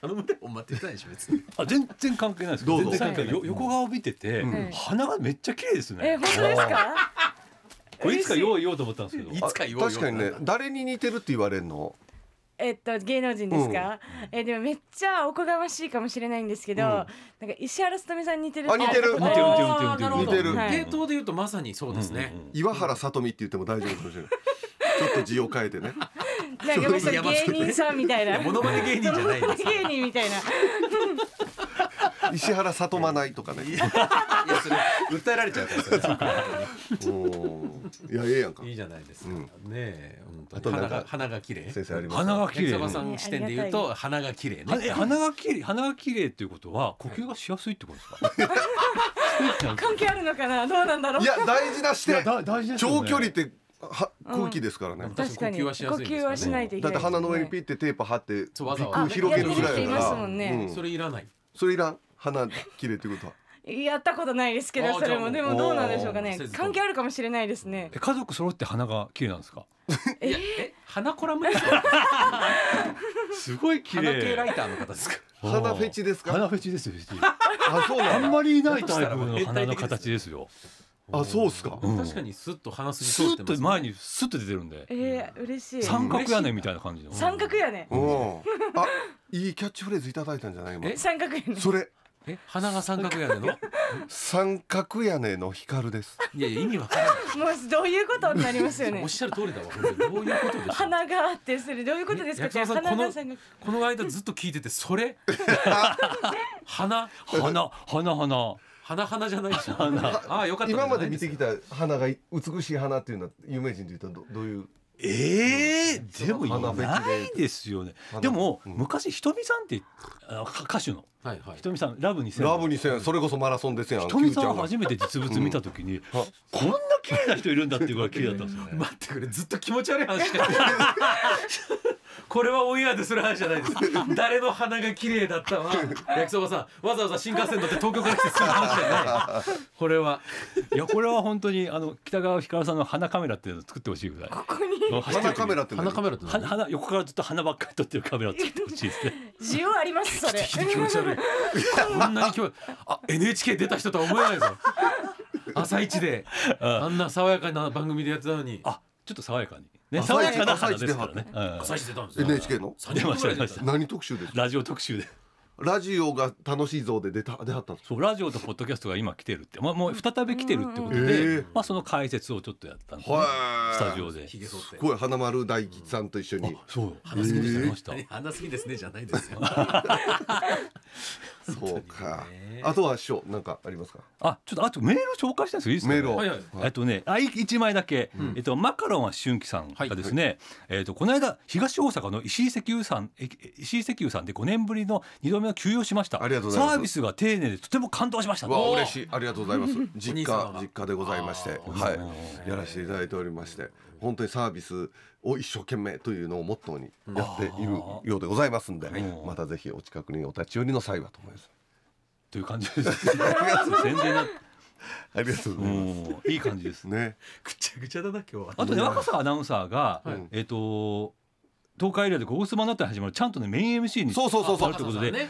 頼むでお前って言ったでしょ別に。あ全然関係ないです全然関係ない。横顔見てて、鼻がめっちゃ綺麗ですね。え本当ですか？これいつか用意ようと思ったんですけど。いつか用意確かにね、誰に似てるって言われるの？えっと芸能人ですか、うん、えでもめっちゃおこがましいかもしれないんですけど、うん、なんか石原さとみさん似てるあ似てる似てる似てる系統で言うとまさにそうですね、うんうんうん、岩原さとみって言っても大丈夫かもしれないちょっと字を変えてねなんか芸人さんみたいな。モノマ芸人じゃないです。芸人みたいな。石原さとまないとかね。いやそれ訴えられちゃういややんか。いいじゃないですか。ねえ花が綺麗。先生あります。花が綺麗。さん視点で言うと花が綺麗ね。花が綺麗花が綺麗っていうことは呼吸がしやすいってことですか。関係あるのかなどうなんだろう。いや大事な視点。大事長距離って。は空気ですからね、うん確かに呼吸はしないといけだなっいて鼻の上にピッてテープ貼ってそうわざわざ広げるぐらいだからそれいらないそれいらん鼻切れってことはやったことないですけどそれもでもどうなんでしょうかね関係あるかもしれないですねえ家族揃って鼻が綺麗なんですかええ鼻コラムですか すごい綺鼻系ライターの方ですか鼻フェチですか鼻フェチですよあそうなんあんまりいないタイプの鼻の形ですよあそうっすか、うん確かにスッと話すス通ってますと前にスッと出てるんでえー、嬉しい三角屋根みたいな感じの三角屋根。うんあいいキャッチフレーズいただいたんじゃない今え三角屋根。それえ花が三角屋根の三角屋根の光ですいやいや意味わからないもうどういうことになりますよね おっしゃる通りだわどういうことでしょ花があってそれどういうことですかねがさんこの間ずっと聞いててそれ花。花花花花花じゃないでしょ。ああよかった。今まで見てきた花が美しい花っていうのは有名人で言ったらどういう。ええー、でもないですよね。でも、昔ひとみさんってあ歌手の、はいはい、ひとみさんラブにせラブにせそれこそマラソンですよ。ひとみさん初めて実物見た時に、こんな綺麗な人いるんだっていうぐらい綺麗だったんですよ、ね。待ってくれずっと気持ち悪い話してる。これはオンエアでする話じゃないです 誰の鼻が綺麗だったわ焼きそばさんわざわざ新幹線乗って東京から来てする話じゃないこれはいやこれは本当にあの北川ひかるさんの鼻カメラっていうのを作ってほしいぐらいここに鼻カメラって鼻カメラって鼻横からずっと鼻ばっかり撮ってるカメラ作ってほしいですね需要ありますそれ気持ち悪いこんなに今日あ NHK 出た人とは思えないぞ朝一であんな爽やかな番組でやってたのにあちょっと爽やかにね、爽やかな花ですからね。う朝一出たんですよ。NHK の出ました出ました何特集ですかオ特集でラジオが楽しいぞで出た出会ったんですそうラジオとポッドキャストが今来てるって、まあ、もう再び来てるってことで、まあ、その解説をちょっとやったんです、ね、スタジオで。すごい花丸大吉さんと一緒に。そう話好きでました、えー、花好ですねじゃないですよ。そうか。あとは師匠なんかありますか。あ、ちょっとあとメール紹介したんですよ。いいですか、ね、メールを。はいはい、えっとね、あい一枚だけ、うん、えっとマカロンは春樹さんがですね、はいはい、えっとこの間東大阪の石井石油さん石井石油さんで五年ぶりの二度目が休養しました。ありがとうございます。サービスが丁寧でとても感動しました。わ嬉しい。ありがとうございます。実家実家でございまして、はい、やらせていただいておりまして、本当にサービスを一生懸命というのをモットーにやっているようでございますんで、またぜひお近くにお立ち寄りの際はと思います。という感じです。宣伝な。ありがとうございます。いい感じですね。ぐちゃぐちゃだな今日は。あとね若狭アナウンサーが、えっと東海エリアで「ゴゴスマ」になって始まるちゃんとねメイン MC にそうそうそうそうなるとうことで「ね、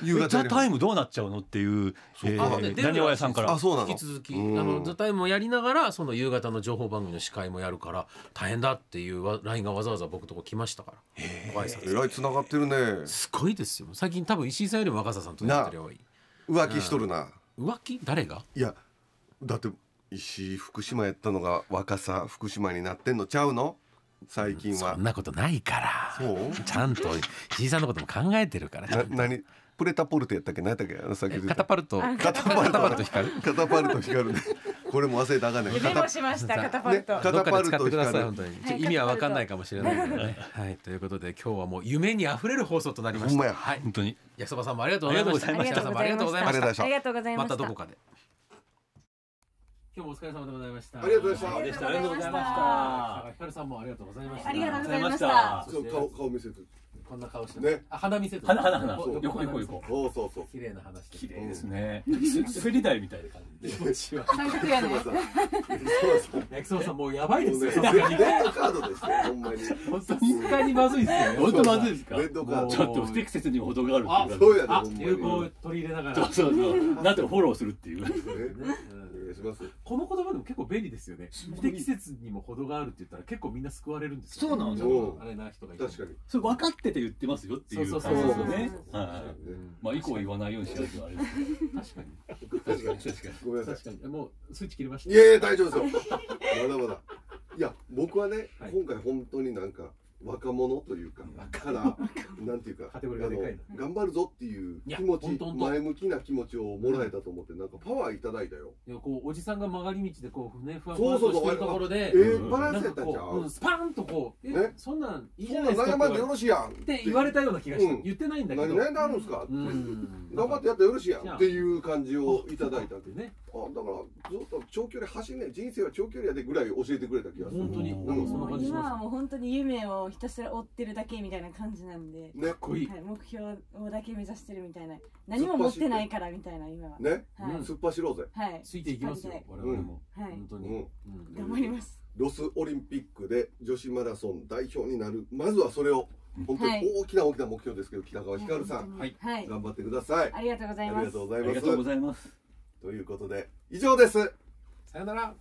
タイムどうなっちゃうのっていうなに屋さんから引き続き「あのザタイムをやりながらその夕方の情報番組の司会もやるから大変だっていう LINE がわざわざ僕とこ来ましたからえらいつながってるねすごいですよ最近多分石井さんよりも若狭さんとやってるい浮気しとるな、浮気誰がいやだって石井福島やったのが若狭福島になってんのちゃうの最近は、そんなことないからそうちゃんとじいさんのことも考えてるからな何プレタポルトやったっけ何やったっけあの先カタパルトカタパルト光るカタパルト光る、ね、これも忘れたかね夢もしましたカタパルト、ね、カタパルト光る本当に、意味は分かんないかもしれないけどねはいということで今日はもう夢にあふれる放送となりましたほんまや、はい、本当に安葉さんもありがとうございましたありがとうございましたまたどこかで今日もお疲れ様でございました。ありがとうございました。ありがとうございました。ひかるさんもありがとうございました。ありがとうございました。顔顔見せて。こんな顔してね。あ鼻見せて。鼻鼻鼻。横横横。そうそうそう。綺麗な話。綺麗ですね。滑り台みたいな感じで。気持ちは。三角屋の。焼きそばさんもうやばいですよ。レッドカードですね、ほんまに。本当に一回にまずいっすね。本当まずいですか。レッドカード。ちょっと不適切にほどがある。あそうやね。有効取り入れながら。そうそうそう。なんてフォローするっていう。願いしますこの言葉でも結構便利ですよね不適切にも程があるって言ったら結構みんな救われるんですよ、ね、そうなんですよあれな人がい確かにそれ分かってて言ってますよっていうそうそうそうねまあ以降言わないようにしないとあれですけど確かに確かに確かにごめんなさいもうスイッチ切れましたいやいや大丈夫ですよまだまだいや僕はね、今回本当になんか若者というか、から、なんていうか、あの、頑張るぞっていう気持ち、前向きな気持ちをもらえたと思って、なんかパワーいただいたよ。いや、こう、おじさんが曲がり道で、こう、ね、ふわふわとしてるところで、えー、バランスやったじゃん。スパンとこう、え、そんなんいいじゃないですか。そんなんでよろしいやん。って言われたような気がして、言ってないんだけど。何悩であるんですか頑張ってやったらよろしいやんっていう感じをいただいたってね。あ、だから、ずっと長距離走んね人生は長距離やでぐらい教えてくれた気がする。本当に、今はもう本当に夢をひたすら追ってるだけみたいな感じなんで、ね、こいい、はい、目標をだけ目指してるみたいな何も持ってないからみたいな今はね、はい、突っ走ろうぜ、はい、ついていきますよ我々も、うん、はい、本当に、うんうん、頑張りますロスオリンピックで女子マラソン代表になるまずはそれを本当に大きな大きな目標ですけど、北川ひかるさん、はい、頑張ってくださいありがとうございますありがとうございますありがとうございますということで以上ですさよなら